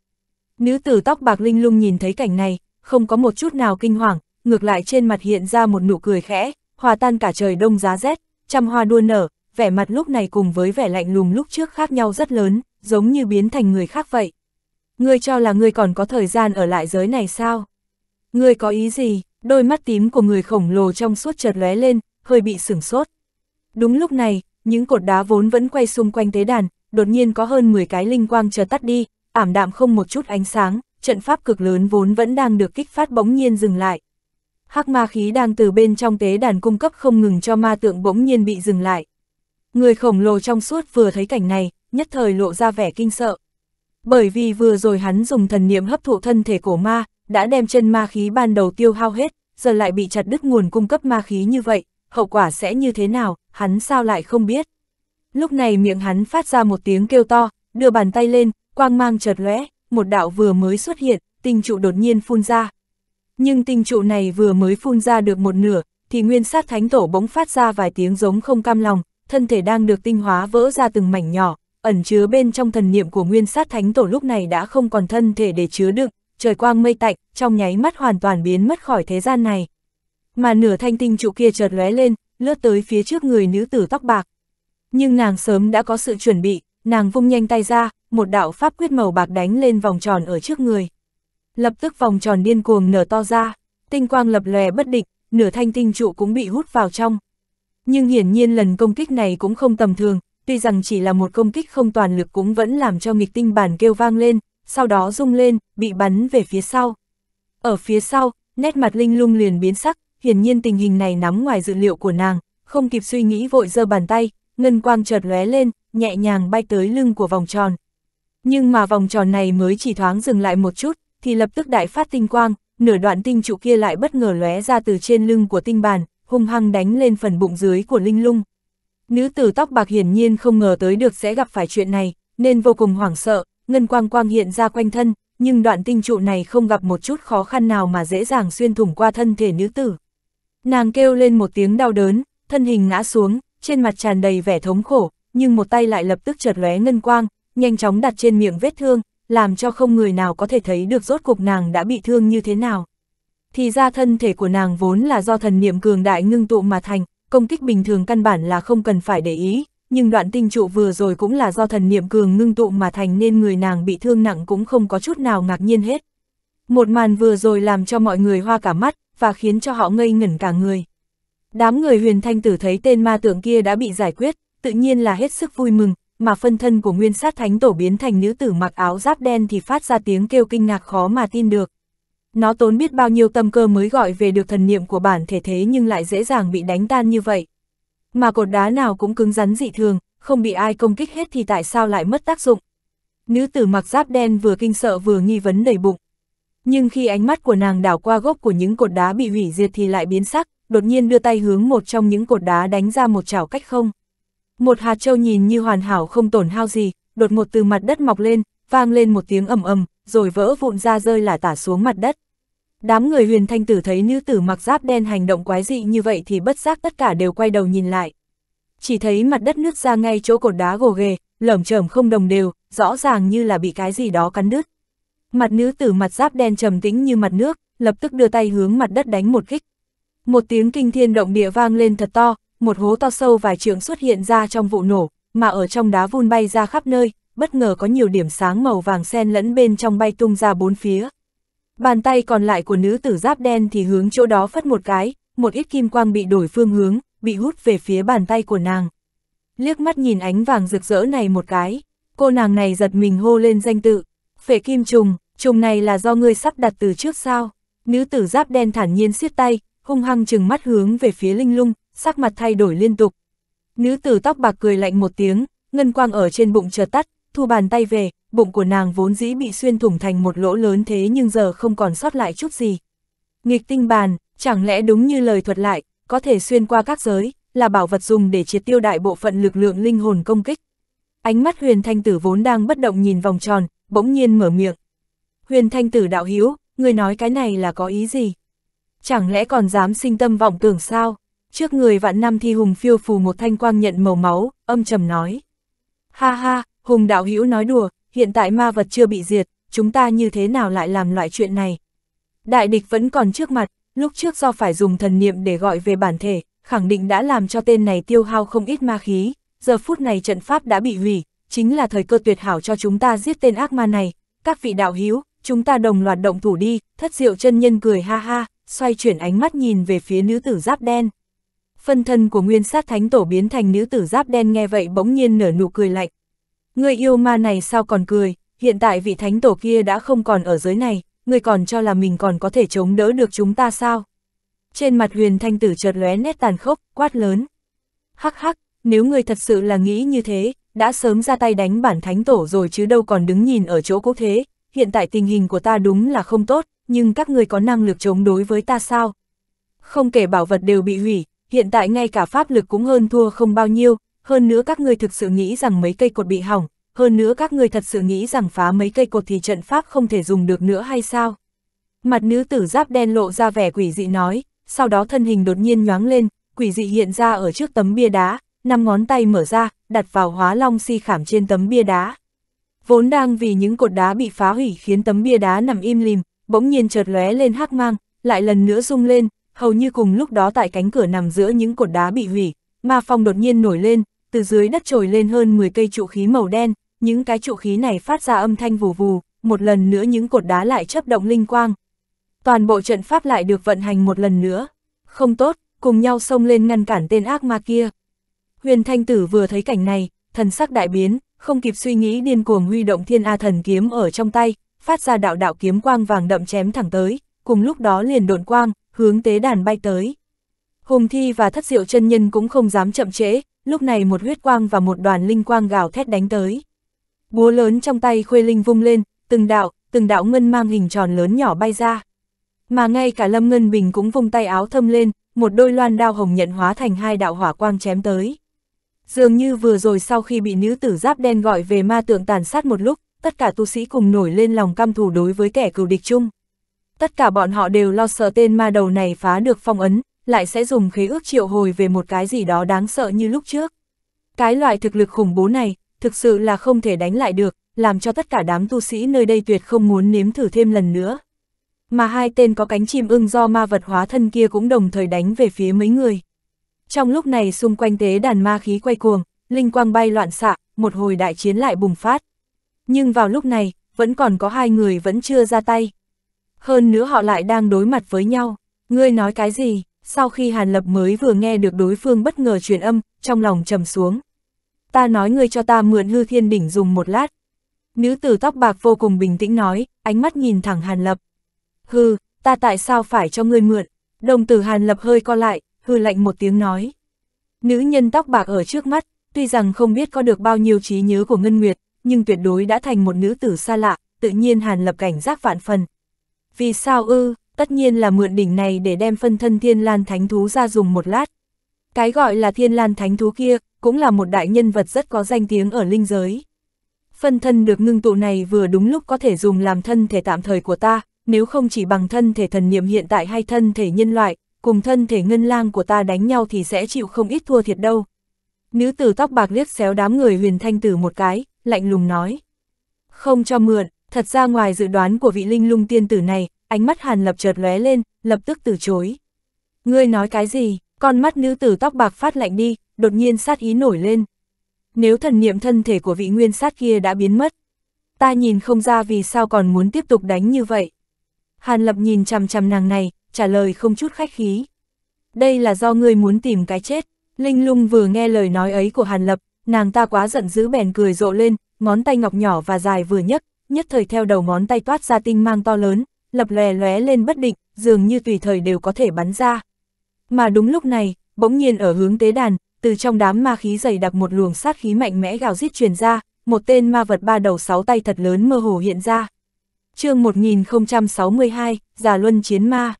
Nữ tử tóc bạc linh lung nhìn thấy cảnh này, không có một chút nào kinh hoàng, ngược lại trên mặt hiện ra một nụ cười khẽ, hòa tan cả trời đông giá rét, trăm hoa đua nở, vẻ mặt lúc này cùng với vẻ lạnh lùng lúc trước khác nhau rất lớn giống như biến thành người khác vậy. Ngươi cho là ngươi còn có thời gian ở lại giới này sao? Ngươi có ý gì? Đôi mắt tím của người khổng lồ trong suốt chợt lóe lên, hơi bị sửng sốt. Đúng lúc này, những cột đá vốn vẫn quay xung quanh tế đàn, đột nhiên có hơn 10 cái linh quang chợt tắt đi, ảm đạm không một chút ánh sáng, trận pháp cực lớn vốn vẫn đang được kích phát bỗng nhiên dừng lại. Hắc ma khí đang từ bên trong tế đàn cung cấp không ngừng cho ma tượng bỗng nhiên bị dừng lại. Người khổng lồ trong suốt vừa thấy cảnh này, nhất thời lộ ra vẻ kinh sợ. Bởi vì vừa rồi hắn dùng thần niệm hấp thụ thân thể cổ ma, đã đem chân ma khí ban đầu tiêu hao hết, giờ lại bị chặt đứt nguồn cung cấp ma khí như vậy, hậu quả sẽ như thế nào, hắn sao lại không biết. Lúc này miệng hắn phát ra một tiếng kêu to, đưa bàn tay lên, quang mang chợt lóe, một đạo vừa mới xuất hiện, tinh trụ đột nhiên phun ra. Nhưng tinh trụ này vừa mới phun ra được một nửa, thì nguyên sát thánh tổ bỗng phát ra vài tiếng giống không cam lòng, thân thể đang được tinh hóa vỡ ra từng mảnh nhỏ, ẩn chứa bên trong thần niệm của nguyên sát thánh tổ lúc này đã không còn thân thể để chứa đựng, trời quang mây tạnh, trong nháy mắt hoàn toàn biến mất khỏi thế gian này. Mà nửa thanh tinh trụ kia chợt lóe lên, lướt tới phía trước người nữ tử tóc bạc. Nhưng nàng sớm đã có sự chuẩn bị, nàng vung nhanh tay ra, một đạo pháp quyết màu bạc đánh lên vòng tròn ở trước người. Lập tức vòng tròn điên cuồng nở to ra, tinh quang lập lòe bất định, nửa thanh tinh trụ cũng bị hút vào trong. Nhưng hiển nhiên lần công kích này cũng không tầm thường, tuy rằng chỉ là một công kích không toàn lực cũng vẫn làm cho nghịch tinh bản kêu vang lên, sau đó rung lên, bị bắn về phía sau. Ở phía sau, nét mặt Linh lung liền biến sắc, hiển nhiên tình hình này nắm ngoài dự liệu của nàng, không kịp suy nghĩ vội giơ bàn tay, ngân quang chợt lóe lên, nhẹ nhàng bay tới lưng của vòng tròn. Nhưng mà vòng tròn này mới chỉ thoáng dừng lại một chút, thì lập tức đại phát tinh quang, nửa đoạn tinh trụ kia lại bất ngờ lóe ra từ trên lưng của tinh bàn, hung hăng đánh lên phần bụng dưới của Linh Lung. Nữ tử tóc bạc hiển nhiên không ngờ tới được sẽ gặp phải chuyện này, nên vô cùng hoảng sợ, ngân quang quang hiện ra quanh thân, nhưng đoạn tinh trụ này không gặp một chút khó khăn nào mà dễ dàng xuyên thủng qua thân thể nữ tử. Nàng kêu lên một tiếng đau đớn, thân hình ngã xuống, trên mặt tràn đầy vẻ thống khổ, nhưng một tay lại lập tức chợt lóe ngân quang, nhanh chóng đặt trên miệng vết thương, làm cho không người nào có thể thấy được rốt cuộc nàng đã bị thương như thế nào. Thì ra thân thể của nàng vốn là do thần niệm cường đại ngưng tụ mà thành, công kích bình thường căn bản là không cần phải để ý, nhưng đoạn tinh trụ vừa rồi cũng là do thần niệm cường ngưng tụ mà thành nên người nàng bị thương nặng cũng không có chút nào ngạc nhiên hết. Một màn vừa rồi làm cho mọi người hoa cả mắt, và khiến cho họ ngây ngẩn cả người. Đám người huyền thanh tử thấy tên ma tượng kia đã bị giải quyết, tự nhiên là hết sức vui mừng, mà phân thân của nguyên sát thánh tổ biến thành nữ tử mặc áo giáp đen thì phát ra tiếng kêu kinh ngạc khó mà tin được. Nó tốn biết bao nhiêu tâm cơ mới gọi về được thần niệm của bản thể thế nhưng lại dễ dàng bị đánh tan như vậy. Mà cột đá nào cũng cứng rắn dị thường, không bị ai công kích hết thì tại sao lại mất tác dụng. Nữ tử mặc giáp đen vừa kinh sợ vừa nghi vấn đầy bụng. Nhưng khi ánh mắt của nàng đảo qua gốc của những cột đá bị hủy diệt thì lại biến sắc, đột nhiên đưa tay hướng một trong những cột đá đánh ra một chảo cách không. Một hạt châu nhìn như hoàn hảo không tổn hao gì, đột ngột từ mặt đất mọc lên, vang lên một tiếng ầm ầm, rồi vỡ vụn ra rơi là tả xuống mặt đất. Đám người huyền thanh tử thấy nữ tử mặc giáp đen hành động quái dị như vậy thì bất giác tất cả đều quay đầu nhìn lại. Chỉ thấy mặt đất nước ra ngay chỗ cột đá gồ ghề, lởm chởm không đồng đều, rõ ràng như là bị cái gì đó cắn đứt. Mặt nữ tử mặt giáp đen trầm tĩnh như mặt nước, lập tức đưa tay hướng mặt đất đánh một kích. Một tiếng kinh thiên động địa vang lên thật to, một hố to sâu vài trượng xuất hiện ra trong vụ nổ, mà ở trong đá vun bay ra khắp nơi, bất ngờ có nhiều điểm sáng màu vàng xen lẫn bên trong bay tung ra bốn phía. Bàn tay còn lại của nữ tử giáp đen thì hướng chỗ đó phất một cái, một ít kim quang bị đổi phương hướng, bị hút về phía bàn tay của nàng. Liếc mắt nhìn ánh vàng rực rỡ này một cái, cô nàng này giật mình hô lên danh tự. Phệ kim trùng, trùng này là do ngươi sắp đặt từ trước sao? Nữ tử giáp đen thản nhiên siết tay, hung hăng chừng mắt hướng về phía linh lung, sắc mặt thay đổi liên tục. Nữ tử tóc bạc cười lạnh một tiếng, ngân quang ở trên bụng chợt tắt, thu bàn tay về, bụng của nàng vốn dĩ bị xuyên thủng thành một lỗ lớn thế nhưng giờ không còn sót lại chút gì. Nghịch tinh bàn, chẳng lẽ đúng như lời thuật lại, có thể xuyên qua các giới, là bảo vật dùng để triệt tiêu đại bộ phận lực lượng linh hồn công kích. Ánh mắt huyền thanh tử vốn đang bất động nhìn vòng tròn, bỗng nhiên mở miệng. Huyền thanh tử đạo hiếu, người nói cái này là có ý gì? Chẳng lẽ còn dám sinh tâm vọng tưởng sao? Trước người vạn năm thi hùng phiêu phù một thanh quang nhận màu máu, âm trầm nói. Ha ha, hùng đạo hiếu nói đùa, hiện tại ma vật chưa bị diệt, chúng ta như thế nào lại làm loại chuyện này? Đại địch vẫn còn trước mặt, lúc trước do phải dùng thần niệm để gọi về bản thể, khẳng định đã làm cho tên này tiêu hao không ít ma khí, giờ phút này trận pháp đã bị hủy, chính là thời cơ tuyệt hảo cho chúng ta giết tên ác ma này, các vị đạo hữu, chúng ta đồng loạt động thủ đi, thất diệu chân nhân cười ha ha, xoay chuyển ánh mắt nhìn về phía nữ tử giáp đen. Phân thân của nguyên sát thánh tổ biến thành nữ tử giáp đen nghe vậy bỗng nhiên nở nụ cười lạnh, Người yêu ma này sao còn cười, hiện tại vị thánh tổ kia đã không còn ở giới này, người còn cho là mình còn có thể chống đỡ được chúng ta sao? Trên mặt huyền thanh tử chợt lóe nét tàn khốc, quát lớn. Hắc hắc, nếu người thật sự là nghĩ như thế, đã sớm ra tay đánh bản thánh tổ rồi chứ đâu còn đứng nhìn ở chỗ cố thế, hiện tại tình hình của ta đúng là không tốt, nhưng các người có năng lực chống đối với ta sao? Không kể bảo vật đều bị hủy, hiện tại ngay cả pháp lực cũng hơn thua không bao nhiêu, hơn nữa các ngươi thực sự nghĩ rằng mấy cây cột bị hỏng, hơn nữa các ngươi thật sự nghĩ rằng phá mấy cây cột thì trận pháp không thể dùng được nữa hay sao? Mặt nữ tử giáp đen lộ ra vẻ quỷ dị nói, sau đó thân hình đột nhiên nhoáng lên, quỷ dị hiện ra ở trước tấm bia đá, năm ngón tay mở ra, đặt vào hóa long si khảm trên tấm bia đá. Vốn đang vì những cột đá bị phá hủy khiến tấm bia đá nằm im lìm, bỗng nhiên chợt lóe lên hắc mang, lại lần nữa rung lên, hầu như cùng lúc đó tại cánh cửa nằm giữa những cột đá bị hủy, ma phong đột nhiên nổi lên, từ dưới đất trồi lên hơn 10 cây trụ khí màu đen, những cái trụ khí này phát ra âm thanh vù vù, một lần nữa những cột đá lại chấp động linh quang. Toàn bộ trận pháp lại được vận hành một lần nữa. Không tốt, cùng nhau xông lên ngăn cản tên ác ma kia. Huyền Thanh Tử vừa thấy cảnh này, thần sắc đại biến, không kịp suy nghĩ điên cuồng huy động thiên A thần kiếm ở trong tay, phát ra đạo đạo kiếm quang vàng đậm chém thẳng tới, cùng lúc đó liền độn quang, hướng tế đàn bay tới. Hùng Thi và Thất Diệu chân nhân cũng không dám chậm trễ, lúc này một huyết quang và một đoàn linh quang gào thét đánh tới. Búa lớn trong tay Khuê Linh vung lên, từng đạo, từng đạo ngân mang hình tròn lớn nhỏ bay ra. Mà ngay cả Lâm Ngân Bình cũng vung tay áo thâm lên, một đôi loan đao hồng nhận hóa thành hai đạo hỏa quang chém tới. Dường như vừa rồi sau khi bị nữ tử giáp đen gọi về ma tượng tàn sát một lúc, tất cả tu sĩ cùng nổi lên lòng căm thù đối với kẻ cừu địch chung. Tất cả bọn họ đều lo sợ tên ma đầu này phá được phong ấn, lại sẽ dùng khế ước triệu hồi về một cái gì đó đáng sợ như lúc trước. Cái loại thực lực khủng bố này, thực sự là không thể đánh lại được, làm cho tất cả đám tu sĩ nơi đây tuyệt không muốn nếm thử thêm lần nữa. Mà hai tên có cánh chim ưng do ma vật hóa thân kia cũng đồng thời đánh về phía mấy người. Trong lúc này xung quanh tế đàn ma khí quay cuồng, linh quang bay loạn xạ, một hồi đại chiến lại bùng phát. Nhưng vào lúc này, vẫn còn có hai người vẫn chưa ra tay. Hơn nữa họ lại đang đối mặt với nhau. Ngươi nói cái gì? sau khi Hàn Lập mới vừa nghe được đối phương bất ngờ truyền âm, trong lòng trầm xuống. Ta nói ngươi cho ta mượn hư thiên đỉnh dùng một lát. Nữ tử tóc bạc vô cùng bình tĩnh nói, ánh mắt nhìn thẳng Hàn Lập. Hư, ta tại sao phải cho ngươi mượn? Đồng tử Hàn Lập hơi co lại, hư lạnh một tiếng nói. Nữ nhân tóc bạc ở trước mắt, tuy rằng không biết có được bao nhiêu trí nhớ của Ngân Nguyệt, nhưng tuyệt đối đã thành một nữ tử xa lạ, tự nhiên Hàn Lập cảnh giác vạn phần. Vì sao ư, tất nhiên là mượn đỉnh này để đem phân thân thiên lan thánh thú ra dùng một lát. Cái gọi là thiên lan thánh thú kia, cũng là một đại nhân vật rất có danh tiếng ở linh giới. Phân thân được ngưng tụ này vừa đúng lúc có thể dùng làm thân thể tạm thời của ta, nếu không chỉ bằng thân thể thần niệm hiện tại hay thân thể nhân loại, cùng thân thể ngân lang của ta đánh nhau thì sẽ chịu không ít thua thiệt đâu. Nữ tử tóc bạc liếc xéo đám người huyền thanh tử một cái, lạnh lùng nói. Không cho mượn, thật ra ngoài dự đoán của vị linh lung tiên tử này, ánh mắt Hàn Lập chợt lóe lên, lập tức từ chối. Ngươi nói cái gì, con mắt nữ tử tóc bạc phát lạnh đi, đột nhiên sát ý nổi lên. Nếu thần niệm thân thể của vị nguyên sát kia đã biến mất, ta nhìn không ra vì sao còn muốn tiếp tục đánh như vậy. Hàn Lập nhìn chằm chằm nàng này, trả lời không chút khách khí. Đây là do ngươi muốn tìm cái chết. Linh lung vừa nghe lời nói ấy của Hàn Lập, nàng ta quá giận dữ bèn cười rộ lên, ngón tay ngọc nhỏ và dài vừa nhấc, nhất thời theo đầu ngón tay toát ra tinh mang to lớn, lập lòe lóe lên bất định, dường như tùy thời đều có thể bắn ra. Mà đúng lúc này, bỗng nhiên ở hướng tế đàn, từ trong đám ma khí dày đặc một luồng sát khí mạnh mẽ gào rít truyền ra, một tên ma vật ba đầu sáu tay thật lớn mơ hồ hiện ra. chương 1062, Già Luân Chiến Ma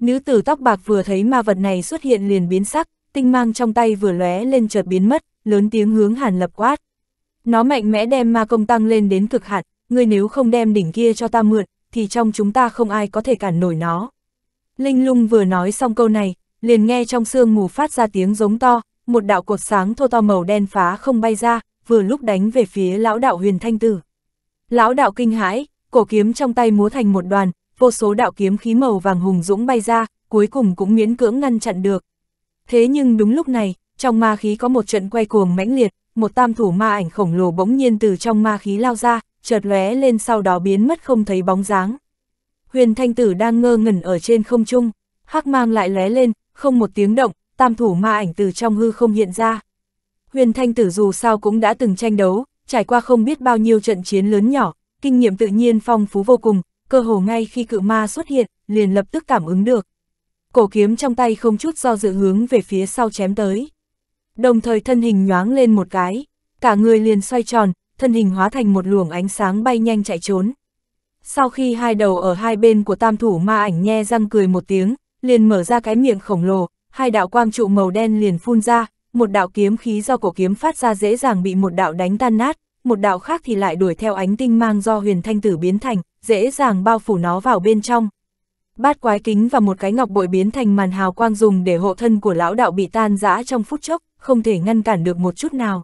Nữ tử tóc bạc vừa thấy ma vật này xuất hiện liền biến sắc, tinh mang trong tay vừa lóe lên chợt biến mất, lớn tiếng hướng hàn lập quát. Nó mạnh mẽ đem ma công tăng lên đến cực hạn, ngươi nếu không đem đỉnh kia cho ta mượn, thì trong chúng ta không ai có thể cản nổi nó. Linh lung vừa nói xong câu này, liền nghe trong sương mù phát ra tiếng giống to, một đạo cột sáng thô to màu đen phá không bay ra, vừa lúc đánh về phía lão đạo huyền thanh tử. Lão đạo kinh hãi, cổ kiếm trong tay múa thành một đoàn, vô số đạo kiếm khí màu vàng hùng dũng bay ra, cuối cùng cũng miễn cưỡng ngăn chặn được. Thế nhưng đúng lúc này, trong ma khí có một trận quay cuồng mãnh liệt, một tam thủ ma ảnh khổng lồ bỗng nhiên từ trong ma khí lao ra, chợt lóe lên sau đó biến mất không thấy bóng dáng. Huyền Thanh Tử đang ngơ ngẩn ở trên không trung, hắc mang lại lóe lên, không một tiếng động, tam thủ ma ảnh từ trong hư không hiện ra. Huyền Thanh Tử dù sao cũng đã từng tranh đấu, trải qua không biết bao nhiêu trận chiến lớn nhỏ, kinh nghiệm tự nhiên phong phú vô cùng, cơ hồ ngay khi cự ma xuất hiện, liền lập tức cảm ứng được. Cổ kiếm trong tay không chút do dự hướng về phía sau chém tới. Đồng thời thân hình nhoáng lên một cái, cả người liền xoay tròn, thân hình hóa thành một luồng ánh sáng bay nhanh chạy trốn. Sau khi hai đầu ở hai bên của tam thủ ma ảnh nhe răng cười một tiếng, liền mở ra cái miệng khổng lồ, hai đạo quang trụ màu đen liền phun ra, một đạo kiếm khí do cổ kiếm phát ra dễ dàng bị một đạo đánh tan nát, một đạo khác thì lại đuổi theo ánh tinh mang do huyền thanh tử biến thành, dễ dàng bao phủ nó vào bên trong. Bát quái kính và một cái ngọc bội biến thành màn hào quang dùng để hộ thân của lão đạo bị tan rã trong phút chốc, không thể ngăn cản được một chút nào.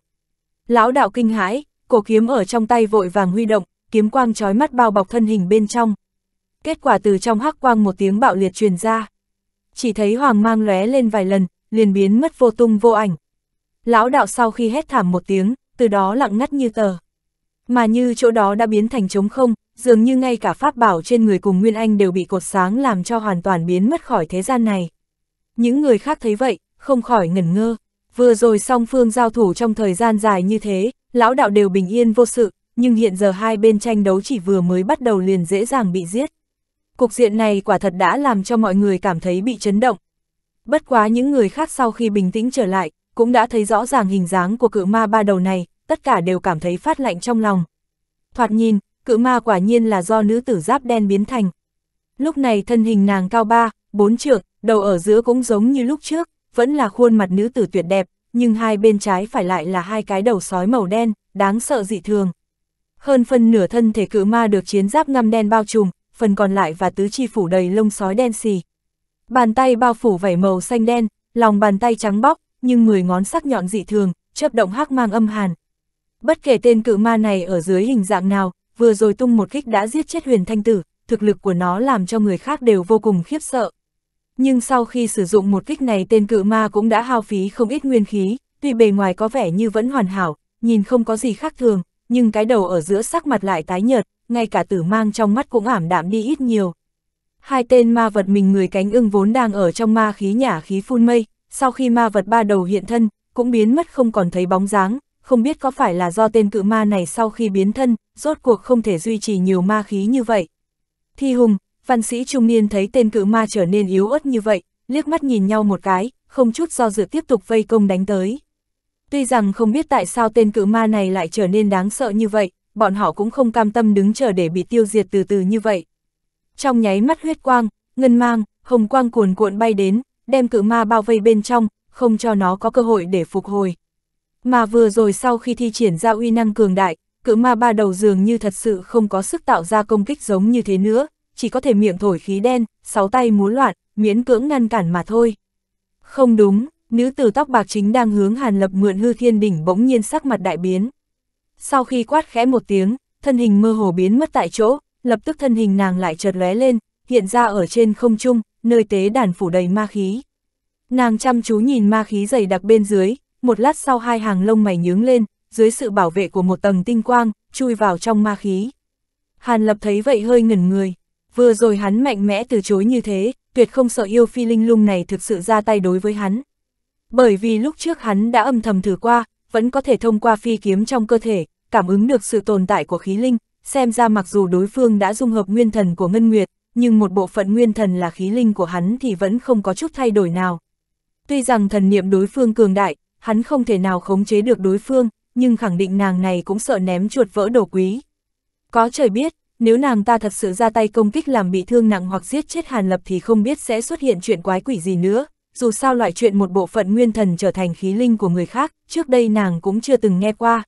Lão đạo kinh hãi, Cổ kiếm ở trong tay vội vàng huy động, kiếm quang trói mắt bao bọc thân hình bên trong. Kết quả từ trong hắc quang một tiếng bạo liệt truyền ra. Chỉ thấy hoàng mang lóe lên vài lần, liền biến mất vô tung vô ảnh. Lão đạo sau khi hét thảm một tiếng, từ đó lặng ngắt như tờ. Mà như chỗ đó đã biến thành trống không, dường như ngay cả pháp bảo trên người cùng Nguyên Anh đều bị cột sáng làm cho hoàn toàn biến mất khỏi thế gian này. Những người khác thấy vậy, không khỏi ngẩn ngơ. Vừa rồi song phương giao thủ trong thời gian dài như thế, lão đạo đều bình yên vô sự, nhưng hiện giờ hai bên tranh đấu chỉ vừa mới bắt đầu liền dễ dàng bị giết. Cục diện này quả thật đã làm cho mọi người cảm thấy bị chấn động. Bất quá những người khác sau khi bình tĩnh trở lại, cũng đã thấy rõ ràng hình dáng của cự ma ba đầu này, tất cả đều cảm thấy phát lạnh trong lòng. Thoạt nhìn, cự ma quả nhiên là do nữ tử giáp đen biến thành. Lúc này thân hình nàng cao ba, bốn trượng, đầu ở giữa cũng giống như lúc trước, vẫn là khuôn mặt nữ tử tuyệt đẹp, nhưng hai bên trái phải lại là hai cái đầu sói màu đen, đáng sợ dị thường. Hơn phần nửa thân thể cự ma được chiến giáp ngăm đen bao trùm, phần còn lại và tứ chi phủ đầy lông sói đen xì. Bàn tay bao phủ vảy màu xanh đen, lòng bàn tay trắng bóc, nhưng mười ngón sắc nhọn dị thường, chớp động hắc mang âm hàn. Bất kể tên cự ma này ở dưới hình dạng nào, vừa rồi tung một kích đã giết chết huyền thanh tử, thực lực của nó làm cho người khác đều vô cùng khiếp sợ. Nhưng sau khi sử dụng một kích này tên cự ma cũng đã hao phí không ít nguyên khí, tuy bề ngoài có vẻ như vẫn hoàn hảo, nhìn không có gì khác thường, nhưng cái đầu ở giữa sắc mặt lại tái nhợt, ngay cả tử mang trong mắt cũng ảm đạm đi ít nhiều. Hai tên ma vật mình người cánh ưng vốn đang ở trong ma khí nhả khí phun mây, sau khi ma vật ba đầu hiện thân, cũng biến mất không còn thấy bóng dáng, không biết có phải là do tên cự ma này sau khi biến thân, rốt cuộc không thể duy trì nhiều ma khí như vậy. Thi Hùng, Văn sĩ trung niên thấy tên cự ma trở nên yếu ớt như vậy, liếc mắt nhìn nhau một cái, không chút do dự tiếp tục vây công đánh tới. Tuy rằng không biết tại sao tên cự ma này lại trở nên đáng sợ như vậy, bọn họ cũng không cam tâm đứng chờ để bị tiêu diệt từ từ như vậy. Trong nháy mắt huyết quang, ngân mang, hồng quang cuồn cuộn bay đến, đem cự ma bao vây bên trong, không cho nó có cơ hội để phục hồi. Mà vừa rồi sau khi thi triển ra uy năng cường đại, cự ma ba đầu dường như thật sự không có sức tạo ra công kích giống như thế nữa, chỉ có thể miệng thổi khí đen, sáu tay múa loạn, miễn cưỡng ngăn cản mà thôi. Không đúng, nữ tử tóc bạc chính đang hướng Hàn Lập mượn hư thiên đỉnh bỗng nhiên sắc mặt đại biến. Sau khi quát khẽ một tiếng, thân hình mơ hồ biến mất tại chỗ, lập tức thân hình nàng lại chợt lóe lên, hiện ra ở trên không trung, nơi tế đàn phủ đầy ma khí. Nàng chăm chú nhìn ma khí dày đặc bên dưới, một lát sau hai hàng lông mày nhướng lên, dưới sự bảo vệ của một tầng tinh quang, chui vào trong ma khí. Hàn Lập thấy vậy hơi ngẩn người, Vừa rồi hắn mạnh mẽ từ chối như thế, tuyệt không sợ yêu phi linh lung này thực sự ra tay đối với hắn. Bởi vì lúc trước hắn đã âm thầm thử qua, vẫn có thể thông qua phi kiếm trong cơ thể, cảm ứng được sự tồn tại của khí linh, xem ra mặc dù đối phương đã dung hợp nguyên thần của Ngân Nguyệt, nhưng một bộ phận nguyên thần là khí linh của hắn thì vẫn không có chút thay đổi nào. Tuy rằng thần niệm đối phương cường đại, hắn không thể nào khống chế được đối phương, nhưng khẳng định nàng này cũng sợ ném chuột vỡ đồ quý. Có trời biết, nếu nàng ta thật sự ra tay công kích làm bị thương nặng hoặc giết chết Hàn Lập thì không biết sẽ xuất hiện chuyện quái quỷ gì nữa. Dù sao loại chuyện một bộ phận nguyên thần trở thành khí linh của người khác, trước đây nàng cũng chưa từng nghe qua.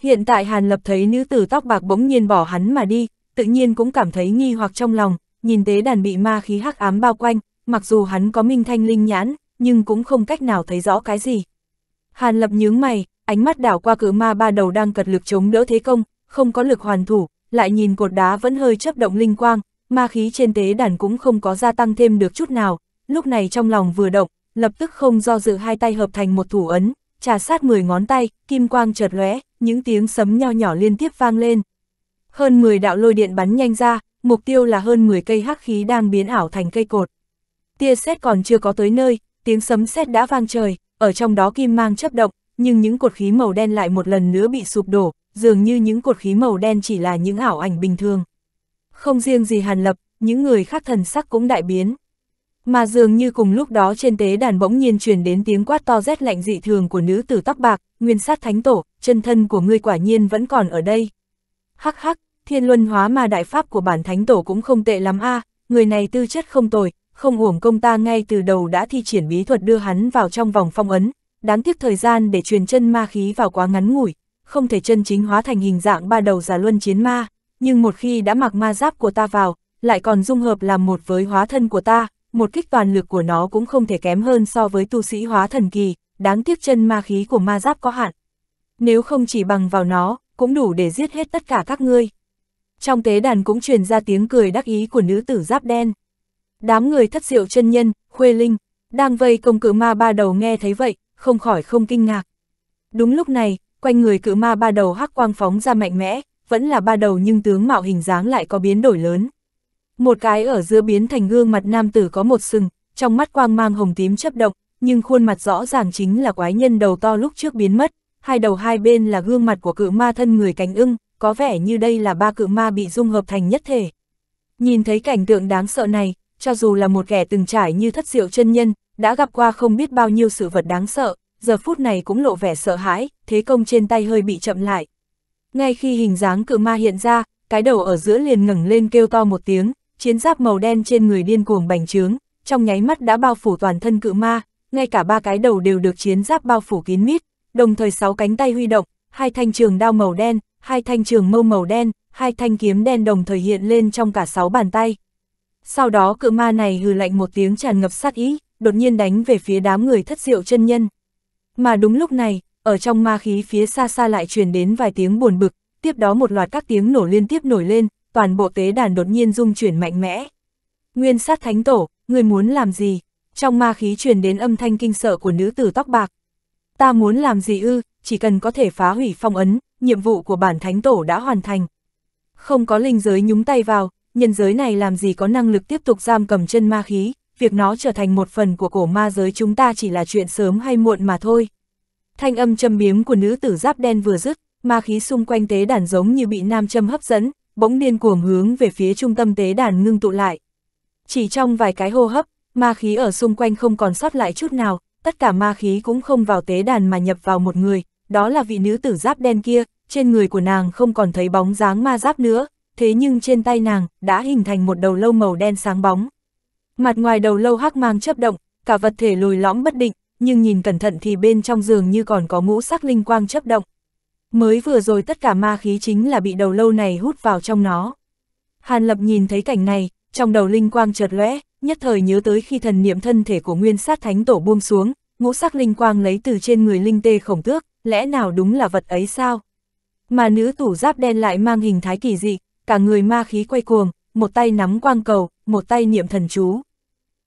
Hiện tại Hàn Lập thấy nữ tử tóc bạc bỗng nhiên bỏ hắn mà đi, tự nhiên cũng cảm thấy nghi hoặc trong lòng, nhìn tế đàn bị ma khí hắc ám bao quanh, mặc dù hắn có minh thanh linh nhãn, nhưng cũng không cách nào thấy rõ cái gì. Hàn Lập nhướng mày, ánh mắt đảo qua cự ma ba đầu đang cật lực chống đỡ thế công, không có lực hoàn thủ, lại nhìn cột đá vẫn hơi chấp động linh quang, ma khí trên tế đàn cũng không có gia tăng thêm được chút nào, lúc này trong lòng vừa động, lập tức không do dự hai tay hợp thành một thủ ấn, trà sát 10 ngón tay, kim quang chợt lóe, những tiếng sấm nho nhỏ liên tiếp vang lên. Hơn 10 đạo lôi điện bắn nhanh ra, mục tiêu là hơn 10 cây hắc khí đang biến ảo thành cây cột. Tia sét còn chưa có tới nơi, tiếng sấm sét đã vang trời, ở trong đó kim mang chấp động, nhưng những cột khí màu đen lại một lần nữa bị sụp đổ, dường như những cột khí màu đen chỉ là những ảo ảnh bình thường. Không riêng gì Hàn Lập, những người khác thần sắc cũng đại biến. Mà dường như cùng lúc đó trên tế đàn bỗng nhiên truyền đến tiếng quát to rét lạnh dị thường của nữ tử tóc bạc, nguyên sát thánh tổ, chân thân của ngươi quả nhiên vẫn còn ở đây. Hắc hắc, thiên luân hóa mà đại pháp của bản thánh tổ cũng không tệ lắm a à, người này tư chất không tồi, không uổng công ta ngay từ đầu đã thi triển bí thuật đưa hắn vào trong vòng phong ấn, đáng tiếc thời gian để truyền chân ma khí vào quá ngắn ngủi, không thể chân chính hóa thành hình dạng ba đầu giả luân chiến ma, nhưng một khi đã mặc ma giáp của ta vào, lại còn dung hợp làm một với hóa thân của ta, một kích toàn lực của nó cũng không thể kém hơn so với tu sĩ hóa thần kỳ, đáng tiếc chân ma khí của ma giáp có hạn. Nếu không chỉ bằng vào nó, cũng đủ để giết hết tất cả các ngươi. Trong tế đàn cũng truyền ra tiếng cười đắc ý của nữ tử giáp đen. Đám người thất diệu chân nhân, khuê linh, đang vây công cự ma ba đầu nghe thấy vậy, không khỏi không kinh ngạc. Đúng lúc này, quanh người cự ma ba đầu hắc quang phóng ra mạnh mẽ, vẫn là ba đầu nhưng tướng mạo hình dáng lại có biến đổi lớn. Một cái ở giữa biến thành gương mặt nam tử có một sừng, trong mắt quang mang hồng tím chấp động, nhưng khuôn mặt rõ ràng chính là quái nhân đầu to lúc trước biến mất, hai đầu hai bên là gương mặt của cự ma thân người cánh ưng, có vẻ như đây là ba cự ma bị dung hợp thành nhất thể. Nhìn thấy cảnh tượng đáng sợ này, cho dù là một kẻ từng trải như thất diệu chân nhân, đã gặp qua không biết bao nhiêu sự vật đáng sợ, giờ phút này cũng lộ vẻ sợ hãi, thế công trên tay hơi bị chậm lại. Ngay khi hình dáng cự ma hiện ra, cái đầu ở giữa liền ngẩng lên kêu to một tiếng, chiến giáp màu đen trên người điên cuồng bành trướng, trong nháy mắt đã bao phủ toàn thân cự ma, ngay cả ba cái đầu đều được chiến giáp bao phủ kín mít, đồng thời sáu cánh tay huy động, hai thanh trường đao màu đen, hai thanh trường mâu màu đen, hai thanh kiếm đen đồng thời hiện lên trong cả sáu bàn tay. Sau đó cự ma này hừ lạnh một tiếng tràn ngập sát ý, đột nhiên đánh về phía đám người thất diệu chân nhân. Mà đúng lúc này, ở trong ma khí phía xa xa lại truyền đến vài tiếng buồn bực, tiếp đó một loạt các tiếng nổ liên tiếp nổi lên, toàn bộ tế đàn đột nhiên rung chuyển mạnh mẽ. Nguyên sát thánh tổ, người muốn làm gì? Trong ma khí truyền đến âm thanh kinh sợ của nữ tử tóc bạc. Ta muốn làm gì ư, chỉ cần có thể phá hủy phong ấn, nhiệm vụ của bản thánh tổ đã hoàn thành. Không có linh giới nhúng tay vào, nhân giới này làm gì có năng lực tiếp tục giam cầm chân ma khí, việc nó trở thành một phần của cổ ma giới chúng ta chỉ là chuyện sớm hay muộn mà thôi. Thanh âm châm biếm của nữ tử giáp đen vừa dứt, ma khí xung quanh tế đàn giống như bị nam châm hấp dẫn, bỗng điên cuồng hướng về phía trung tâm tế đàn ngưng tụ lại. Chỉ trong vài cái hô hấp, ma khí ở xung quanh không còn sót lại chút nào, tất cả ma khí cũng không vào tế đàn mà nhập vào một người, đó là vị nữ tử giáp đen kia, trên người của nàng không còn thấy bóng dáng ma giáp nữa, thế nhưng trên tay nàng đã hình thành một đầu lâu màu đen sáng bóng. Mặt ngoài đầu lâu hắc mang chấp động, cả vật thể lùi lõm bất định, nhưng nhìn cẩn thận thì bên trong giường như còn có ngũ sắc linh quang chấp động. Mới vừa rồi tất cả ma khí chính là bị đầu lâu này hút vào trong nó. Hàn Lập nhìn thấy cảnh này, trong đầu linh quang chợt lóe, nhất thời nhớ tới khi thần niệm thân thể của nguyên sát thánh tổ buông xuống, ngũ sắc linh quang lấy từ trên người linh tê khổng tước, lẽ nào đúng là vật ấy sao? Mà nữ tủ giáp đen lại mang hình thái kỳ dị, cả người ma khí quay cuồng, một tay nắm quang cầu, một tay niệm thần chú.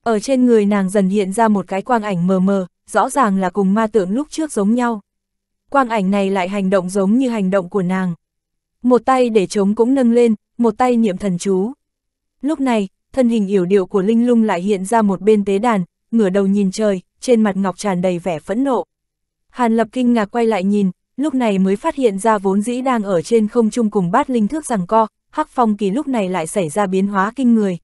Ở trên người nàng dần hiện ra một cái quang ảnh mờ mờ, rõ ràng là cùng ma tượng lúc trước giống nhau. Quang ảnh này lại hành động giống như hành động của nàng. Một tay để chống cũng nâng lên, một tay niệm thần chú. Lúc này, thân hình yểu điệu của Linh Lung lại hiện ra một bên tế đàn, ngửa đầu nhìn trời, trên mặt ngọc tràn đầy vẻ phẫn nộ. Hàn Lập kinh ngạc quay lại nhìn, lúc này mới phát hiện ra vốn dĩ đang ở trên không trung cùng bát linh thước rằng co, hắc phong kỳ lúc này lại xảy ra biến hóa kinh người.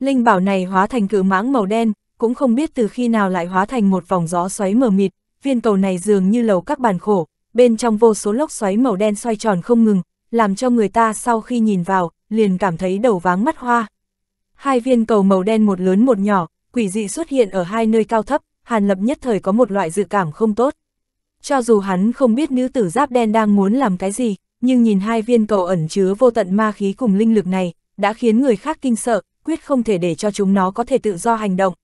Linh bảo này hóa thành cự mãng màu đen, cũng không biết từ khi nào lại hóa thành một vòng gió xoáy mờ mịt, viên cầu này dường như lầu các bàn khổ, bên trong vô số lốc xoáy màu đen xoay tròn không ngừng, làm cho người ta sau khi nhìn vào, liền cảm thấy đầu váng mắt hoa. Hai viên cầu màu đen một lớn một nhỏ, quỷ dị xuất hiện ở hai nơi cao thấp, Hàn Lập nhất thời có một loại dự cảm không tốt. Cho dù hắn không biết nữ tử giáp đen đang muốn làm cái gì, nhưng nhìn hai viên cầu ẩn chứa vô tận ma khí cùng linh lực này, đã khiến người khác kinh sợ, quyết không thể để cho chúng nó có thể tự do hành động.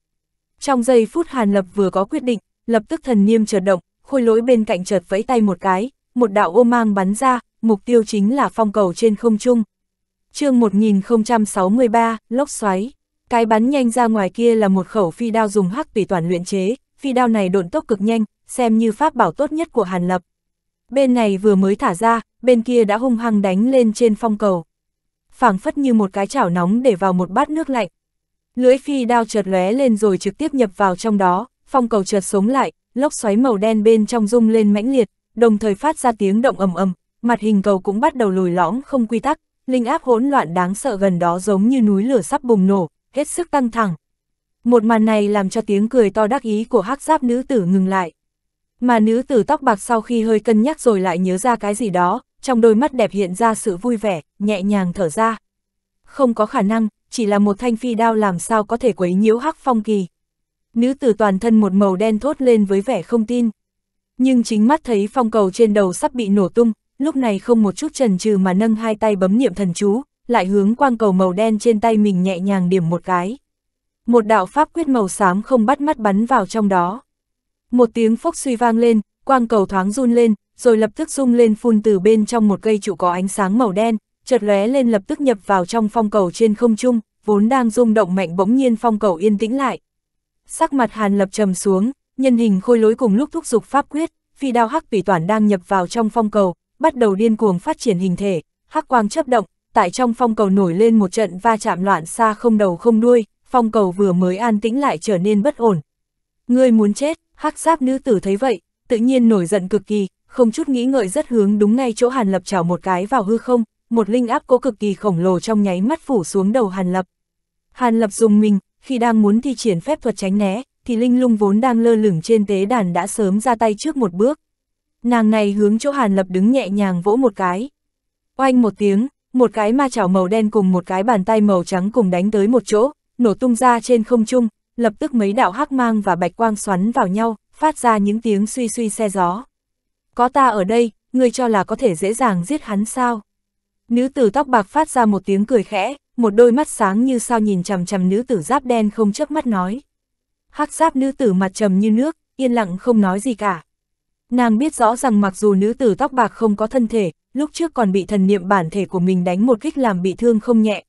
Trong giây phút Hàn Lập vừa có quyết định, lập tức thần niêm chợt động, khôi lỗi bên cạnh chợt vẫy tay một cái, một đạo ô mang bắn ra, mục tiêu chính là phong cầu trên không trung. chương 1063, lốc xoáy. Cái bắn nhanh ra ngoài kia là một khẩu phi đao dùng hắc tùy toàn luyện chế, phi đao này độn tốc cực nhanh, xem như pháp bảo tốt nhất của Hàn Lập. Bên này vừa mới thả ra, bên kia đã hung hăng đánh lên trên phong cầu. phảng phất như một cái chảo nóng để vào một bát nước lạnh, Lưỡi phi đao chợt lóe lên rồi trực tiếp nhập vào trong đó, phong cầu chợt sống lại, lốc xoáy màu đen bên trong rung lên mãnh liệt, đồng thời phát ra tiếng động ầm ầm, mặt hình cầu cũng bắt đầu lùi lõm không quy tắc, linh áp hỗn loạn đáng sợ gần đó giống như núi lửa sắp bùng nổ, hết sức căng thẳng. Một màn này làm cho tiếng cười to đắc ý của hắc giáp nữ tử ngừng lại. Mà nữ tử tóc bạc sau khi hơi cân nhắc rồi lại nhớ ra cái gì đó, trong đôi mắt đẹp hiện ra sự vui vẻ, nhẹ nhàng thở ra. Không có khả năng, chỉ là một thanh phi đao làm sao có thể quấy nhiễu hắc phong kỳ. Nữ tử toàn thân một màu đen thốt lên với vẻ không tin. Nhưng chính mắt thấy phong cầu trên đầu sắp bị nổ tung, lúc này không một chút chần chừ mà nâng hai tay bấm niệm thần chú, lại hướng quang cầu màu đen trên tay mình nhẹ nhàng điểm một cái. Một đạo pháp quyết màu xám không bắt mắt bắn vào trong đó. Một tiếng phốc suy vang lên, quang cầu thoáng run lên, rồi lập tức rung lên phun từ bên trong một cây trụ có ánh sáng màu đen, chợt lóe lên lập tức nhập vào trong phong cầu trên không trung, vốn đang rung động mạnh bỗng nhiên phong cầu yên tĩnh lại. Sắc mặt Hàn Lập trầm xuống, nhân hình khôi lối cùng lúc thúc dục pháp quyết, phi đao hắc bỉ toàn đang nhập vào trong phong cầu, bắt đầu điên cuồng phát triển hình thể, hắc quang chớp động, tại trong phong cầu nổi lên một trận va chạm loạn xa không đầu không đuôi, phong cầu vừa mới an tĩnh lại trở nên bất ổn. Ngươi muốn chết, hắc giáp nữ tử thấy vậy, tự nhiên nổi giận cực kỳ, không chút nghĩ ngợi rất hướng đúng ngay chỗ Hàn Lập chảo một cái vào hư không, một linh áp cố cực kỳ khổng lồ trong nháy mắt phủ xuống đầu Hàn Lập. Hàn Lập dùng mình, khi đang muốn thi triển phép thuật tránh né, thì Linh Lung vốn đang lơ lửng trên tế đàn đã sớm ra tay trước một bước. Nàng này hướng chỗ Hàn Lập đứng nhẹ nhàng vỗ một cái. Oanh một tiếng, một cái ma chảo màu đen cùng một cái bàn tay màu trắng cùng đánh tới một chỗ, nổ tung ra trên không trung, lập tức mấy đạo hắc mang và bạch quang xoắn vào nhau, phát ra những tiếng suy suy xe gió. Có ta ở đây, ngươi cho là có thể dễ dàng giết hắn sao? Nữ tử tóc bạc phát ra một tiếng cười khẽ, một đôi mắt sáng như sao nhìn chằm chằm nữ tử giáp đen không chớp mắt nói. Hắc giáp nữ tử mặt trầm như nước, yên lặng không nói gì cả. Nàng biết rõ rằng mặc dù nữ tử tóc bạc không có thân thể, lúc trước còn bị thần niệm bản thể của mình đánh một kích làm bị thương không nhẹ.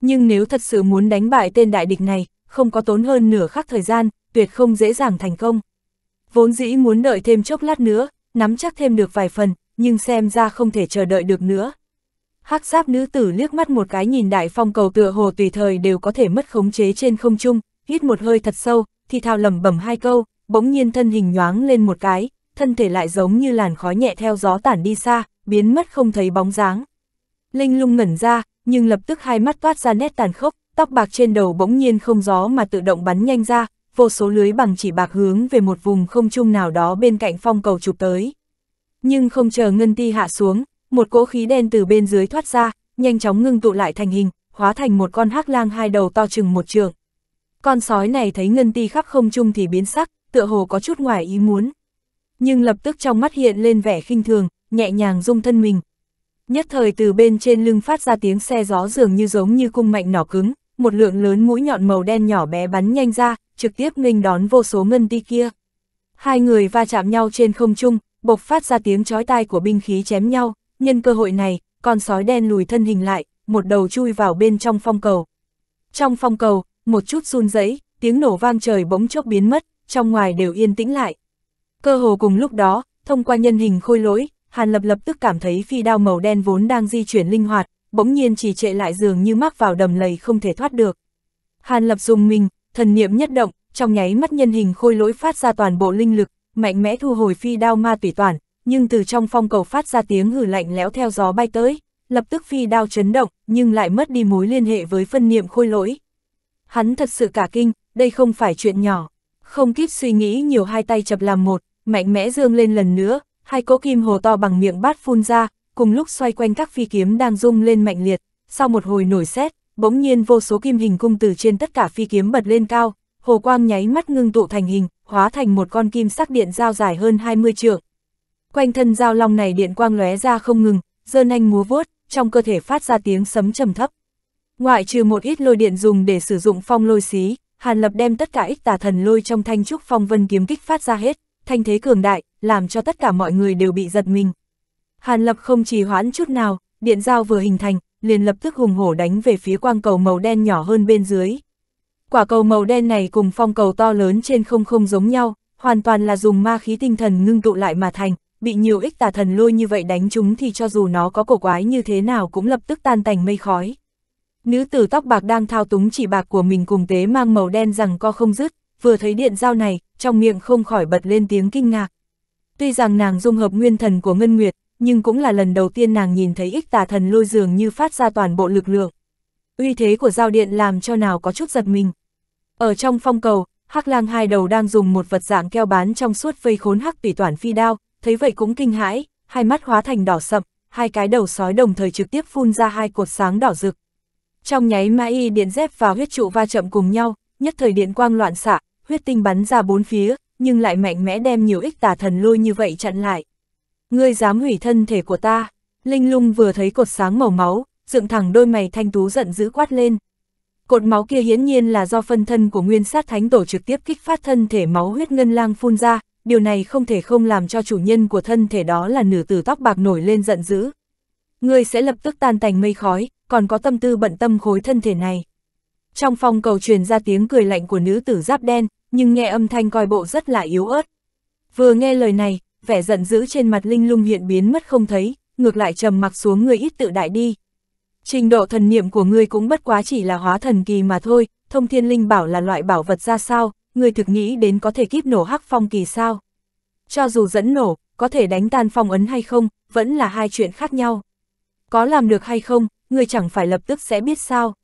Nhưng nếu thật sự muốn đánh bại tên đại địch này, không có tốn hơn nửa khắc thời gian, tuyệt không dễ dàng thành công. Vốn dĩ muốn đợi thêm chốc lát nữa, nắm chắc thêm được vài phần, nhưng xem ra không thể chờ đợi được nữa, hắc giáp nữ tử liếc mắt một cái nhìn đại phong cầu tựa hồ tùy thời đều có thể mất khống chế trên không trung, hít một hơi thật sâu, thì thào lẩm bẩm hai câu, bỗng nhiên thân hình nhoáng lên một cái, thân thể lại giống như làn khói nhẹ theo gió tản đi xa, biến mất không thấy bóng dáng. Linh lung ngẩn ra, nhưng lập tức hai mắt toát ra nét tàn khốc, tóc bạc trên đầu bỗng nhiên không gió mà tự động bắn nhanh ra, vô số lưới bằng chỉ bạc hướng về một vùng không trung nào đó bên cạnh phong cầu chụp tới. Nhưng không chờ ngân ti hạ xuống, một cỗ khí đen từ bên dưới thoát ra, nhanh chóng ngưng tụ lại thành hình, hóa thành một con hắc lang hai đầu to chừng một trường. Con sói này thấy ngân ti khắp không trung thì biến sắc, tựa hồ có chút ngoài ý muốn. Nhưng lập tức trong mắt hiện lên vẻ khinh thường, nhẹ nhàng rung thân mình. Nhất thời từ bên trên lưng phát ra tiếng xe gió dường như giống như cung mạnh nỏ cứng, một lượng lớn mũi nhọn màu đen nhỏ bé bắn nhanh ra, trực tiếp nghênh đón vô số ngân ti kia. Hai người va chạm nhau trên không trung, bộc phát ra tiếng chói tai của binh khí chém nhau nhân cơ hội này, con sói đen lùi thân hình lại, một đầu chui vào bên trong phong cầu. Trong phong cầu, một chút run rẩy, tiếng nổ vang trời bỗng chốc biến mất, trong ngoài đều yên tĩnh lại. Cơ hồ cùng lúc đó, thông qua nhân hình khôi lỗi, Hàn Lập lập tức cảm thấy phi đao màu đen vốn đang di chuyển linh hoạt, bỗng nhiên chỉ trệ lại dường như mắc vào đầm lầy không thể thoát được. Hàn Lập dùng mình, thần niệm nhất động, trong nháy mắt nhân hình khôi lỗi phát ra toàn bộ linh lực, mạnh mẽ thu hồi phi đao ma tùy toàn, nhưng từ trong phong cầu phát ra tiếng hử lạnh lẽo theo gió bay tới, lập tức phi đao chấn động, nhưng lại mất đi mối liên hệ với phân niệm khôi lỗi. Hắn thật sự cả kinh, đây không phải chuyện nhỏ. Không kịp suy nghĩ nhiều hai tay chập làm một, mạnh mẽ dương lên lần nữa, hai cỗ kim hồ to bằng miệng bát phun ra, cùng lúc xoay quanh các phi kiếm đang rung lên mạnh liệt, sau một hồi nổi sét, bỗng nhiên vô số kim hình cung từ trên tất cả phi kiếm bật lên cao, hồ quang nháy mắt ngưng tụ thành hình, hóa thành một con kim sắc điện dao dài hơn 20 trượng, Quanh thân dao long này điện quang lóe ra không ngừng, giơ nhanh múa vuốt, trong cơ thể phát ra tiếng sấm trầm thấp. Ngoại trừ một ít lôi điện dùng để sử dụng phong lôi xí, Hàn Lập đem tất cả ích tà thần lôi trong thanh trúc phong vân kiếm kích phát ra hết, thanh thế cường đại, làm cho tất cả mọi người đều bị giật mình. Hàn Lập không trì hoãn chút nào, điện dao vừa hình thành, liền lập tức hùng hổ đánh về phía quang cầu màu đen nhỏ hơn bên dưới. Quả cầu màu đen này cùng phong cầu to lớn trên không không giống nhau, hoàn toàn là dùng ma khí tinh thần ngưng tụ lại mà thành, bị nhiều ích tà thần lôi như vậy đánh chúng thì cho dù nó có cổ quái như thế nào cũng lập tức tan tành mây khói. Nữ tử tóc bạc đang thao túng chỉ bạc của mình cùng tế mang màu đen rằng co không dứt, vừa thấy điện dao này, trong miệng không khỏi bật lên tiếng kinh ngạc. Tuy rằng nàng dung hợp nguyên thần của Ngân Nguyệt, nhưng cũng là lần đầu tiên nàng nhìn thấy ích tà thần lôi dường như phát ra toàn bộ lực lượng. Uy thế của dao điện làm cho nào có chút giật mình. Ở trong phong cầu, Hắc Lang hai đầu đang dùng một vật dạng keo bán trong suốt vây khốn Hắc Tỷ Toản Phi đao, thấy vậy cũng kinh hãi, hai mắt hóa thành đỏ sậm, hai cái đầu sói đồng thời trực tiếp phun ra hai cột sáng đỏ rực. Trong nháy ma y điện dép và huyết trụ va chậm cùng nhau, nhất thời điện quang loạn xạ, huyết tinh bắn ra bốn phía, nhưng lại mạnh mẽ đem nhiều ích tà thần lôi như vậy chặn lại. Ngươi dám hủy thân thể của ta, Linh lung vừa thấy cột sáng màu máu, dựng thẳng đôi mày thanh tú giận dữ quát lên. Cột máu kia hiển nhiên là do phân thân của nguyên sát thánh tổ trực tiếp kích phát thân thể máu huyết ngân lang phun ra, điều này không thể không làm cho chủ nhân của thân thể đó là nữ tử tóc bạc nổi lên giận dữ. Ngươi sẽ lập tức tan thành mây khói, còn có tâm tư bận tâm khối thân thể này. Trong phòng cầu truyền ra tiếng cười lạnh của nữ tử giáp đen, nhưng nghe âm thanh coi bộ rất là yếu ớt. Vừa nghe lời này, vẻ giận dữ trên mặt linh lung hiện biến mất không thấy, ngược lại trầm mặc xuống người ít tự đại đi. Trình độ thần niệm của ngươi cũng bất quá chỉ là hóa thần kỳ mà thôi, thông thiên linh bảo là loại bảo vật ra sao, người thực nghĩ đến có thể kíp nổ hắc phong kỳ sao? Cho dù dẫn nổ, có thể đánh tan phong ấn hay không, vẫn là hai chuyện khác nhau. Có làm được hay không, người chẳng phải lập tức sẽ biết sao.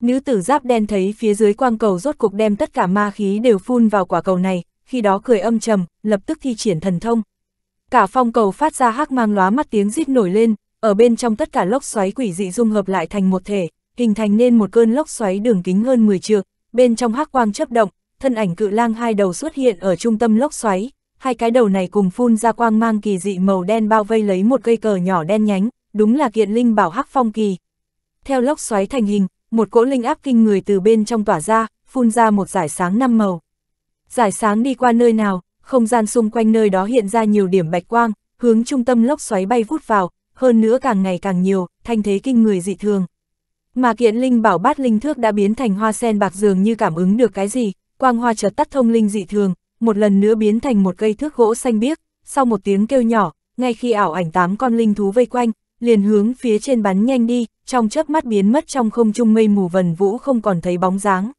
Nữ tử giáp đen thấy phía dưới quang cầu rốt cục đem tất cả ma khí đều phun vào quả cầu này, khi đó cười âm trầm, lập tức thi triển thần thông. Cả phong cầu phát ra hắc mang lóa mắt tiếng rít nổi lên, ở bên trong tất cả lốc xoáy quỷ dị dung hợp lại thành một thể, hình thành nên một cơn lốc xoáy đường kính hơn 10 trượng, bên trong hắc quang chấp động, thân ảnh cự lang hai đầu xuất hiện ở trung tâm lốc xoáy, hai cái đầu này cùng phun ra quang mang kỳ dị màu đen bao vây lấy một cây cờ nhỏ đen nhánh, đúng là kiện linh bảo hắc phong kỳ. Theo lốc xoáy thành hình, một cỗ linh áp kinh người từ bên trong tỏa ra, phun ra một giải sáng năm màu. Giải sáng đi qua nơi nào, không gian xung quanh nơi đó hiện ra nhiều điểm bạch quang, hướng trung tâm lốc xoáy bay vút vào, hơn nữa càng ngày càng nhiều, thanh thế kinh người dị thường. Mà kiện linh bảo bát linh thước đã biến thành hoa sen bạc dường như cảm ứng được cái gì, quang hoa chợt tắt thông linh dị thường, một lần nữa biến thành một cây thước gỗ xanh biếc, sau một tiếng kêu nhỏ, ngay khi ảo ảnh tám con linh thú vây quanh, liền hướng phía trên bắn nhanh đi, trong chớp mắt biến mất trong không trung mây mù vần vũ không còn thấy bóng dáng.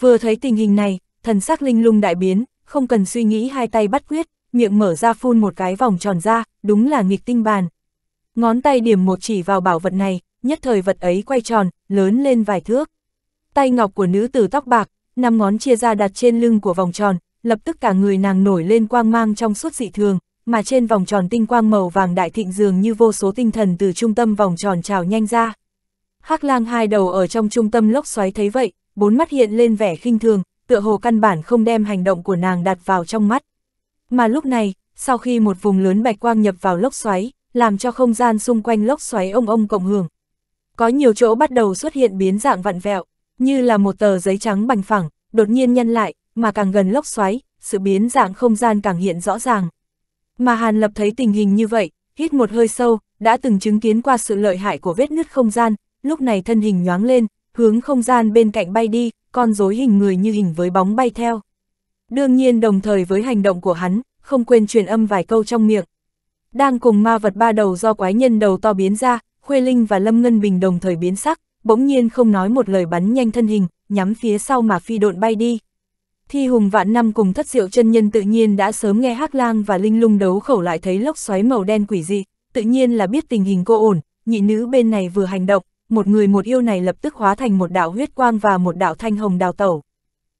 Vừa thấy tình hình này, thần sắc linh lung đại biến, không cần suy nghĩ hai tay bắt quyết, miệng mở ra phun một cái vòng tròn ra, đúng là nghịch tinh bàn. Ngón tay điểm một chỉ vào bảo vật này, nhất thời vật ấy quay tròn, lớn lên vài thước. Tay ngọc của nữ tử tóc bạc, năm ngón chia ra đặt trên lưng của vòng tròn, lập tức cả người nàng nổi lên quang mang trong suốt dị thường, mà trên vòng tròn tinh quang màu vàng đại thịnh dường như vô số tinh thần từ trung tâm vòng tròn trào nhanh ra. Hắc lang hai đầu ở trong trung tâm lốc xoáy thấy vậy, bốn mắt hiện lên vẻ khinh thường, tựa hồ căn bản không đem hành động của nàng đặt vào trong mắt. Mà lúc này, sau khi một vùng lớn bạch quang nhập vào lốc xoáy, làm cho không gian xung quanh lốc xoáy ông ông cộng hưởng. Có nhiều chỗ bắt đầu xuất hiện biến dạng vặn vẹo, như là một tờ giấy trắng bành phẳng, đột nhiên nhân lại, mà càng gần lốc xoáy, sự biến dạng không gian càng hiện rõ ràng. Mà Hàn Lập thấy tình hình như vậy, hít một hơi sâu, đã từng chứng kiến qua sự lợi hại của vết nứt không gian, lúc này thân hình nhoáng lên, hướng không gian bên cạnh bay đi, con rối hình người như hình với bóng bay theo. Đương nhiên đồng thời với hành động của hắn, không quên truyền âm vài câu trong miệng. Đang cùng ma vật ba đầu do quái nhân đầu to biến ra, Khuê Linh và Lâm Ngân Bình đồng thời biến sắc bỗng nhiên không nói một lời bắn nhanh thân hình, nhắm phía sau mà phi độn bay đi. Thi hùng vạn năm cùng thất diệu chân nhân tự nhiên đã sớm nghe hắc lang và linh lung đấu khẩu lại thấy lốc xoáy màu đen quỷ dị, tự nhiên là biết tình hình cô ổn, nhị nữ bên này vừa hành động, một người một yêu này lập tức hóa thành một đạo huyết quang và một đạo thanh hồng đào tẩu.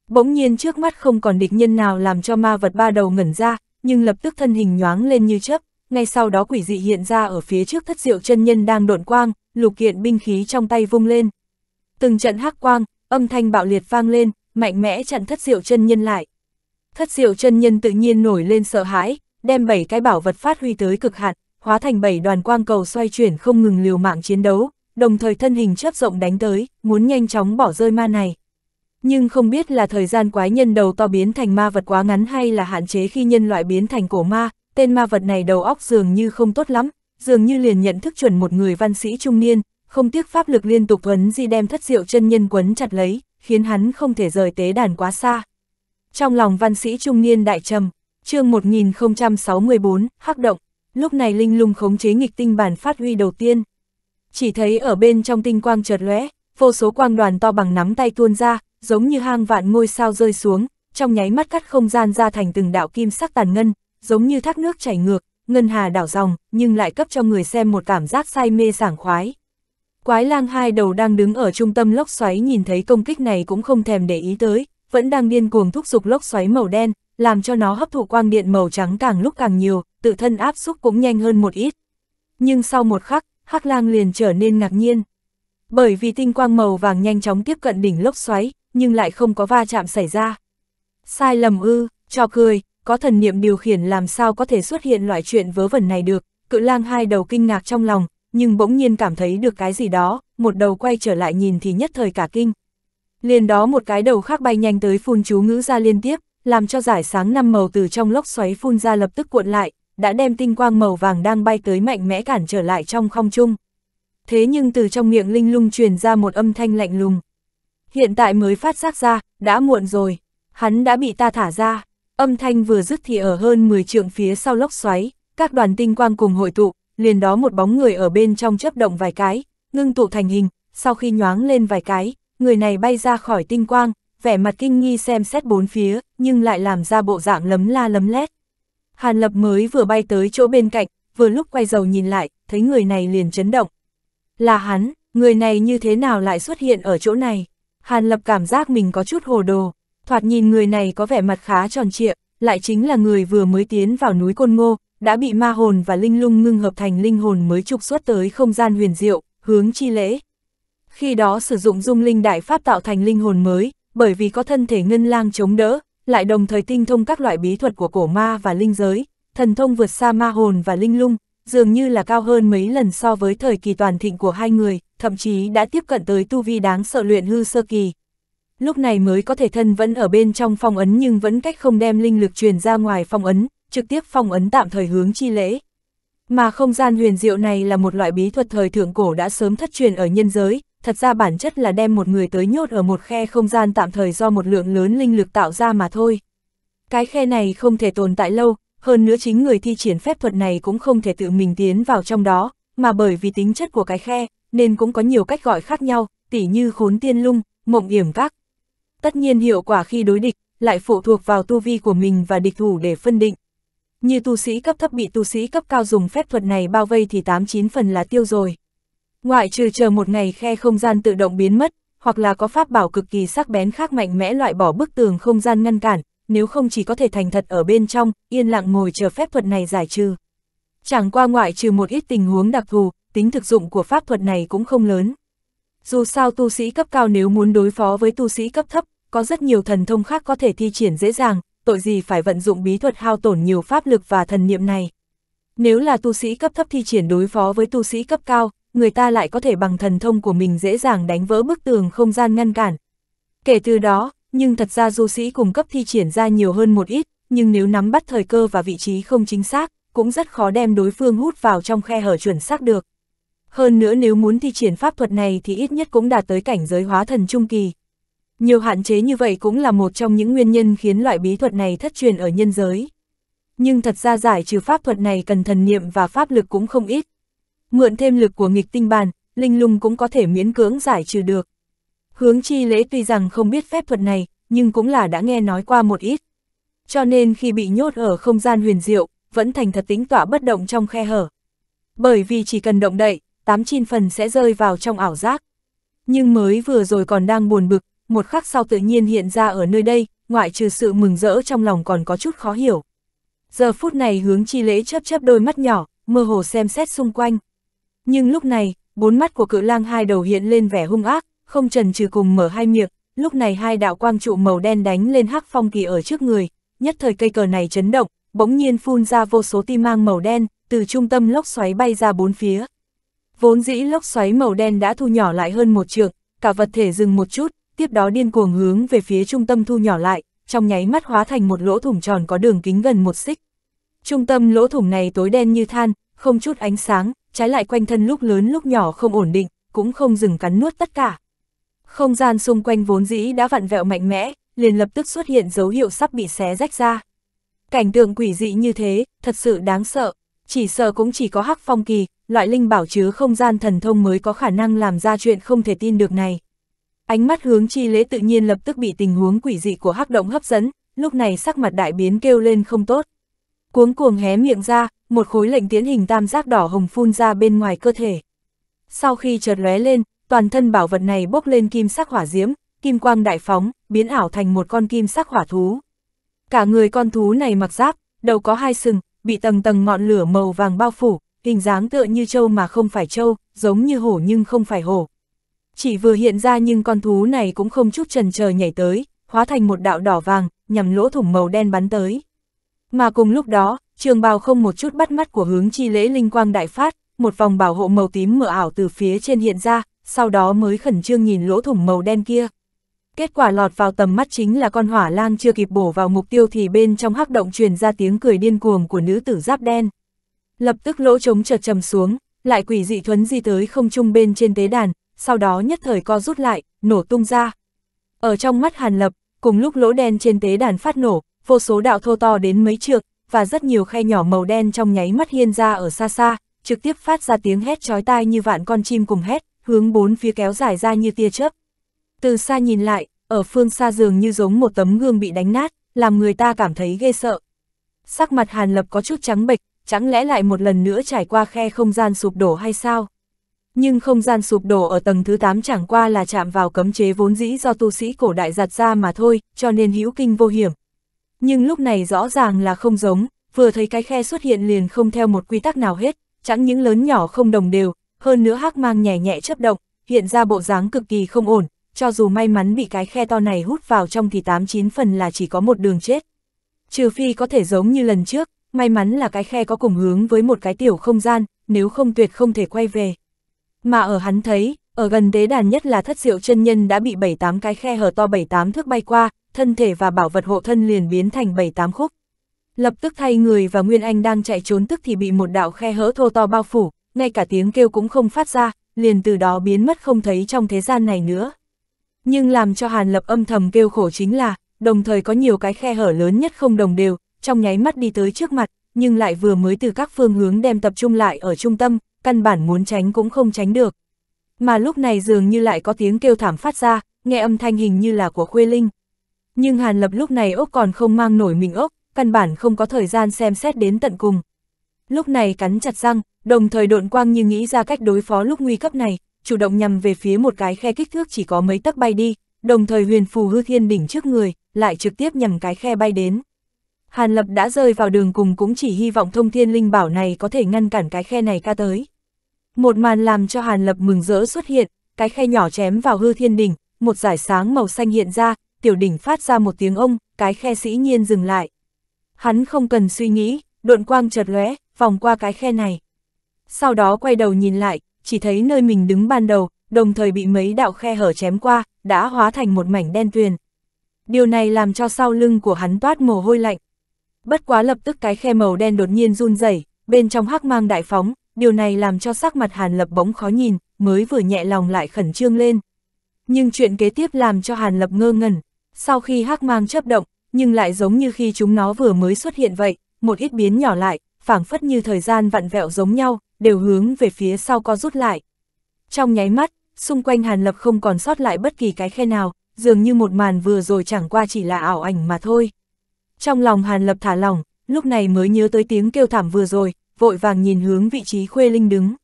Bỗng nhiên trước mắt không còn địch nhân nào làm cho ma vật ba đầu ngẩn ra, nhưng lập tức thân hình nhoáng lên như chớp, ngay sau đó quỷ dị hiện ra ở phía trước thất diệu chân nhân đang độn quang, lục kiện binh khí trong tay vung lên. Từng trận hắc quang, âm thanh bạo liệt vang lên, mạnh mẽ chặn thất diệu chân nhân lại. Thất diệu chân nhân tự nhiên nổi lên sợ hãi, đem bảy cái bảo vật phát huy tới cực hạn, hóa thành bảy đoàn quang cầu xoay chuyển không ngừng liều mạng chiến đấu, đồng thời thân hình chấp rộng đánh tới, muốn nhanh chóng bỏ rơi ma này. Nhưng không biết là thời gian quái nhân đầu to biến thành ma vật quá ngắn hay là hạn chế khi nhân loại biến thành cổ ma, tên ma vật này đầu óc dường như không tốt lắm, dường như liền nhận thức chuẩn một người văn sĩ trung niên, không tiếc pháp lực liên tục vấn di đem thất diệu chân nhân quấn chặt lấy, khiến hắn không thể rời tế đàn quá xa. Trong lòng văn sĩ trung niên đại trầm, chương 1064, hắc động, lúc này linh lung khống chế nghịch tinh bản phát huy đầu tiên. Chỉ thấy ở bên trong tinh quang chợt lóe, vô số quang đoàn to bằng nắm tay tuôn ra, giống như hang vạn ngôi sao rơi xuống, trong nháy mắt cắt không gian ra thành từng đạo kim sắc tàn ngân, giống như thác nước chảy ngược, ngân hà đảo dòng, nhưng lại cấp cho người xem một cảm giác say mê sảng khoái. Quái lang hai đầu đang đứng ở trung tâm lốc xoáy nhìn thấy công kích này cũng không thèm để ý tới, vẫn đang điên cuồng thúc giục lốc xoáy màu đen, làm cho nó hấp thụ quang điện màu trắng càng lúc càng nhiều, tự thân áp xúc cũng nhanh hơn một ít. Nhưng sau một khắc, Hắc Lang liền trở nên ngạc nhiên. Bởi vì tinh quang màu vàng nhanh chóng tiếp cận đỉnh lốc xoáy, nhưng lại không có va chạm xảy ra. Sai lầm ư, cho cười, có thần niệm điều khiển làm sao có thể xuất hiện loại chuyện vớ vẩn này được, cự lang hai đầu kinh ngạc trong lòng, nhưng bỗng nhiên cảm thấy được cái gì đó, một đầu quay trở lại nhìn thì nhất thời cả kinh. Liền đó một cái đầu khác bay nhanh tới phun chú ngữ ra liên tiếp, làm cho giải sáng năm màu từ trong lốc xoáy phun ra lập tức cuộn lại, đã đem tinh quang màu vàng đang bay tới mạnh mẽ cản trở lại trong không trung. Thế nhưng từ trong miệng linh lung truyền ra một âm thanh lạnh lùng. Hiện tại mới phát giác ra, đã muộn rồi, hắn đã bị ta thả ra. Âm thanh vừa dứt thì ở hơn 10 trượng phía sau lốc xoáy, các đoàn tinh quang cùng hội tụ, liền đó một bóng người ở bên trong chấp động vài cái, ngưng tụ thành hình, sau khi nhoáng lên vài cái, người này bay ra khỏi tinh quang, vẻ mặt kinh nghi xem xét bốn phía, nhưng lại làm ra bộ dạng lấm la lấm lét. Hàn Lập mới vừa bay tới chỗ bên cạnh, vừa lúc quay đầu nhìn lại, thấy người này liền chấn động. Là hắn, người này như thế nào lại xuất hiện ở chỗ này? Hàn Lập cảm giác mình có chút hồ đồ, Thoạt nhìn người này có vẻ mặt khá tròn trịa, lại chính là người vừa mới tiến vào núi Côn Ngô, đã bị ma hồn và linh lung ngưng hợp thành linh hồn mới trục xuất tới không gian huyền diệu, hướng chi lễ. Khi đó sử dụng dung linh đại pháp tạo thành linh hồn mới, bởi vì có thân thể ngân lang chống đỡ, lại đồng thời tinh thông các loại bí thuật của cổ ma và linh giới, thần thông vượt xa ma hồn và linh lung, dường như là cao hơn mấy lần so với thời kỳ toàn thịnh của hai người, thậm chí đã tiếp cận tới tu vi đáng sợ luyện hư sơ kỳ lúc này mới có thể thân vẫn ở bên trong phong ấn nhưng vẫn cách không đem linh lực truyền ra ngoài phong ấn, trực tiếp phong ấn tạm thời hướng chi lễ. Mà không gian huyền diệu này là một loại bí thuật thời thượng cổ đã sớm thất truyền ở nhân giới, thật ra bản chất là đem một người tới nhốt ở một khe không gian tạm thời do một lượng lớn linh lực tạo ra mà thôi. Cái khe này không thể tồn tại lâu, hơn nữa chính người thi triển phép thuật này cũng không thể tự mình tiến vào trong đó, mà bởi vì tính chất của cái khe, nên cũng có nhiều cách gọi khác nhau, tỉ như khốn tiên lung, mộng yểm các, Tất nhiên hiệu quả khi đối địch, lại phụ thuộc vào tu vi của mình và địch thủ để phân định. Như tu sĩ cấp thấp bị tu sĩ cấp cao dùng phép thuật này bao vây thì 89 phần là tiêu rồi. Ngoại trừ chờ một ngày khe không gian tự động biến mất, hoặc là có pháp bảo cực kỳ sắc bén khác mạnh mẽ loại bỏ bức tường không gian ngăn cản, nếu không chỉ có thể thành thật ở bên trong, yên lặng ngồi chờ phép thuật này giải trừ. Chẳng qua ngoại trừ một ít tình huống đặc thù, tính thực dụng của pháp thuật này cũng không lớn. Dù sao tu sĩ cấp cao nếu muốn đối phó với tu sĩ cấp thấp, có rất nhiều thần thông khác có thể thi triển dễ dàng, tội gì phải vận dụng bí thuật hao tổn nhiều pháp lực và thần niệm này. Nếu là tu sĩ cấp thấp thi triển đối phó với tu sĩ cấp cao, người ta lại có thể bằng thần thông của mình dễ dàng đánh vỡ bức tường không gian ngăn cản. Kể từ đó, nhưng thật ra du sĩ cùng cấp thi triển ra nhiều hơn một ít, nhưng nếu nắm bắt thời cơ và vị trí không chính xác, cũng rất khó đem đối phương hút vào trong khe hở chuẩn xác được. Hơn nữa nếu muốn thi triển pháp thuật này thì ít nhất cũng đạt tới cảnh giới hóa thần trung kỳ. Nhiều hạn chế như vậy cũng là một trong những nguyên nhân khiến loại bí thuật này thất truyền ở nhân giới. Nhưng thật ra giải trừ pháp thuật này cần thần niệm và pháp lực cũng không ít. Mượn thêm lực của nghịch tinh bàn, linh lung cũng có thể miễn cưỡng giải trừ được. Hướng chi lễ tuy rằng không biết phép thuật này, nhưng cũng là đã nghe nói qua một ít. Cho nên khi bị nhốt ở không gian huyền diệu, vẫn thành thật tính tỏa bất động trong khe hở. Bởi vì chỉ cần động đậy, tám chín phần sẽ rơi vào trong ảo giác. Nhưng mới vừa rồi còn đang buồn bực, một khắc sau tự nhiên hiện ra ở nơi đây, ngoại trừ sự mừng rỡ trong lòng còn có chút khó hiểu. Giờ phút này hướng chi lễ chớp chớp đôi mắt nhỏ, mơ hồ xem xét xung quanh. Nhưng lúc này, bốn mắt của cự lang hai đầu hiện lên vẻ hung ác, không trần trừ cùng mở hai miệng, lúc này hai đạo quang trụ màu đen đánh lên hắc phong kỳ ở trước người, nhất thời cây cờ này chấn động, bỗng nhiên phun ra vô số ti mang màu đen, từ trung tâm lốc xoáy bay ra bốn phía. Vốn dĩ lốc xoáy màu đen đã thu nhỏ lại hơn một trượng, cả vật thể dừng một chút, tiếp đó điên cuồng hướng về phía trung tâm thu nhỏ lại, trong nháy mắt hóa thành một lỗ thủng tròn có đường kính gần một xích. Trung tâm lỗ thủng này tối đen như than, không chút ánh sáng, trái lại quanh thân lúc lớn lúc nhỏ không ổn định, cũng không dừng cắn nuốt tất cả. Không gian xung quanh vốn dĩ đã vặn vẹo mạnh mẽ, liền lập tức xuất hiện dấu hiệu sắp bị xé rách ra. Cảnh tượng quỷ dị như thế, thật sự đáng sợ chỉ sợ cũng chỉ có hắc phong kỳ, loại linh bảo chứa không gian thần thông mới có khả năng làm ra chuyện không thể tin được này. Ánh mắt hướng chi lễ tự nhiên lập tức bị tình huống quỷ dị của hắc động hấp dẫn, lúc này sắc mặt đại biến kêu lên không tốt. Cuống cuồng hé miệng ra, một khối lệnh tiến hình tam giác đỏ hồng phun ra bên ngoài cơ thể. Sau khi chợt lóe lên, toàn thân bảo vật này bốc lên kim sắc hỏa diễm, kim quang đại phóng, biến ảo thành một con kim sắc hỏa thú. Cả người con thú này mặc giáp, đầu có hai sừng, bị tầng tầng ngọn lửa màu vàng bao phủ, hình dáng tựa như trâu mà không phải trâu, giống như hổ nhưng không phải hổ. Chỉ vừa hiện ra nhưng con thú này cũng không chút trần chờ nhảy tới, hóa thành một đạo đỏ vàng, nhằm lỗ thủng màu đen bắn tới. Mà cùng lúc đó, trường bào không một chút bắt mắt của hướng chi lễ linh quang đại phát, một vòng bảo hộ màu tím mờ ảo từ phía trên hiện ra, sau đó mới khẩn trương nhìn lỗ thủng màu đen kia. Kết quả lọt vào tầm mắt chính là con hỏa lang chưa kịp bổ vào mục tiêu thì bên trong hắc động truyền ra tiếng cười điên cuồng của nữ tử giáp đen. Lập tức lỗ trống chợt trầm xuống, lại quỷ dị thuấn di tới không trung bên trên tế đàn, sau đó nhất thời co rút lại, nổ tung ra. Ở trong mắt Hàn Lập, cùng lúc lỗ đen trên tế đàn phát nổ, vô số đạo thô to đến mấy trượng, và rất nhiều khe nhỏ màu đen trong nháy mắt hiên ra ở xa xa, trực tiếp phát ra tiếng hét chói tai như vạn con chim cùng hét, hướng bốn phía kéo dài ra như tia chớp. Từ xa nhìn lại, ở phương xa dường như giống một tấm gương bị đánh nát, làm người ta cảm thấy ghê sợ. Sắc mặt Hàn Lập có chút trắng bệch, chẳng lẽ lại một lần nữa trải qua khe không gian sụp đổ hay sao? Nhưng không gian sụp đổ ở tầng thứ 8 chẳng qua là chạm vào cấm chế vốn dĩ do tu sĩ cổ đại giặt ra mà thôi, cho nên hữu kinh vô hiểm. Nhưng lúc này rõ ràng là không giống, vừa thấy cái khe xuất hiện liền không theo một quy tắc nào hết, chẳng những lớn nhỏ không đồng đều, hơn nữa hắc mang nhẹ nhẹ chấp động, hiện ra bộ dáng cực kỳ không ổn, cho dù may mắn bị cái khe to này hút vào trong thì 89 phần là chỉ có một đường chết. Trừ phi có thể giống như lần trước, may mắn là cái khe có cùng hướng với một cái tiểu không gian, nếu không tuyệt không thể quay về. Mà ở hắn thấy, ở gần đế đàn nhất là thất diệu chân nhân đã bị 78 cái khe hở to 78 thước bay qua, thân thể và bảo vật hộ thân liền biến thành 78 khúc. Lập tức thay người và Nguyên Anh đang chạy trốn tức thì bị một đạo khe hở thô to bao phủ, ngay cả tiếng kêu cũng không phát ra, liền từ đó biến mất không thấy trong thế gian này nữa. Nhưng làm cho Hàn Lập âm thầm kêu khổ chính là, đồng thời có nhiều cái khe hở lớn nhất không đồng đều, trong nháy mắt đi tới trước mặt, nhưng lại vừa mới từ các phương hướng đem tập trung lại ở trung tâm, căn bản muốn tránh cũng không tránh được. Mà lúc này dường như lại có tiếng kêu thảm phát ra, nghe âm thanh hình như là của Khuê Linh. Nhưng Hàn Lập lúc này ốc còn không mang nổi mình ốc, căn bản không có thời gian xem xét đến tận cùng. Lúc này cắn chặt răng, đồng thời độn quang như nghĩ ra cách đối phó lúc nguy cấp này, chủ động nhằm về phía một cái khe kích thước chỉ có mấy tấc bay đi, đồng thời huyền phù hư thiên đỉnh trước người, lại trực tiếp nhằm cái khe bay đến. Hàn Lập đã rơi vào đường cùng cũng chỉ hy vọng thông thiên linh bảo này có thể ngăn cản cái khe này ca tới. Một màn làm cho Hàn Lập mừng rỡ xuất hiện, cái khe nhỏ chém vào hư thiên đỉnh, một giải sáng màu xanh hiện ra, tiểu đỉnh phát ra một tiếng ông, cái khe sĩ nhiên dừng lại. Hắn không cần suy nghĩ, độn quang chợt lóe, vòng qua cái khe này. Sau đó quay đầu nhìn lại, chỉ thấy nơi mình đứng ban đầu, đồng thời bị mấy đạo khe hở chém qua, đã hóa thành một mảnh đen tuyền. Điều này làm cho sau lưng của hắn toát mồ hôi lạnh. Bất quá lập tức cái khe màu đen đột nhiên run rẩy, bên trong hắc mang đại phóng, điều này làm cho sắc mặt Hàn Lập bóng khó nhìn, mới vừa nhẹ lòng lại khẩn trương lên. Nhưng chuyện kế tiếp làm cho Hàn Lập ngơ ngẩn, sau khi hắc mang chấp động, nhưng lại giống như khi chúng nó vừa mới xuất hiện vậy, một ít biến nhỏ lại, phảng phất như thời gian vặn vẹo giống nhau, đều hướng về phía sau co rút lại. Trong nháy mắt, xung quanh Hàn Lập không còn sót lại bất kỳ cái khe nào, dường như một màn vừa rồi chẳng qua chỉ là ảo ảnh mà thôi. Trong lòng Hàn Lập thả lỏng, lúc này mới nhớ tới tiếng kêu thảm vừa rồi, vội vàng nhìn hướng vị trí Khuê Linh đứng.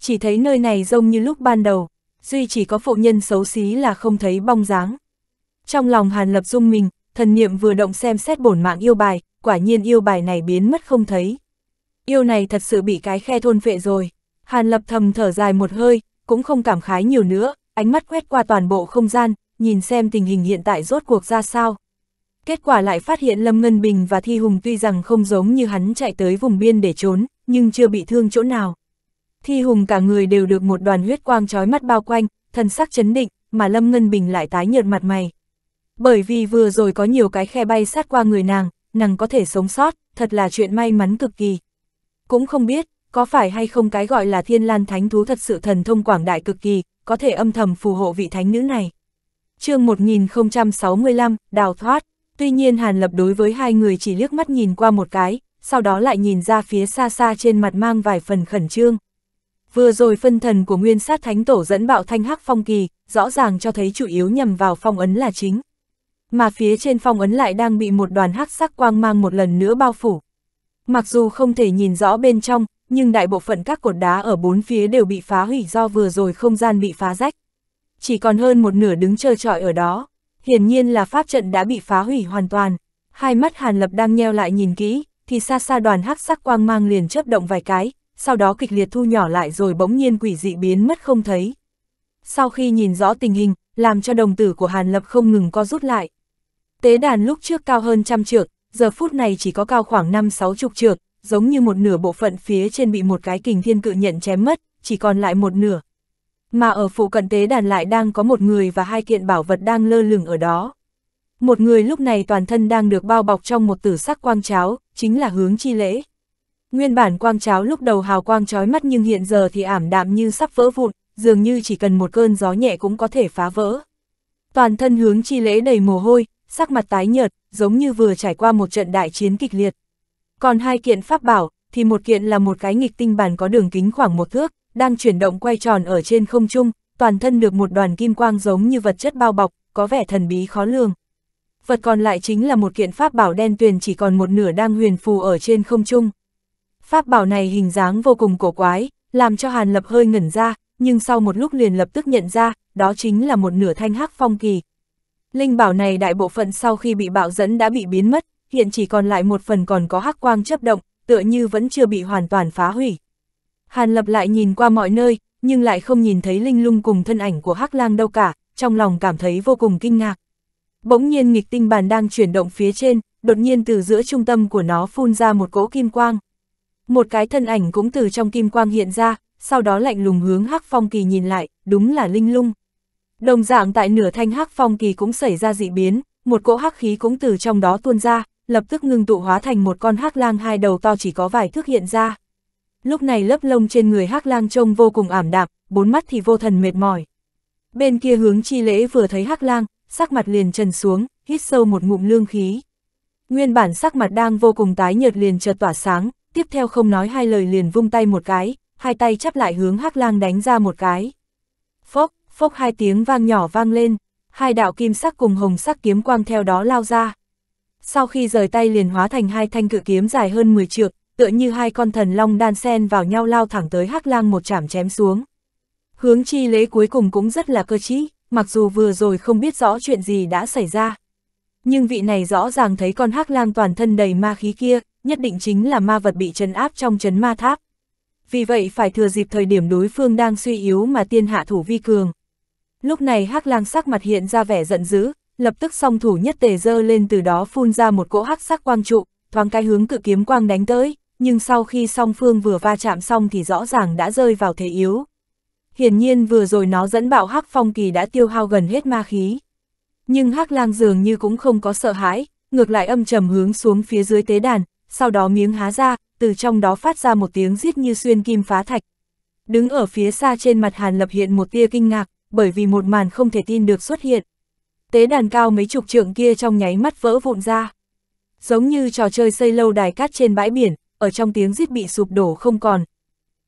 Chỉ thấy nơi này rông như lúc ban đầu, duy chỉ có phụ nhân xấu xí là không thấy bong dáng. Trong lòng Hàn Lập rung mình, thần niệm vừa động xem xét bổn mạng yêu bài, quả nhiên yêu bài này biến mất không thấy yêu này thật sự bị cái khe thôn vệ rồi. Hàn lập thầm thở dài một hơi, cũng không cảm khái nhiều nữa, ánh mắt quét qua toàn bộ không gian, nhìn xem tình hình hiện tại rốt cuộc ra sao. Kết quả lại phát hiện Lâm Ngân Bình và Thi Hùng tuy rằng không giống như hắn chạy tới vùng biên để trốn, nhưng chưa bị thương chỗ nào. Thi Hùng cả người đều được một đoàn huyết quang trói mắt bao quanh, thần sắc chấn định, mà Lâm Ngân Bình lại tái nhợt mặt mày. Bởi vì vừa rồi có nhiều cái khe bay sát qua người nàng, nàng có thể sống sót, thật là chuyện may mắn cực kỳ. Cũng không biết, có phải hay không cái gọi là thiên lan thánh thú thật sự thần thông quảng đại cực kỳ, có thể âm thầm phù hộ vị thánh nữ này. chương 1065, đào thoát, tuy nhiên Hàn Lập đối với hai người chỉ liếc mắt nhìn qua một cái, sau đó lại nhìn ra phía xa xa trên mặt mang vài phần khẩn trương. Vừa rồi phân thần của nguyên sát thánh tổ dẫn bạo thanh hắc phong kỳ, rõ ràng cho thấy chủ yếu nhằm vào phong ấn là chính. Mà phía trên phong ấn lại đang bị một đoàn hắc sắc quang mang một lần nữa bao phủ, Mặc dù không thể nhìn rõ bên trong, nhưng đại bộ phận các cột đá ở bốn phía đều bị phá hủy do vừa rồi không gian bị phá rách. Chỉ còn hơn một nửa đứng trơ trọi ở đó. Hiển nhiên là pháp trận đã bị phá hủy hoàn toàn. Hai mắt Hàn Lập đang nheo lại nhìn kỹ, thì xa xa đoàn hắc sắc quang mang liền chớp động vài cái, sau đó kịch liệt thu nhỏ lại rồi bỗng nhiên quỷ dị biến mất không thấy. Sau khi nhìn rõ tình hình, làm cho đồng tử của Hàn Lập không ngừng co rút lại. Tế đàn lúc trước cao hơn trăm trượng, giờ phút này chỉ có cao khoảng 5-6 chục trượng, giống như một nửa bộ phận phía trên bị một cái kình thiên cự nhận chém mất, chỉ còn lại một nửa. Mà ở phụ cận tế đàn lại đang có một người và hai kiện bảo vật đang lơ lửng ở đó. Một người lúc này toàn thân đang được bao bọc trong một tử sắc quang cháo, chính là hướng chi lễ. Nguyên bản quang cháo lúc đầu hào quang trói mắt nhưng hiện giờ thì ảm đạm như sắp vỡ vụn, dường như chỉ cần một cơn gió nhẹ cũng có thể phá vỡ. Toàn thân hướng chi lễ đầy mồ hôi, sắc mặt tái nhợt, giống như vừa trải qua một trận đại chiến kịch liệt. Còn hai kiện pháp bảo, thì một kiện là một cái nghịch tinh bàn có đường kính khoảng một thước, đang chuyển động quay tròn ở trên không trung, toàn thân được một đoàn kim quang giống như vật chất bao bọc, có vẻ thần bí khó lường. Vật còn lại chính là một kiện pháp bảo đen tuyền chỉ còn một nửa đang huyền phù ở trên không trung. Pháp bảo này hình dáng vô cùng cổ quái, làm cho Hàn Lập hơi ngẩn ra, nhưng sau một lúc liền lập tức nhận ra, đó chính là một nửa thanh hắc phong kỳ, Linh bảo này đại bộ phận sau khi bị bạo dẫn đã bị biến mất, hiện chỉ còn lại một phần còn có hắc quang chấp động, tựa như vẫn chưa bị hoàn toàn phá hủy. Hàn lập lại nhìn qua mọi nơi, nhưng lại không nhìn thấy linh lung cùng thân ảnh của hắc lang đâu cả, trong lòng cảm thấy vô cùng kinh ngạc. Bỗng nhiên nghịch tinh bàn đang chuyển động phía trên, đột nhiên từ giữa trung tâm của nó phun ra một cỗ kim quang. Một cái thân ảnh cũng từ trong kim quang hiện ra, sau đó lạnh lùng hướng hắc phong kỳ nhìn lại, đúng là linh lung. Đồng dạng tại nửa thanh hắc phong kỳ cũng xảy ra dị biến, một cỗ hắc khí cũng từ trong đó tuôn ra, lập tức ngưng tụ hóa thành một con hắc lang hai đầu to chỉ có vài thước hiện ra. Lúc này lớp lông trên người hắc lang trông vô cùng ảm đạm, bốn mắt thì vô thần mệt mỏi. Bên kia hướng chi lễ vừa thấy hắc lang, sắc mặt liền trần xuống, hít sâu một ngụm lương khí. Nguyên bản sắc mặt đang vô cùng tái nhợt liền chợt tỏa sáng, tiếp theo không nói hai lời liền vung tay một cái, hai tay chắp lại hướng hắc lang đánh ra một cái. Phốc, phốc hai tiếng vang nhỏ vang lên, hai đạo kim sắc cùng hồng sắc kiếm quang theo đó lao ra. Sau khi rời tay liền hóa thành hai thanh cự kiếm dài hơn 10 trượng, tựa như hai con thần long đan sen vào nhau lao thẳng tới hắc lang một chảm chém xuống. Hướng chi lễ cuối cùng cũng rất là cơ trí, mặc dù vừa rồi không biết rõ chuyện gì đã xảy ra. Nhưng vị này rõ ràng thấy con hắc lang toàn thân đầy ma khí kia, nhất định chính là ma vật bị trấn áp trong trấn ma tháp. Vì vậy phải thừa dịp thời điểm đối phương đang suy yếu mà tiên hạ thủ vi cường. Lúc này hắc lang sắc mặt hiện ra vẻ giận dữ, lập tức song thủ nhất tề dơ lên từ đó phun ra một cỗ hắc sắc quang trụ, thoáng cái hướng cự kiếm quang đánh tới, nhưng sau khi song phương vừa va chạm xong thì rõ ràng đã rơi vào thế yếu. Hiển nhiên vừa rồi nó dẫn bạo hắc phong kỳ đã tiêu hao gần hết ma khí. Nhưng hắc lang dường như cũng không có sợ hãi, ngược lại âm trầm hướng xuống phía dưới tế đàn, sau đó miếng há ra, từ trong đó phát ra một tiếng rít như xuyên kim phá thạch. Đứng ở phía xa trên mặt Hàn Lập hiện một tia kinh ngạc, bởi vì một màn không thể tin được xuất hiện. Tế đàn cao mấy chục trượng kia trong nháy mắt vỡ vụn ra. Giống như trò chơi xây lâu đài cát trên bãi biển, ở trong tiếng rít bị sụp đổ không còn.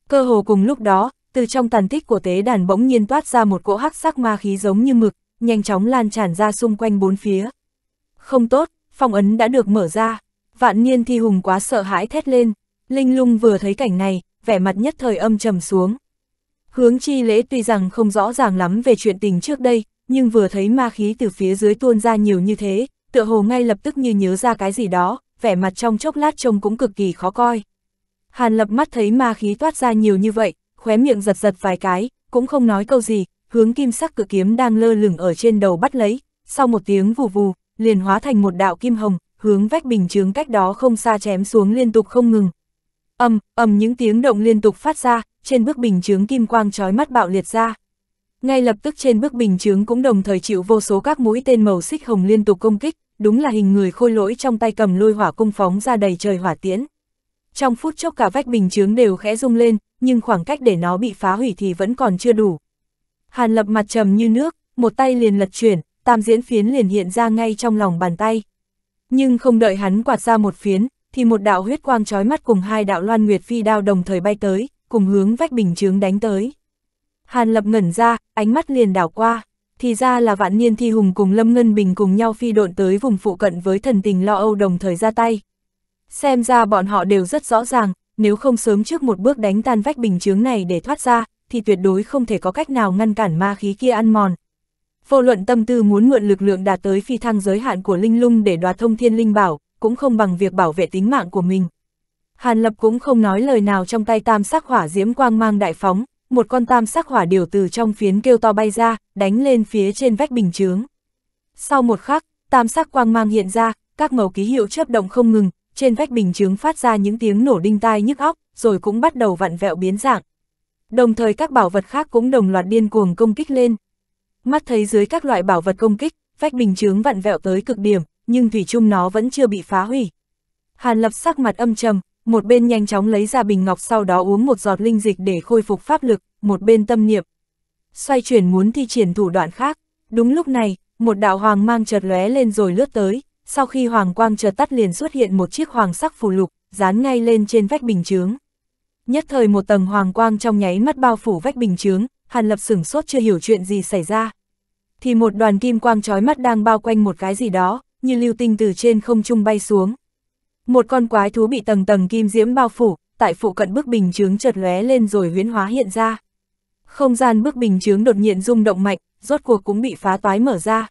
Cơ hồ cùng lúc đó, từ trong tàn tích của tế đàn bỗng nhiên toát ra một cỗ hắc sắc ma khí giống như mực, nhanh chóng lan tràn ra xung quanh bốn phía. Không tốt, phong ấn đã được mở ra. Vạn niên thi hùng quá sợ hãi thét lên. Linh lung vừa thấy cảnh này, vẻ mặt nhất thời âm trầm xuống. Hướng chi lễ tuy rằng không rõ ràng lắm về chuyện tình trước đây, nhưng vừa thấy ma khí từ phía dưới tuôn ra nhiều như thế, tựa hồ ngay lập tức như nhớ ra cái gì đó, vẻ mặt trong chốc lát trông cũng cực kỳ khó coi. Hàn lập mắt thấy ma khí toát ra nhiều như vậy, khóe miệng giật giật vài cái, cũng không nói câu gì, hướng kim sắc cự kiếm đang lơ lửng ở trên đầu bắt lấy, sau một tiếng vù vù, liền hóa thành một đạo kim hồng, hướng vách bình chướng cách đó không xa chém xuống liên tục không ngừng. Âm, ầm những tiếng động liên tục phát ra, trên bước bình chướng kim quang trói mắt bạo liệt ra. Ngay lập tức trên bước bình chướng cũng đồng thời chịu vô số các mũi tên màu xích hồng liên tục công kích, đúng là hình người khôi lỗi trong tay cầm lôi hỏa cung phóng ra đầy trời hỏa tiễn. Trong phút chốc cả vách bình chướng đều khẽ rung lên, nhưng khoảng cách để nó bị phá hủy thì vẫn còn chưa đủ. Hàn lập mặt trầm như nước, một tay liền lật chuyển, tam diễn phiến liền hiện ra ngay trong lòng bàn tay. Nhưng không đợi hắn quạt ra một phiến, thì một đạo huyết quang trói mắt cùng hai đạo loan nguyệt phi đao đồng thời bay tới, cùng hướng vách bình chướng đánh tới. Hàn Lập ngẩn ra, ánh mắt liền đảo qua, thì ra là vạn niên thi hùng cùng Lâm Ngân Bình cùng nhau phi độn tới vùng phụ cận với thần tình lo âu đồng thời ra tay. Xem ra bọn họ đều rất rõ ràng, nếu không sớm trước một bước đánh tan vách bình chướng này để thoát ra, thì tuyệt đối không thể có cách nào ngăn cản ma khí kia ăn mòn. Vô luận tâm tư muốn mượn lực lượng đạt tới phi thăng giới hạn của Linh Lung để đoạt thông thiên linh bảo, cũng không bằng việc bảo vệ tính mạng của mình. Hàn Lập cũng không nói lời nào trong tay tam sắc hỏa diễm quang mang đại phóng, một con tam sắc hỏa điều từ trong phiến kêu to bay ra, đánh lên phía trên vách bình chướng. Sau một khắc, tam sắc quang mang hiện ra, các màu ký hiệu chớp động không ngừng, trên vách bình chướng phát ra những tiếng nổ đinh tai nhức óc, rồi cũng bắt đầu vặn vẹo biến dạng. Đồng thời các bảo vật khác cũng đồng loạt điên cuồng công kích lên. Mắt thấy dưới các loại bảo vật công kích, vách bình chướng vặn vẹo tới cực điểm, nhưng thủy chung nó vẫn chưa bị phá hủy. Hàn Lập sắc mặt âm trầm, một bên nhanh chóng lấy ra bình ngọc sau đó uống một giọt linh dịch để khôi phục pháp lực, một bên tâm niệm. Xoay chuyển muốn thi triển thủ đoạn khác, đúng lúc này, một đạo hoàng mang chợt lóe lên rồi lướt tới, sau khi hoàng quang chợt tắt liền xuất hiện một chiếc hoàng sắc phù lục, dán ngay lên trên vách bình chướng. Nhất thời một tầng hoàng quang trong nháy mắt bao phủ vách bình chướng, Hàn Lập sửng sốt chưa hiểu chuyện gì xảy ra. Thì một đoàn kim quang chói mắt đang bao quanh một cái gì đó, như lưu tinh từ trên không trung bay xuống. Một con quái thú bị tầng tầng kim diễm bao phủ, tại phụ cận bức bình chướng chợt lóe lên rồi huyễn hóa hiện ra. Không gian bức bình chướng đột nhiên rung động mạnh, rốt cuộc cũng bị phá toái mở ra.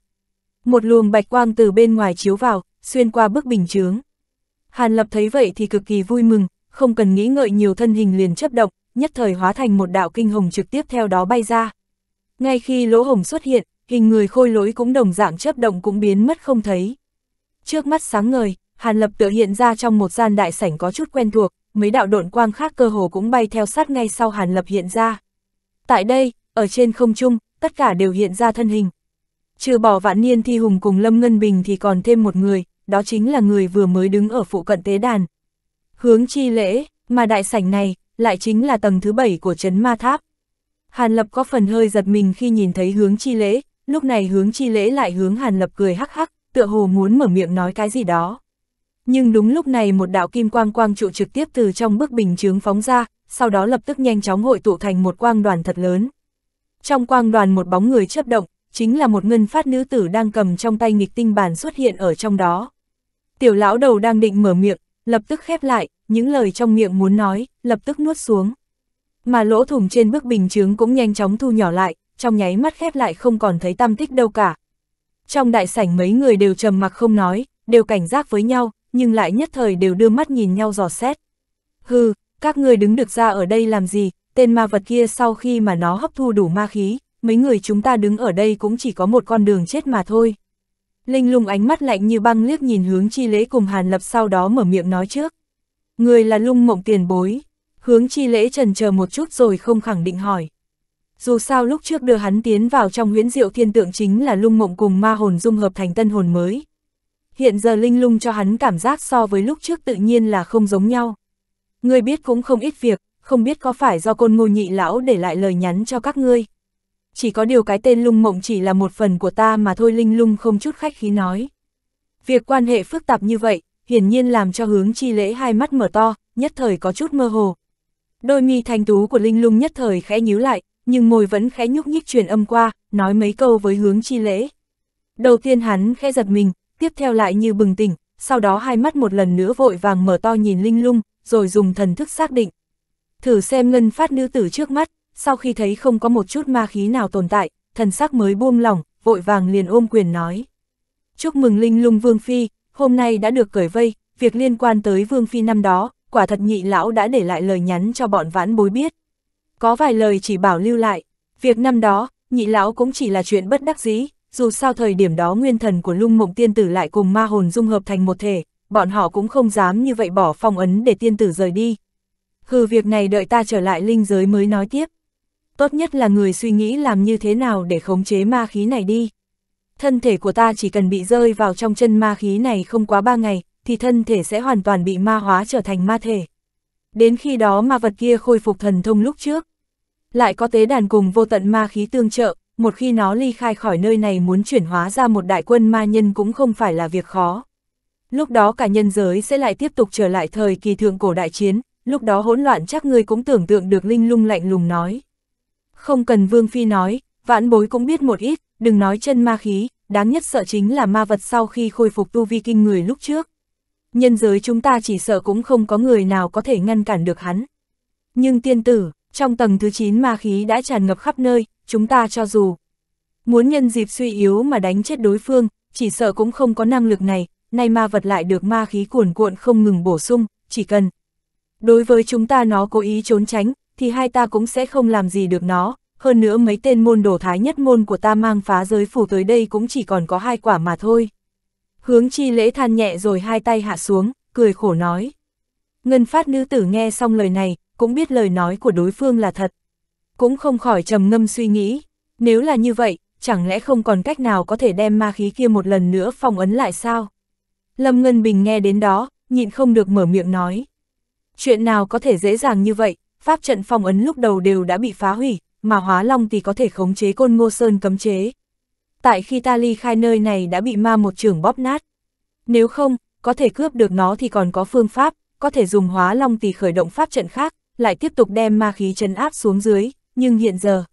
Một luồng bạch quang từ bên ngoài chiếu vào, xuyên qua bức bình chướng. Hàn Lập thấy vậy thì cực kỳ vui mừng, không cần nghĩ ngợi nhiều thân hình liền chấp động, nhất thời hóa thành một đạo kinh hồng trực tiếp theo đó bay ra. Ngay khi lỗ hồng xuất hiện, hình người khôi lỗi cũng đồng dạng chấp động cũng biến mất không thấy. Trước mắt sáng ngời, Hàn Lập tự hiện ra trong một gian đại sảnh có chút quen thuộc, mấy đạo độn quang khác cơ hồ cũng bay theo sát ngay sau Hàn Lập hiện ra. Tại đây, ở trên không trung, tất cả đều hiện ra thân hình. Trừ bỏ vạn niên thi hùng cùng Lâm Ngân Bình thì còn thêm một người, đó chính là người vừa mới đứng ở phụ cận tế đàn. Hướng chi lễ, mà đại sảnh này, lại chính là tầng thứ bảy của trấn ma tháp. Hàn Lập có phần hơi giật mình khi nhìn thấy hướng chi lễ, lúc này hướng chi lễ lại hướng Hàn Lập cười hắc hắc, tựa hồ muốn mở miệng nói cái gì đó. Nhưng đúng lúc này một đạo kim quang quang trụ trực tiếp từ trong bức bình chướng phóng ra, sau đó lập tức nhanh chóng hội tụ thành một quang đoàn thật lớn. Trong quang đoàn một bóng người chớp động, chính là một ngân phát nữ tử đang cầm trong tay nghịch tinh bản xuất hiện ở trong đó. Tiểu lão đầu đang định mở miệng, lập tức khép lại, những lời trong miệng muốn nói, lập tức nuốt xuống. Mà lỗ thủng trên bức bình chướng cũng nhanh chóng thu nhỏ lại, trong nháy mắt khép lại không còn thấy tâm tích đâu cả. Trong đại sảnh mấy người đều trầm mặc không nói, đều cảnh giác với nhau, nhưng lại nhất thời đều đưa mắt nhìn nhau dò xét. Hừ, các người đứng được ra ở đây làm gì, tên ma vật kia sau khi mà nó hấp thu đủ ma khí, mấy người chúng ta đứng ở đây cũng chỉ có một con đường chết mà thôi. Linh lung ánh mắt lạnh như băng liếc nhìn hướng chi lễ cùng Hàn Lập sau đó mở miệng nói trước. Người là lung mộng tiền bối. Hướng chi lễ trần chờ một chút rồi không khẳng định hỏi. Dù sao lúc trước đưa hắn tiến vào trong huyễn diệu thiên tượng chính là lung mộng cùng ma hồn dung hợp thành tân hồn mới hiện giờ linh lung cho hắn cảm giác so với lúc trước tự nhiên là không giống nhau. Ngươi biết cũng không ít việc, không biết có phải do côn ngô nhị lão để lại lời nhắn cho các ngươi. Chỉ có điều cái tên lung mộng chỉ là một phần của ta mà thôi linh lung không chút khách khí nói. Việc quan hệ phức tạp như vậy, hiển nhiên làm cho hướng chi lễ hai mắt mở to, nhất thời có chút mơ hồ. Đôi mi thanh tú của linh lung nhất thời khẽ nhíu lại, nhưng môi vẫn khẽ nhúc nhích truyền âm qua, nói mấy câu với hướng chi lễ. Đầu tiên hắn khẽ giật mình, tiếp theo lại như bừng tỉnh, sau đó hai mắt một lần nữa vội vàng mở to nhìn linh lung, rồi dùng thần thức xác định. Thử xem ngân phát nữ tử trước mắt, sau khi thấy không có một chút ma khí nào tồn tại, thần sắc mới buông lỏng, vội vàng liền ôm quyền nói. Chúc mừng linh lung Vương Phi, hôm nay đã được cởi vây, việc liên quan tới Vương Phi năm đó, quả thật nhị lão đã để lại lời nhắn cho bọn vãn bối biết. Có vài lời chỉ bảo lưu lại, việc năm đó, nhị lão cũng chỉ là chuyện bất đắc dĩ, dù sao thời điểm đó nguyên thần của lung mộng tiên tử lại cùng ma hồn dung hợp thành một thể, bọn họ cũng không dám như vậy bỏ phong ấn để tiên tử rời đi. Hừ việc này đợi ta trở lại linh giới mới nói tiếp. Tốt nhất là người suy nghĩ làm như thế nào để khống chế ma khí này đi. Thân thể của ta chỉ cần bị rơi vào trong chân ma khí này không quá ba ngày, thì thân thể sẽ hoàn toàn bị ma hóa trở thành ma thể. Đến khi đó ma vật kia khôi phục thần thông lúc trước. Lại có tế đàn cùng vô tận ma khí tương trợ, một khi nó ly khai khỏi nơi này muốn chuyển hóa ra một đại quân ma nhân cũng không phải là việc khó. Lúc đó cả nhân giới sẽ lại tiếp tục trở lại thời kỳ thượng cổ đại chiến, lúc đó hỗn loạn chắc ngươi cũng tưởng tượng được Linh Lung lạnh lùng nói. Không cần Vương Phi nói, vãn bối cũng biết một ít, đừng nói chân ma khí, đáng nhất sợ chính là ma vật sau khi khôi phục tu vi kinh người lúc trước. Nhân giới chúng ta chỉ sợ cũng không có người nào có thể ngăn cản được hắn. Nhưng tiên tử, trong tầng thứ 9 ma khí đã tràn ngập khắp nơi, chúng ta cho dù muốn nhân dịp suy yếu mà đánh chết đối phương, chỉ sợ cũng không có năng lực này, nay ma vật lại được ma khí cuồn cuộn không ngừng bổ sung, chỉ cần đối với chúng ta nó cố ý trốn tránh, thì hai ta cũng sẽ không làm gì được nó, hơn nữa mấy tên môn đồ thái nhất môn của ta mang phá giới phủ tới đây cũng chỉ còn có hai quả mà thôi. Hướng chi lễ than nhẹ rồi hai tay hạ xuống, cười khổ nói. Ngân phát nữ tử nghe xong lời này, cũng biết lời nói của đối phương là thật. Cũng không khỏi trầm ngâm suy nghĩ, nếu là như vậy, chẳng lẽ không còn cách nào có thể đem ma khí kia một lần nữa phong ấn lại sao? Lâm Ngân Bình nghe đến đó, nhịn không được mở miệng nói. Chuyện nào có thể dễ dàng như vậy, pháp trận phong ấn lúc đầu đều đã bị phá hủy, mà hóa long thì có thể khống chế côn ngô sơn cấm chế. Tại khi ta ly khai nơi này đã bị ma một trường bóp nát. Nếu không, có thể cướp được nó thì còn có phương pháp, có thể dùng hóa long tỷ khởi động pháp trận khác, lại tiếp tục đem ma khí trấn áp xuống dưới, nhưng hiện giờ.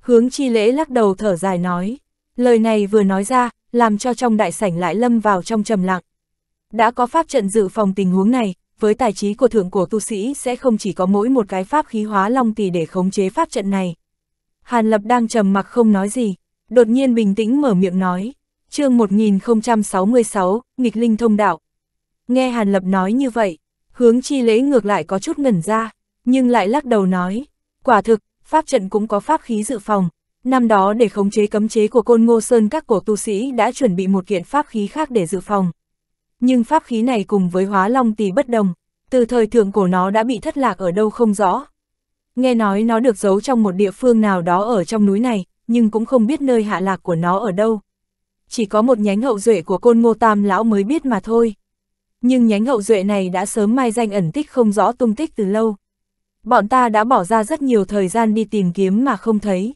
Hướng chi lễ lắc đầu thở dài nói, lời này vừa nói ra, làm cho trong đại sảnh lại lâm vào trong trầm lặng. Đã có pháp trận dự phòng tình huống này, với tài trí của thượng cổ tu sĩ sẽ không chỉ có mỗi một cái pháp khí hóa long tỷ để khống chế pháp trận này. Hàn Lập đang trầm mặc không nói gì, đột nhiên bình tĩnh mở miệng nói, chương 1066, nghịch linh thông đạo. Nghe Hàn Lập nói như vậy, hướng chi lễ ngược lại có chút ngẩn ra nhưng lại lắc đầu nói, quả thực, pháp trận cũng có pháp khí dự phòng. Năm đó để khống chế cấm chế của Côn Ngô Sơn các cổ tu sĩ đã chuẩn bị một kiện pháp khí khác để dự phòng. Nhưng pháp khí này cùng với hóa long tỷ bất đồng, từ thời thượng cổ nó đã bị thất lạc ở đâu không rõ. Nghe nói nó được giấu trong một địa phương nào đó ở trong núi này, nhưng cũng không biết nơi hạ lạc của nó ở đâu. Chỉ có một nhánh hậu duệ của Côn Ngô Tam Lão mới biết mà thôi. Nhưng nhánh hậu duệ này đã sớm mai danh ẩn tích không rõ tung tích từ lâu. Bọn ta đã bỏ ra rất nhiều thời gian đi tìm kiếm mà không thấy.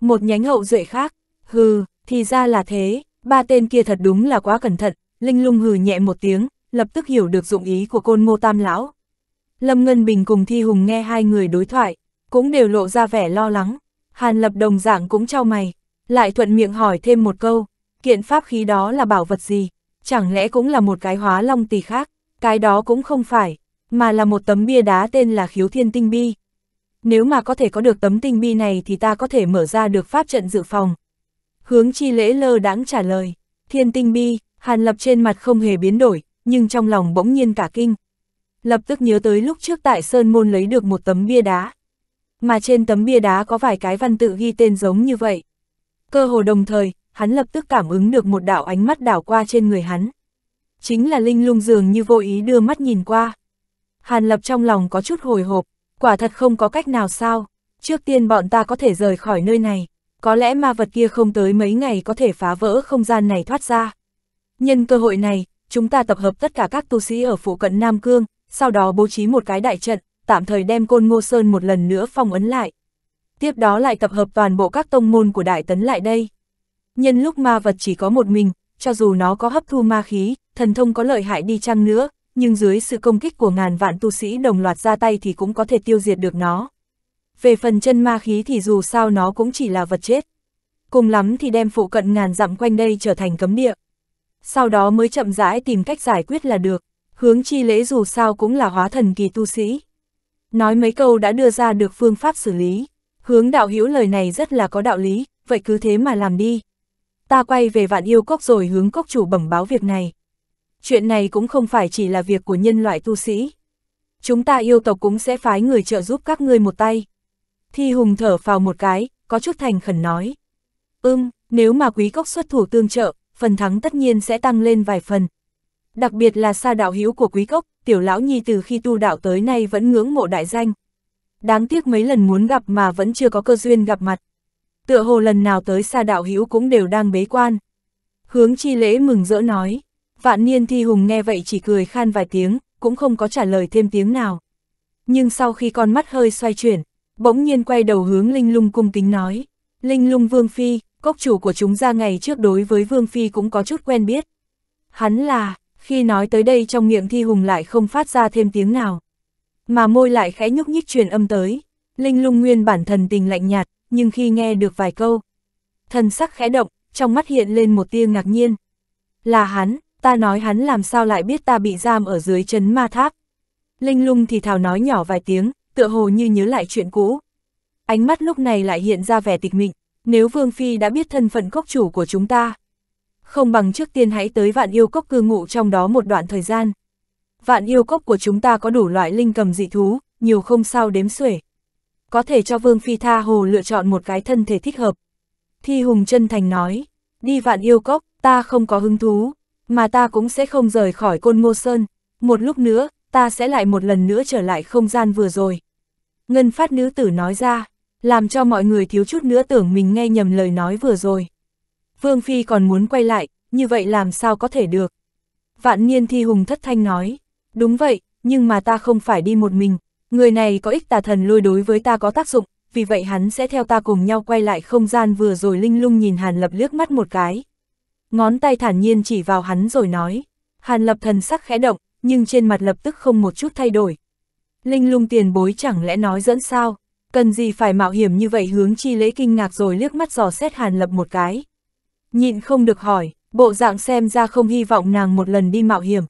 Một nhánh hậu duệ khác, hừ, thì ra là thế, ba tên kia thật đúng là quá cẩn thận, Linh lung hừ nhẹ một tiếng, lập tức hiểu được dụng ý của côn ngô tam lão. Lâm Ngân Bình cùng Thi Hùng nghe hai người đối thoại, cũng đều lộ ra vẻ lo lắng, Hàn Lập đồng dạng cũng trao mày, lại thuận miệng hỏi thêm một câu, kiện pháp khí đó là bảo vật gì, chẳng lẽ cũng là một cái hóa long tỳ khác, cái đó cũng không phải, mà là một tấm bia đá tên là khiếu thiên tinh bi. Nếu mà có thể có được tấm tinh bi này thì ta có thể mở ra được pháp trận dự phòng. Hướng chi lễ lơ đãng trả lời, thiên tinh bi, hàn lập trên mặt không hề biến đổi, nhưng trong lòng bỗng nhiên cả kinh. Lập tức nhớ tới lúc trước tại Sơn Môn lấy được một tấm bia đá. Mà trên tấm bia đá có vài cái văn tự ghi tên giống như vậy. Cơ hồ đồng thời, hắn lập tức cảm ứng được một đạo ánh mắt đảo qua trên người hắn. Chính là Linh lung dường như vô ý đưa mắt nhìn qua. Hàn Lập trong lòng có chút hồi hộp, quả thật không có cách nào sao, trước tiên bọn ta có thể rời khỏi nơi này, có lẽ ma vật kia không tới mấy ngày có thể phá vỡ không gian này thoát ra. Nhân cơ hội này, chúng ta tập hợp tất cả các tu sĩ ở phụ cận Nam Cương, sau đó bố trí một cái đại trận, tạm thời đem côn ngô sơn một lần nữa phong ấn lại. Tiếp đó lại tập hợp toàn bộ các tông môn của đại tấn lại đây. Nhân lúc ma vật chỉ có một mình, cho dù nó có hấp thu ma khí, thần thông có lợi hại đi chăng nữa, nhưng dưới sự công kích của ngàn vạn tu sĩ đồng loạt ra tay thì cũng có thể tiêu diệt được nó. Về phần chân ma khí thì dù sao nó cũng chỉ là vật chết. Cùng lắm thì đem phụ cận ngàn dặm quanh đây trở thành cấm địa. Sau đó mới chậm rãi tìm cách giải quyết là được, hướng chi lễ dù sao cũng là hóa thần kỳ tu sĩ. Nói mấy câu đã đưa ra được phương pháp xử lý, hướng đạo hữu lời này rất là có đạo lý, vậy cứ thế mà làm đi. Ta quay về vạn yêu cốc rồi hướng cốc chủ bẩm báo việc này chuyện này cũng không phải chỉ là việc của nhân loại tu sĩ. Chúng ta yêu tộc cũng sẽ phái người trợ giúp các ngươi một tay. Thi Hùng thở vào một cái, có chút thành khẩn nói. Ưm, nếu mà quý cốc xuất thủ tương trợ, phần thắng tất nhiên sẽ tăng lên vài phần. Đặc biệt là xa đạo hữu của quý cốc, tiểu lão nhi từ khi tu đạo tới nay vẫn ngưỡng mộ đại danh. Đáng tiếc mấy lần muốn gặp mà vẫn chưa có cơ duyên gặp mặt. Tựa hồ lần nào tới xa đạo hữu cũng đều đang bế quan. Hướng chi lễ mừng rỡ nói. Vạn niên thi hùng nghe vậy chỉ cười khan vài tiếng, cũng không có trả lời thêm tiếng nào. Nhưng sau khi con mắt hơi xoay chuyển, bỗng nhiên quay đầu hướng Linh Lung cung kính nói. Linh Lung Vương Phi, cốc chủ của chúng ra ngày trước đối với Vương Phi cũng có chút quen biết. Hắn là, khi nói tới đây trong miệng thi hùng lại không phát ra thêm tiếng nào. Mà môi lại khẽ nhúc nhích truyền âm tới. Linh Lung nguyên bản thần tình lạnh nhạt, nhưng khi nghe được vài câu. Thần sắc khẽ động, trong mắt hiện lên một tia ngạc nhiên. Là hắn, ta nói hắn làm sao lại biết ta bị giam ở dưới chấn ma tháp. Linh lung thì thào nói nhỏ vài tiếng, tựa hồ như nhớ lại chuyện cũ. Ánh mắt lúc này lại hiện ra vẻ tịch mịch, nếu Vương Phi đã biết thân phận cốc chủ của chúng ta. Không bằng trước tiên hãy tới vạn yêu cốc cư ngụ trong đó một đoạn thời gian. Vạn yêu cốc của chúng ta có đủ loại linh cầm dị thú, nhiều không sao đếm xuể. Có thể cho Vương Phi tha hồ lựa chọn một cái thân thể thích hợp. Thi Hùng chân thành nói, đi vạn yêu cốc, ta không có hứng thú, mà ta cũng sẽ không rời khỏi côn ngô sơn, một lúc nữa, ta sẽ lại một lần nữa trở lại không gian vừa rồi. Ngân phát nữ tử nói ra, làm cho mọi người thiếu chút nữa tưởng mình nghe nhầm lời nói vừa rồi. Vương Phi còn muốn quay lại, như vậy làm sao có thể được? Vạn niên thi hùng thất thanh nói, đúng vậy, nhưng mà ta không phải đi một mình, người này có ích tà thần lôi đối với ta có tác dụng, vì vậy hắn sẽ theo ta cùng nhau quay lại không gian vừa rồi linh lung nhìn Hàn Lập liếc mắt một cái ngón tay thản nhiên chỉ vào hắn rồi nói. Hàn lập thần sắc khẽ động, nhưng trên mặt lập tức không một chút thay đổi. Linh lung tiền bối chẳng lẽ nói dẫn sao, cần gì phải mạo hiểm như vậy hướng chi lễ kinh ngạc rồi liếc mắt dò xét hàn lập một cái. Nhịn không được hỏi, bộ dạng xem ra không hy vọng nàng một lần đi mạo hiểm.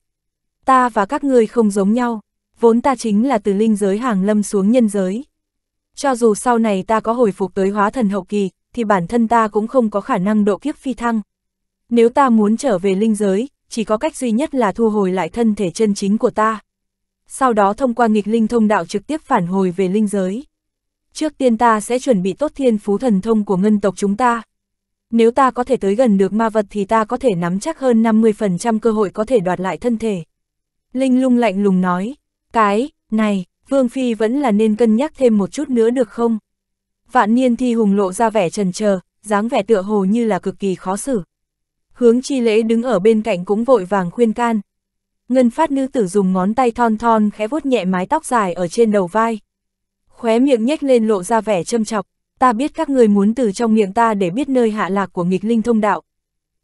Ta và các ngươi không giống nhau, vốn ta chính là từ linh giới hàng lâm xuống nhân giới. Cho dù sau này ta có hồi phục tới hóa thần hậu kỳ, thì bản thân ta cũng không có khả năng độ kiếp phi thăng. Nếu ta muốn trở về linh giới, chỉ có cách duy nhất là thu hồi lại thân thể chân chính của ta. Sau đó thông qua nghịch linh thông đạo trực tiếp phản hồi về linh giới. Trước tiên ta sẽ chuẩn bị tốt thiên phú thần thông của ngân tộc chúng ta. Nếu ta có thể tới gần được ma vật thì ta có thể nắm chắc hơn 50% cơ hội có thể đoạt lại thân thể. Linh lung lạnh lùng nói, cái, này, Vương Phi vẫn là nên cân nhắc thêm một chút nữa được không? Vạn niên thi hùng lộ ra vẻ trần chờ dáng vẻ tựa hồ như là cực kỳ khó xử. Hướng chi lễ đứng ở bên cạnh cũng vội vàng khuyên can. Ngân phát nữ tử dùng ngón tay thon thon khẽ vuốt nhẹ mái tóc dài ở trên đầu vai. Khóe miệng nhếch lên lộ ra vẻ châm chọc, ta biết các người muốn từ trong miệng ta để biết nơi hạ lạc của nghịch linh thông đạo.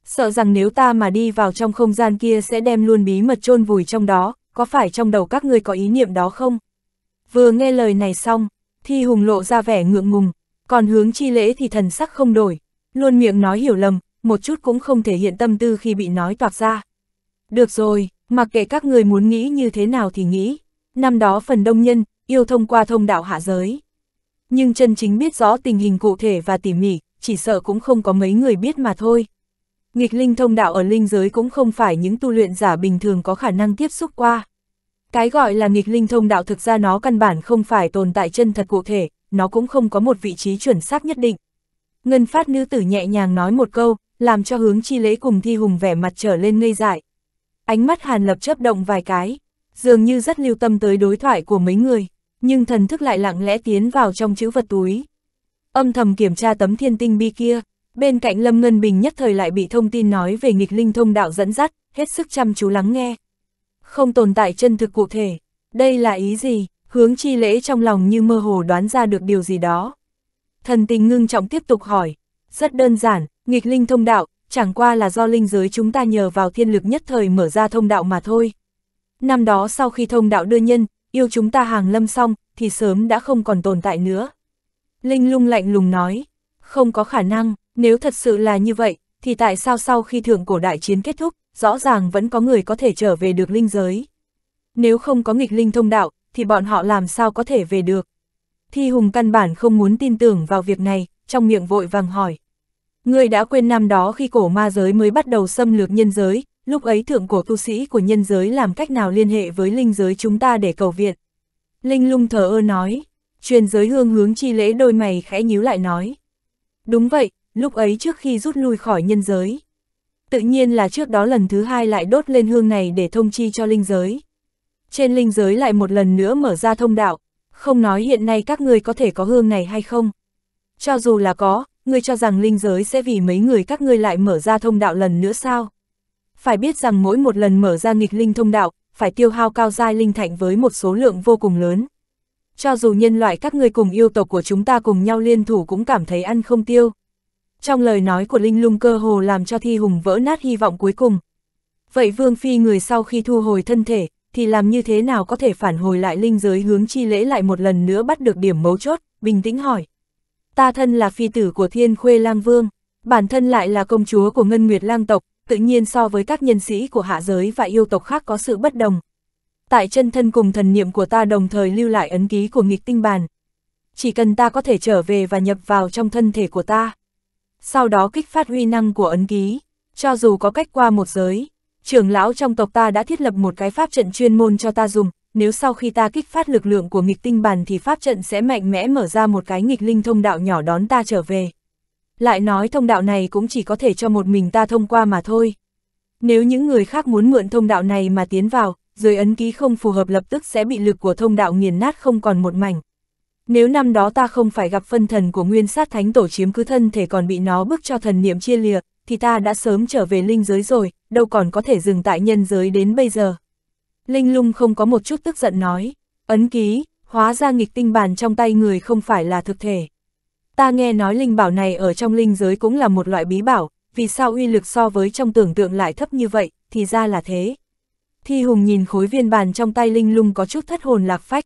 Sợ rằng nếu ta mà đi vào trong không gian kia sẽ đem luôn bí mật chôn vùi trong đó, có phải trong đầu các ngươi có ý niệm đó không? Vừa nghe lời này xong, Thi Hùng lộ ra vẻ ngượng ngùng, còn hướng chi lễ thì thần sắc không đổi, luôn miệng nói hiểu lầm, một chút cũng không thể hiện tâm tư khi bị nói toạc ra. Được rồi, mặc kệ các người muốn nghĩ như thế nào thì nghĩ, năm đó phần đông nhân, yêu thông qua thông đạo hạ giới. Nhưng chân chính biết rõ tình hình cụ thể và tỉ mỉ, chỉ sợ cũng không có mấy người biết mà thôi. Nghịch linh thông đạo ở linh giới cũng không phải những tu luyện giả bình thường có khả năng tiếp xúc qua. Cái gọi là nghịch linh thông đạo thực ra nó căn bản không phải tồn tại chân thật cụ thể, nó cũng không có một vị trí chuẩn xác nhất định. Ngân phát nữ tử nhẹ nhàng nói một câu, làm cho hướng chi lễ cùng thi hùng vẻ mặt trở lên ngây dại. Ánh mắt Hàn Lập chấp động vài cái, dường như rất lưu tâm tới đối thoại của mấy người, nhưng thần thức lại lặng lẽ tiến vào trong chữ vật túi. Âm thầm kiểm tra tấm thiên tinh bi kia, bên cạnh Lâm Ngân Bình nhất thời lại bị thông tin nói về nghịch linh thông đạo dẫn dắt, hết sức chăm chú lắng nghe. Không tồn tại chân thực cụ thể, đây là ý gì, hướng chi lễ trong lòng như mơ hồ đoán ra được điều gì đó. Thần tình ngưng trọng tiếp tục hỏi, rất đơn giản, nghịch linh thông đạo, chẳng qua là do linh giới chúng ta nhờ vào thiên lực nhất thời mở ra thông đạo mà thôi. Năm đó sau khi thông đạo đưa nhân, yêu chúng ta hàng lâm xong, thì sớm đã không còn tồn tại nữa. Linh lung lạnh lùng nói, không có khả năng, nếu thật sự là như vậy, thì tại sao sau khi thượng cổ đại chiến kết thúc, rõ ràng vẫn có người có thể trở về được linh giới. Nếu không có nghịch linh thông đạo, thì bọn họ làm sao có thể về được. Thi Hùng căn bản không muốn tin tưởng vào việc này, trong miệng vội vàng hỏi ngươi đã quên năm đó khi cổ ma giới mới bắt đầu xâm lược nhân giới, lúc ấy thượng cổ tu sĩ của nhân giới làm cách nào liên hệ với linh giới chúng ta để cầu viện. Linh lung thờ ơ nói, truyền giới hương hướng chi lễ đôi mày khẽ nhíu lại nói. Đúng vậy, lúc ấy trước khi rút lui khỏi nhân giới. Tự nhiên là trước đó lần thứ hai lại đốt lên hương này để thông chi cho linh giới. Trên linh giới lại một lần nữa mở ra thông đạo, không nói hiện nay các người có thể có hương này hay không. Cho dù là có, ngươi cho rằng linh giới sẽ vì mấy người các ngươi lại mở ra thông đạo lần nữa sao? Phải biết rằng mỗi một lần mở ra nghịch linh thông đạo, phải tiêu hao cao giai linh thạnh với một số lượng vô cùng lớn. Cho dù nhân loại các ngươi cùng yêu tộc của chúng ta cùng nhau liên thủ cũng cảm thấy ăn không tiêu. Trong lời nói của Linh Lung cơ hồ làm cho Thi Hùng vỡ nát hy vọng cuối cùng. Vậy Vương Phi người sau khi thu hồi thân thể, thì làm như thế nào có thể phản hồi lại linh giới hướng chi lễ lại một lần nữa bắt được điểm mấu chốt, bình tĩnh hỏi ta thân là phi tử của thiên khuê lang vương, bản thân lại là công chúa của ngân nguyệt lang tộc, tự nhiên so với các nhân sĩ của hạ giới và yêu tộc khác có sự bất đồng. Tại chân thân cùng thần niệm của ta đồng thời lưu lại ấn ký của nghịch tinh bàn. Chỉ cần ta có thể trở về và nhập vào trong thân thể của ta. Sau đó kích phát huy năng của ấn ký, cho dù có cách qua một giới, trưởng lão trong tộc ta đã thiết lập một cái pháp trận chuyên môn cho ta dùng, nếu sau khi ta kích phát lực lượng của nghịch tinh bàn thì pháp trận sẽ mạnh mẽ mở ra một cái nghịch linh thông đạo nhỏ đón ta trở về. Lại nói thông đạo này cũng chỉ có thể cho một mình ta thông qua mà thôi. Nếu những người khác muốn mượn thông đạo này mà tiến vào, dưới ấn ký không phù hợp lập tức sẽ bị lực của thông đạo nghiền nát không còn một mảnh. Nếu năm đó ta không phải gặp phân thần của nguyên sát thánh tổ chiếm cứ thân thể còn bị nó bức cho thần niệm chia lìa, thì ta đã sớm trở về linh giới rồi, đâu còn có thể dừng tại nhân giới đến bây giờ. Linh lung không có một chút tức giận nói, ấn ký, hóa ra nghịch tinh bàn trong tay người không phải là thực thể. Ta nghe nói linh bảo này ở trong linh giới cũng là một loại bí bảo, vì sao uy lực so với trong tưởng tượng lại thấp như vậy, thì ra là thế. Thi Hùng nhìn khối viên bàn trong tay linh lung có chút thất hồn lạc phách.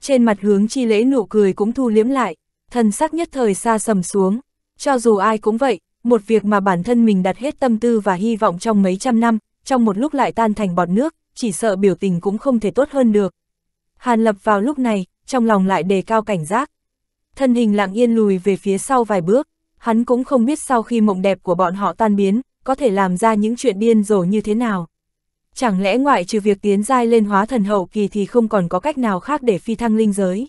Trên mặt hướng chi lễ nụ cười cũng thu liếm lại, thần sắc nhất thời xa sầm xuống. Cho dù ai cũng vậy, một việc mà bản thân mình đặt hết tâm tư và hy vọng trong mấy trăm năm, trong một lúc lại tan thành bọt nước, chỉ sợ biểu tình cũng không thể tốt hơn được. Hàn Lập vào lúc này, trong lòng lại đề cao cảnh giác. Thân hình lặng yên lùi về phía sau vài bước, hắn cũng không biết sau khi mộng đẹp của bọn họ tan biến, có thể làm ra những chuyện điên rồ như thế nào. Chẳng lẽ ngoại trừ việc tiến giai lên hóa thần hậu kỳ thì không còn có cách nào khác để phi thăng linh giới.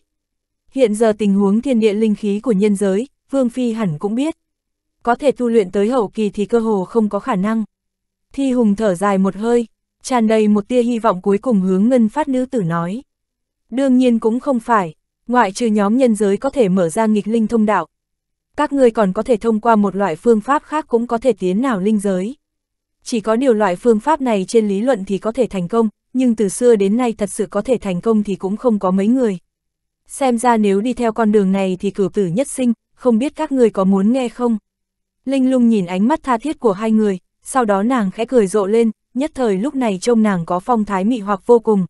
Hiện giờ tình huống thiên địa linh khí của nhân giới, Vương Phi hẳn cũng biết. Có thể tu luyện tới hậu kỳ thì cơ hồ không có khả năng. Thi Hùng thở dài một hơi, tràn đầy một tia hy vọng cuối cùng hướng ngân phát nữ tử nói. Đương nhiên cũng không phải, ngoại trừ nhóm nhân giới có thể mở ra nghịch linh thông đạo. Các ngươi còn có thể thông qua một loại phương pháp khác cũng có thể tiến nào linh giới. Chỉ có điều loại phương pháp này trên lý luận thì có thể thành công, nhưng từ xưa đến nay thật sự có thể thành công thì cũng không có mấy người. Xem ra nếu đi theo con đường này thì cử tử nhất sinh, không biết các người có muốn nghe không? Linh lung nhìn ánh mắt tha thiết của hai người, sau đó nàng khẽ cười rộ lên, nhất thời lúc này trông nàng có phong thái mị hoặc vô cùng.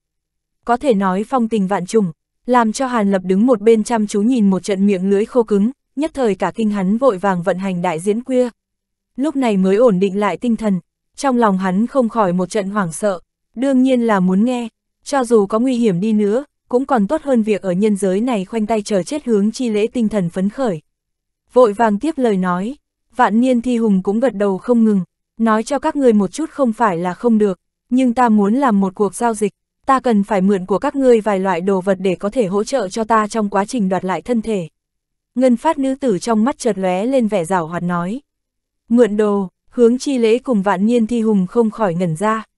Có thể nói phong tình vạn trùng, làm cho Hàn Lập đứng một bên chăm chú nhìn một trận miệng lưới khô cứng, nhất thời cả kinh hắn vội vàng vận hành đại diễn khuya. Lúc này mới ổn định lại tinh thần, trong lòng hắn không khỏi một trận hoảng sợ, đương nhiên là muốn nghe, cho dù có nguy hiểm đi nữa, cũng còn tốt hơn việc ở nhân giới này khoanh tay chờ chết hướng chi lễ tinh thần phấn khởi. Vội vàng tiếp lời nói, vạn niên thi hùng cũng gật đầu không ngừng, nói cho các ngươi một chút không phải là không được, nhưng ta muốn làm một cuộc giao dịch, ta cần phải mượn của các ngươi vài loại đồ vật để có thể hỗ trợ cho ta trong quá trình đoạt lại thân thể. Ngân phát nữ tử trong mắt chợt lóe lên vẻ rảo hoạt nói. Mượn đồ, hướng chi lễ cùng vạn niên thi hùng không khỏi ngẩn ra.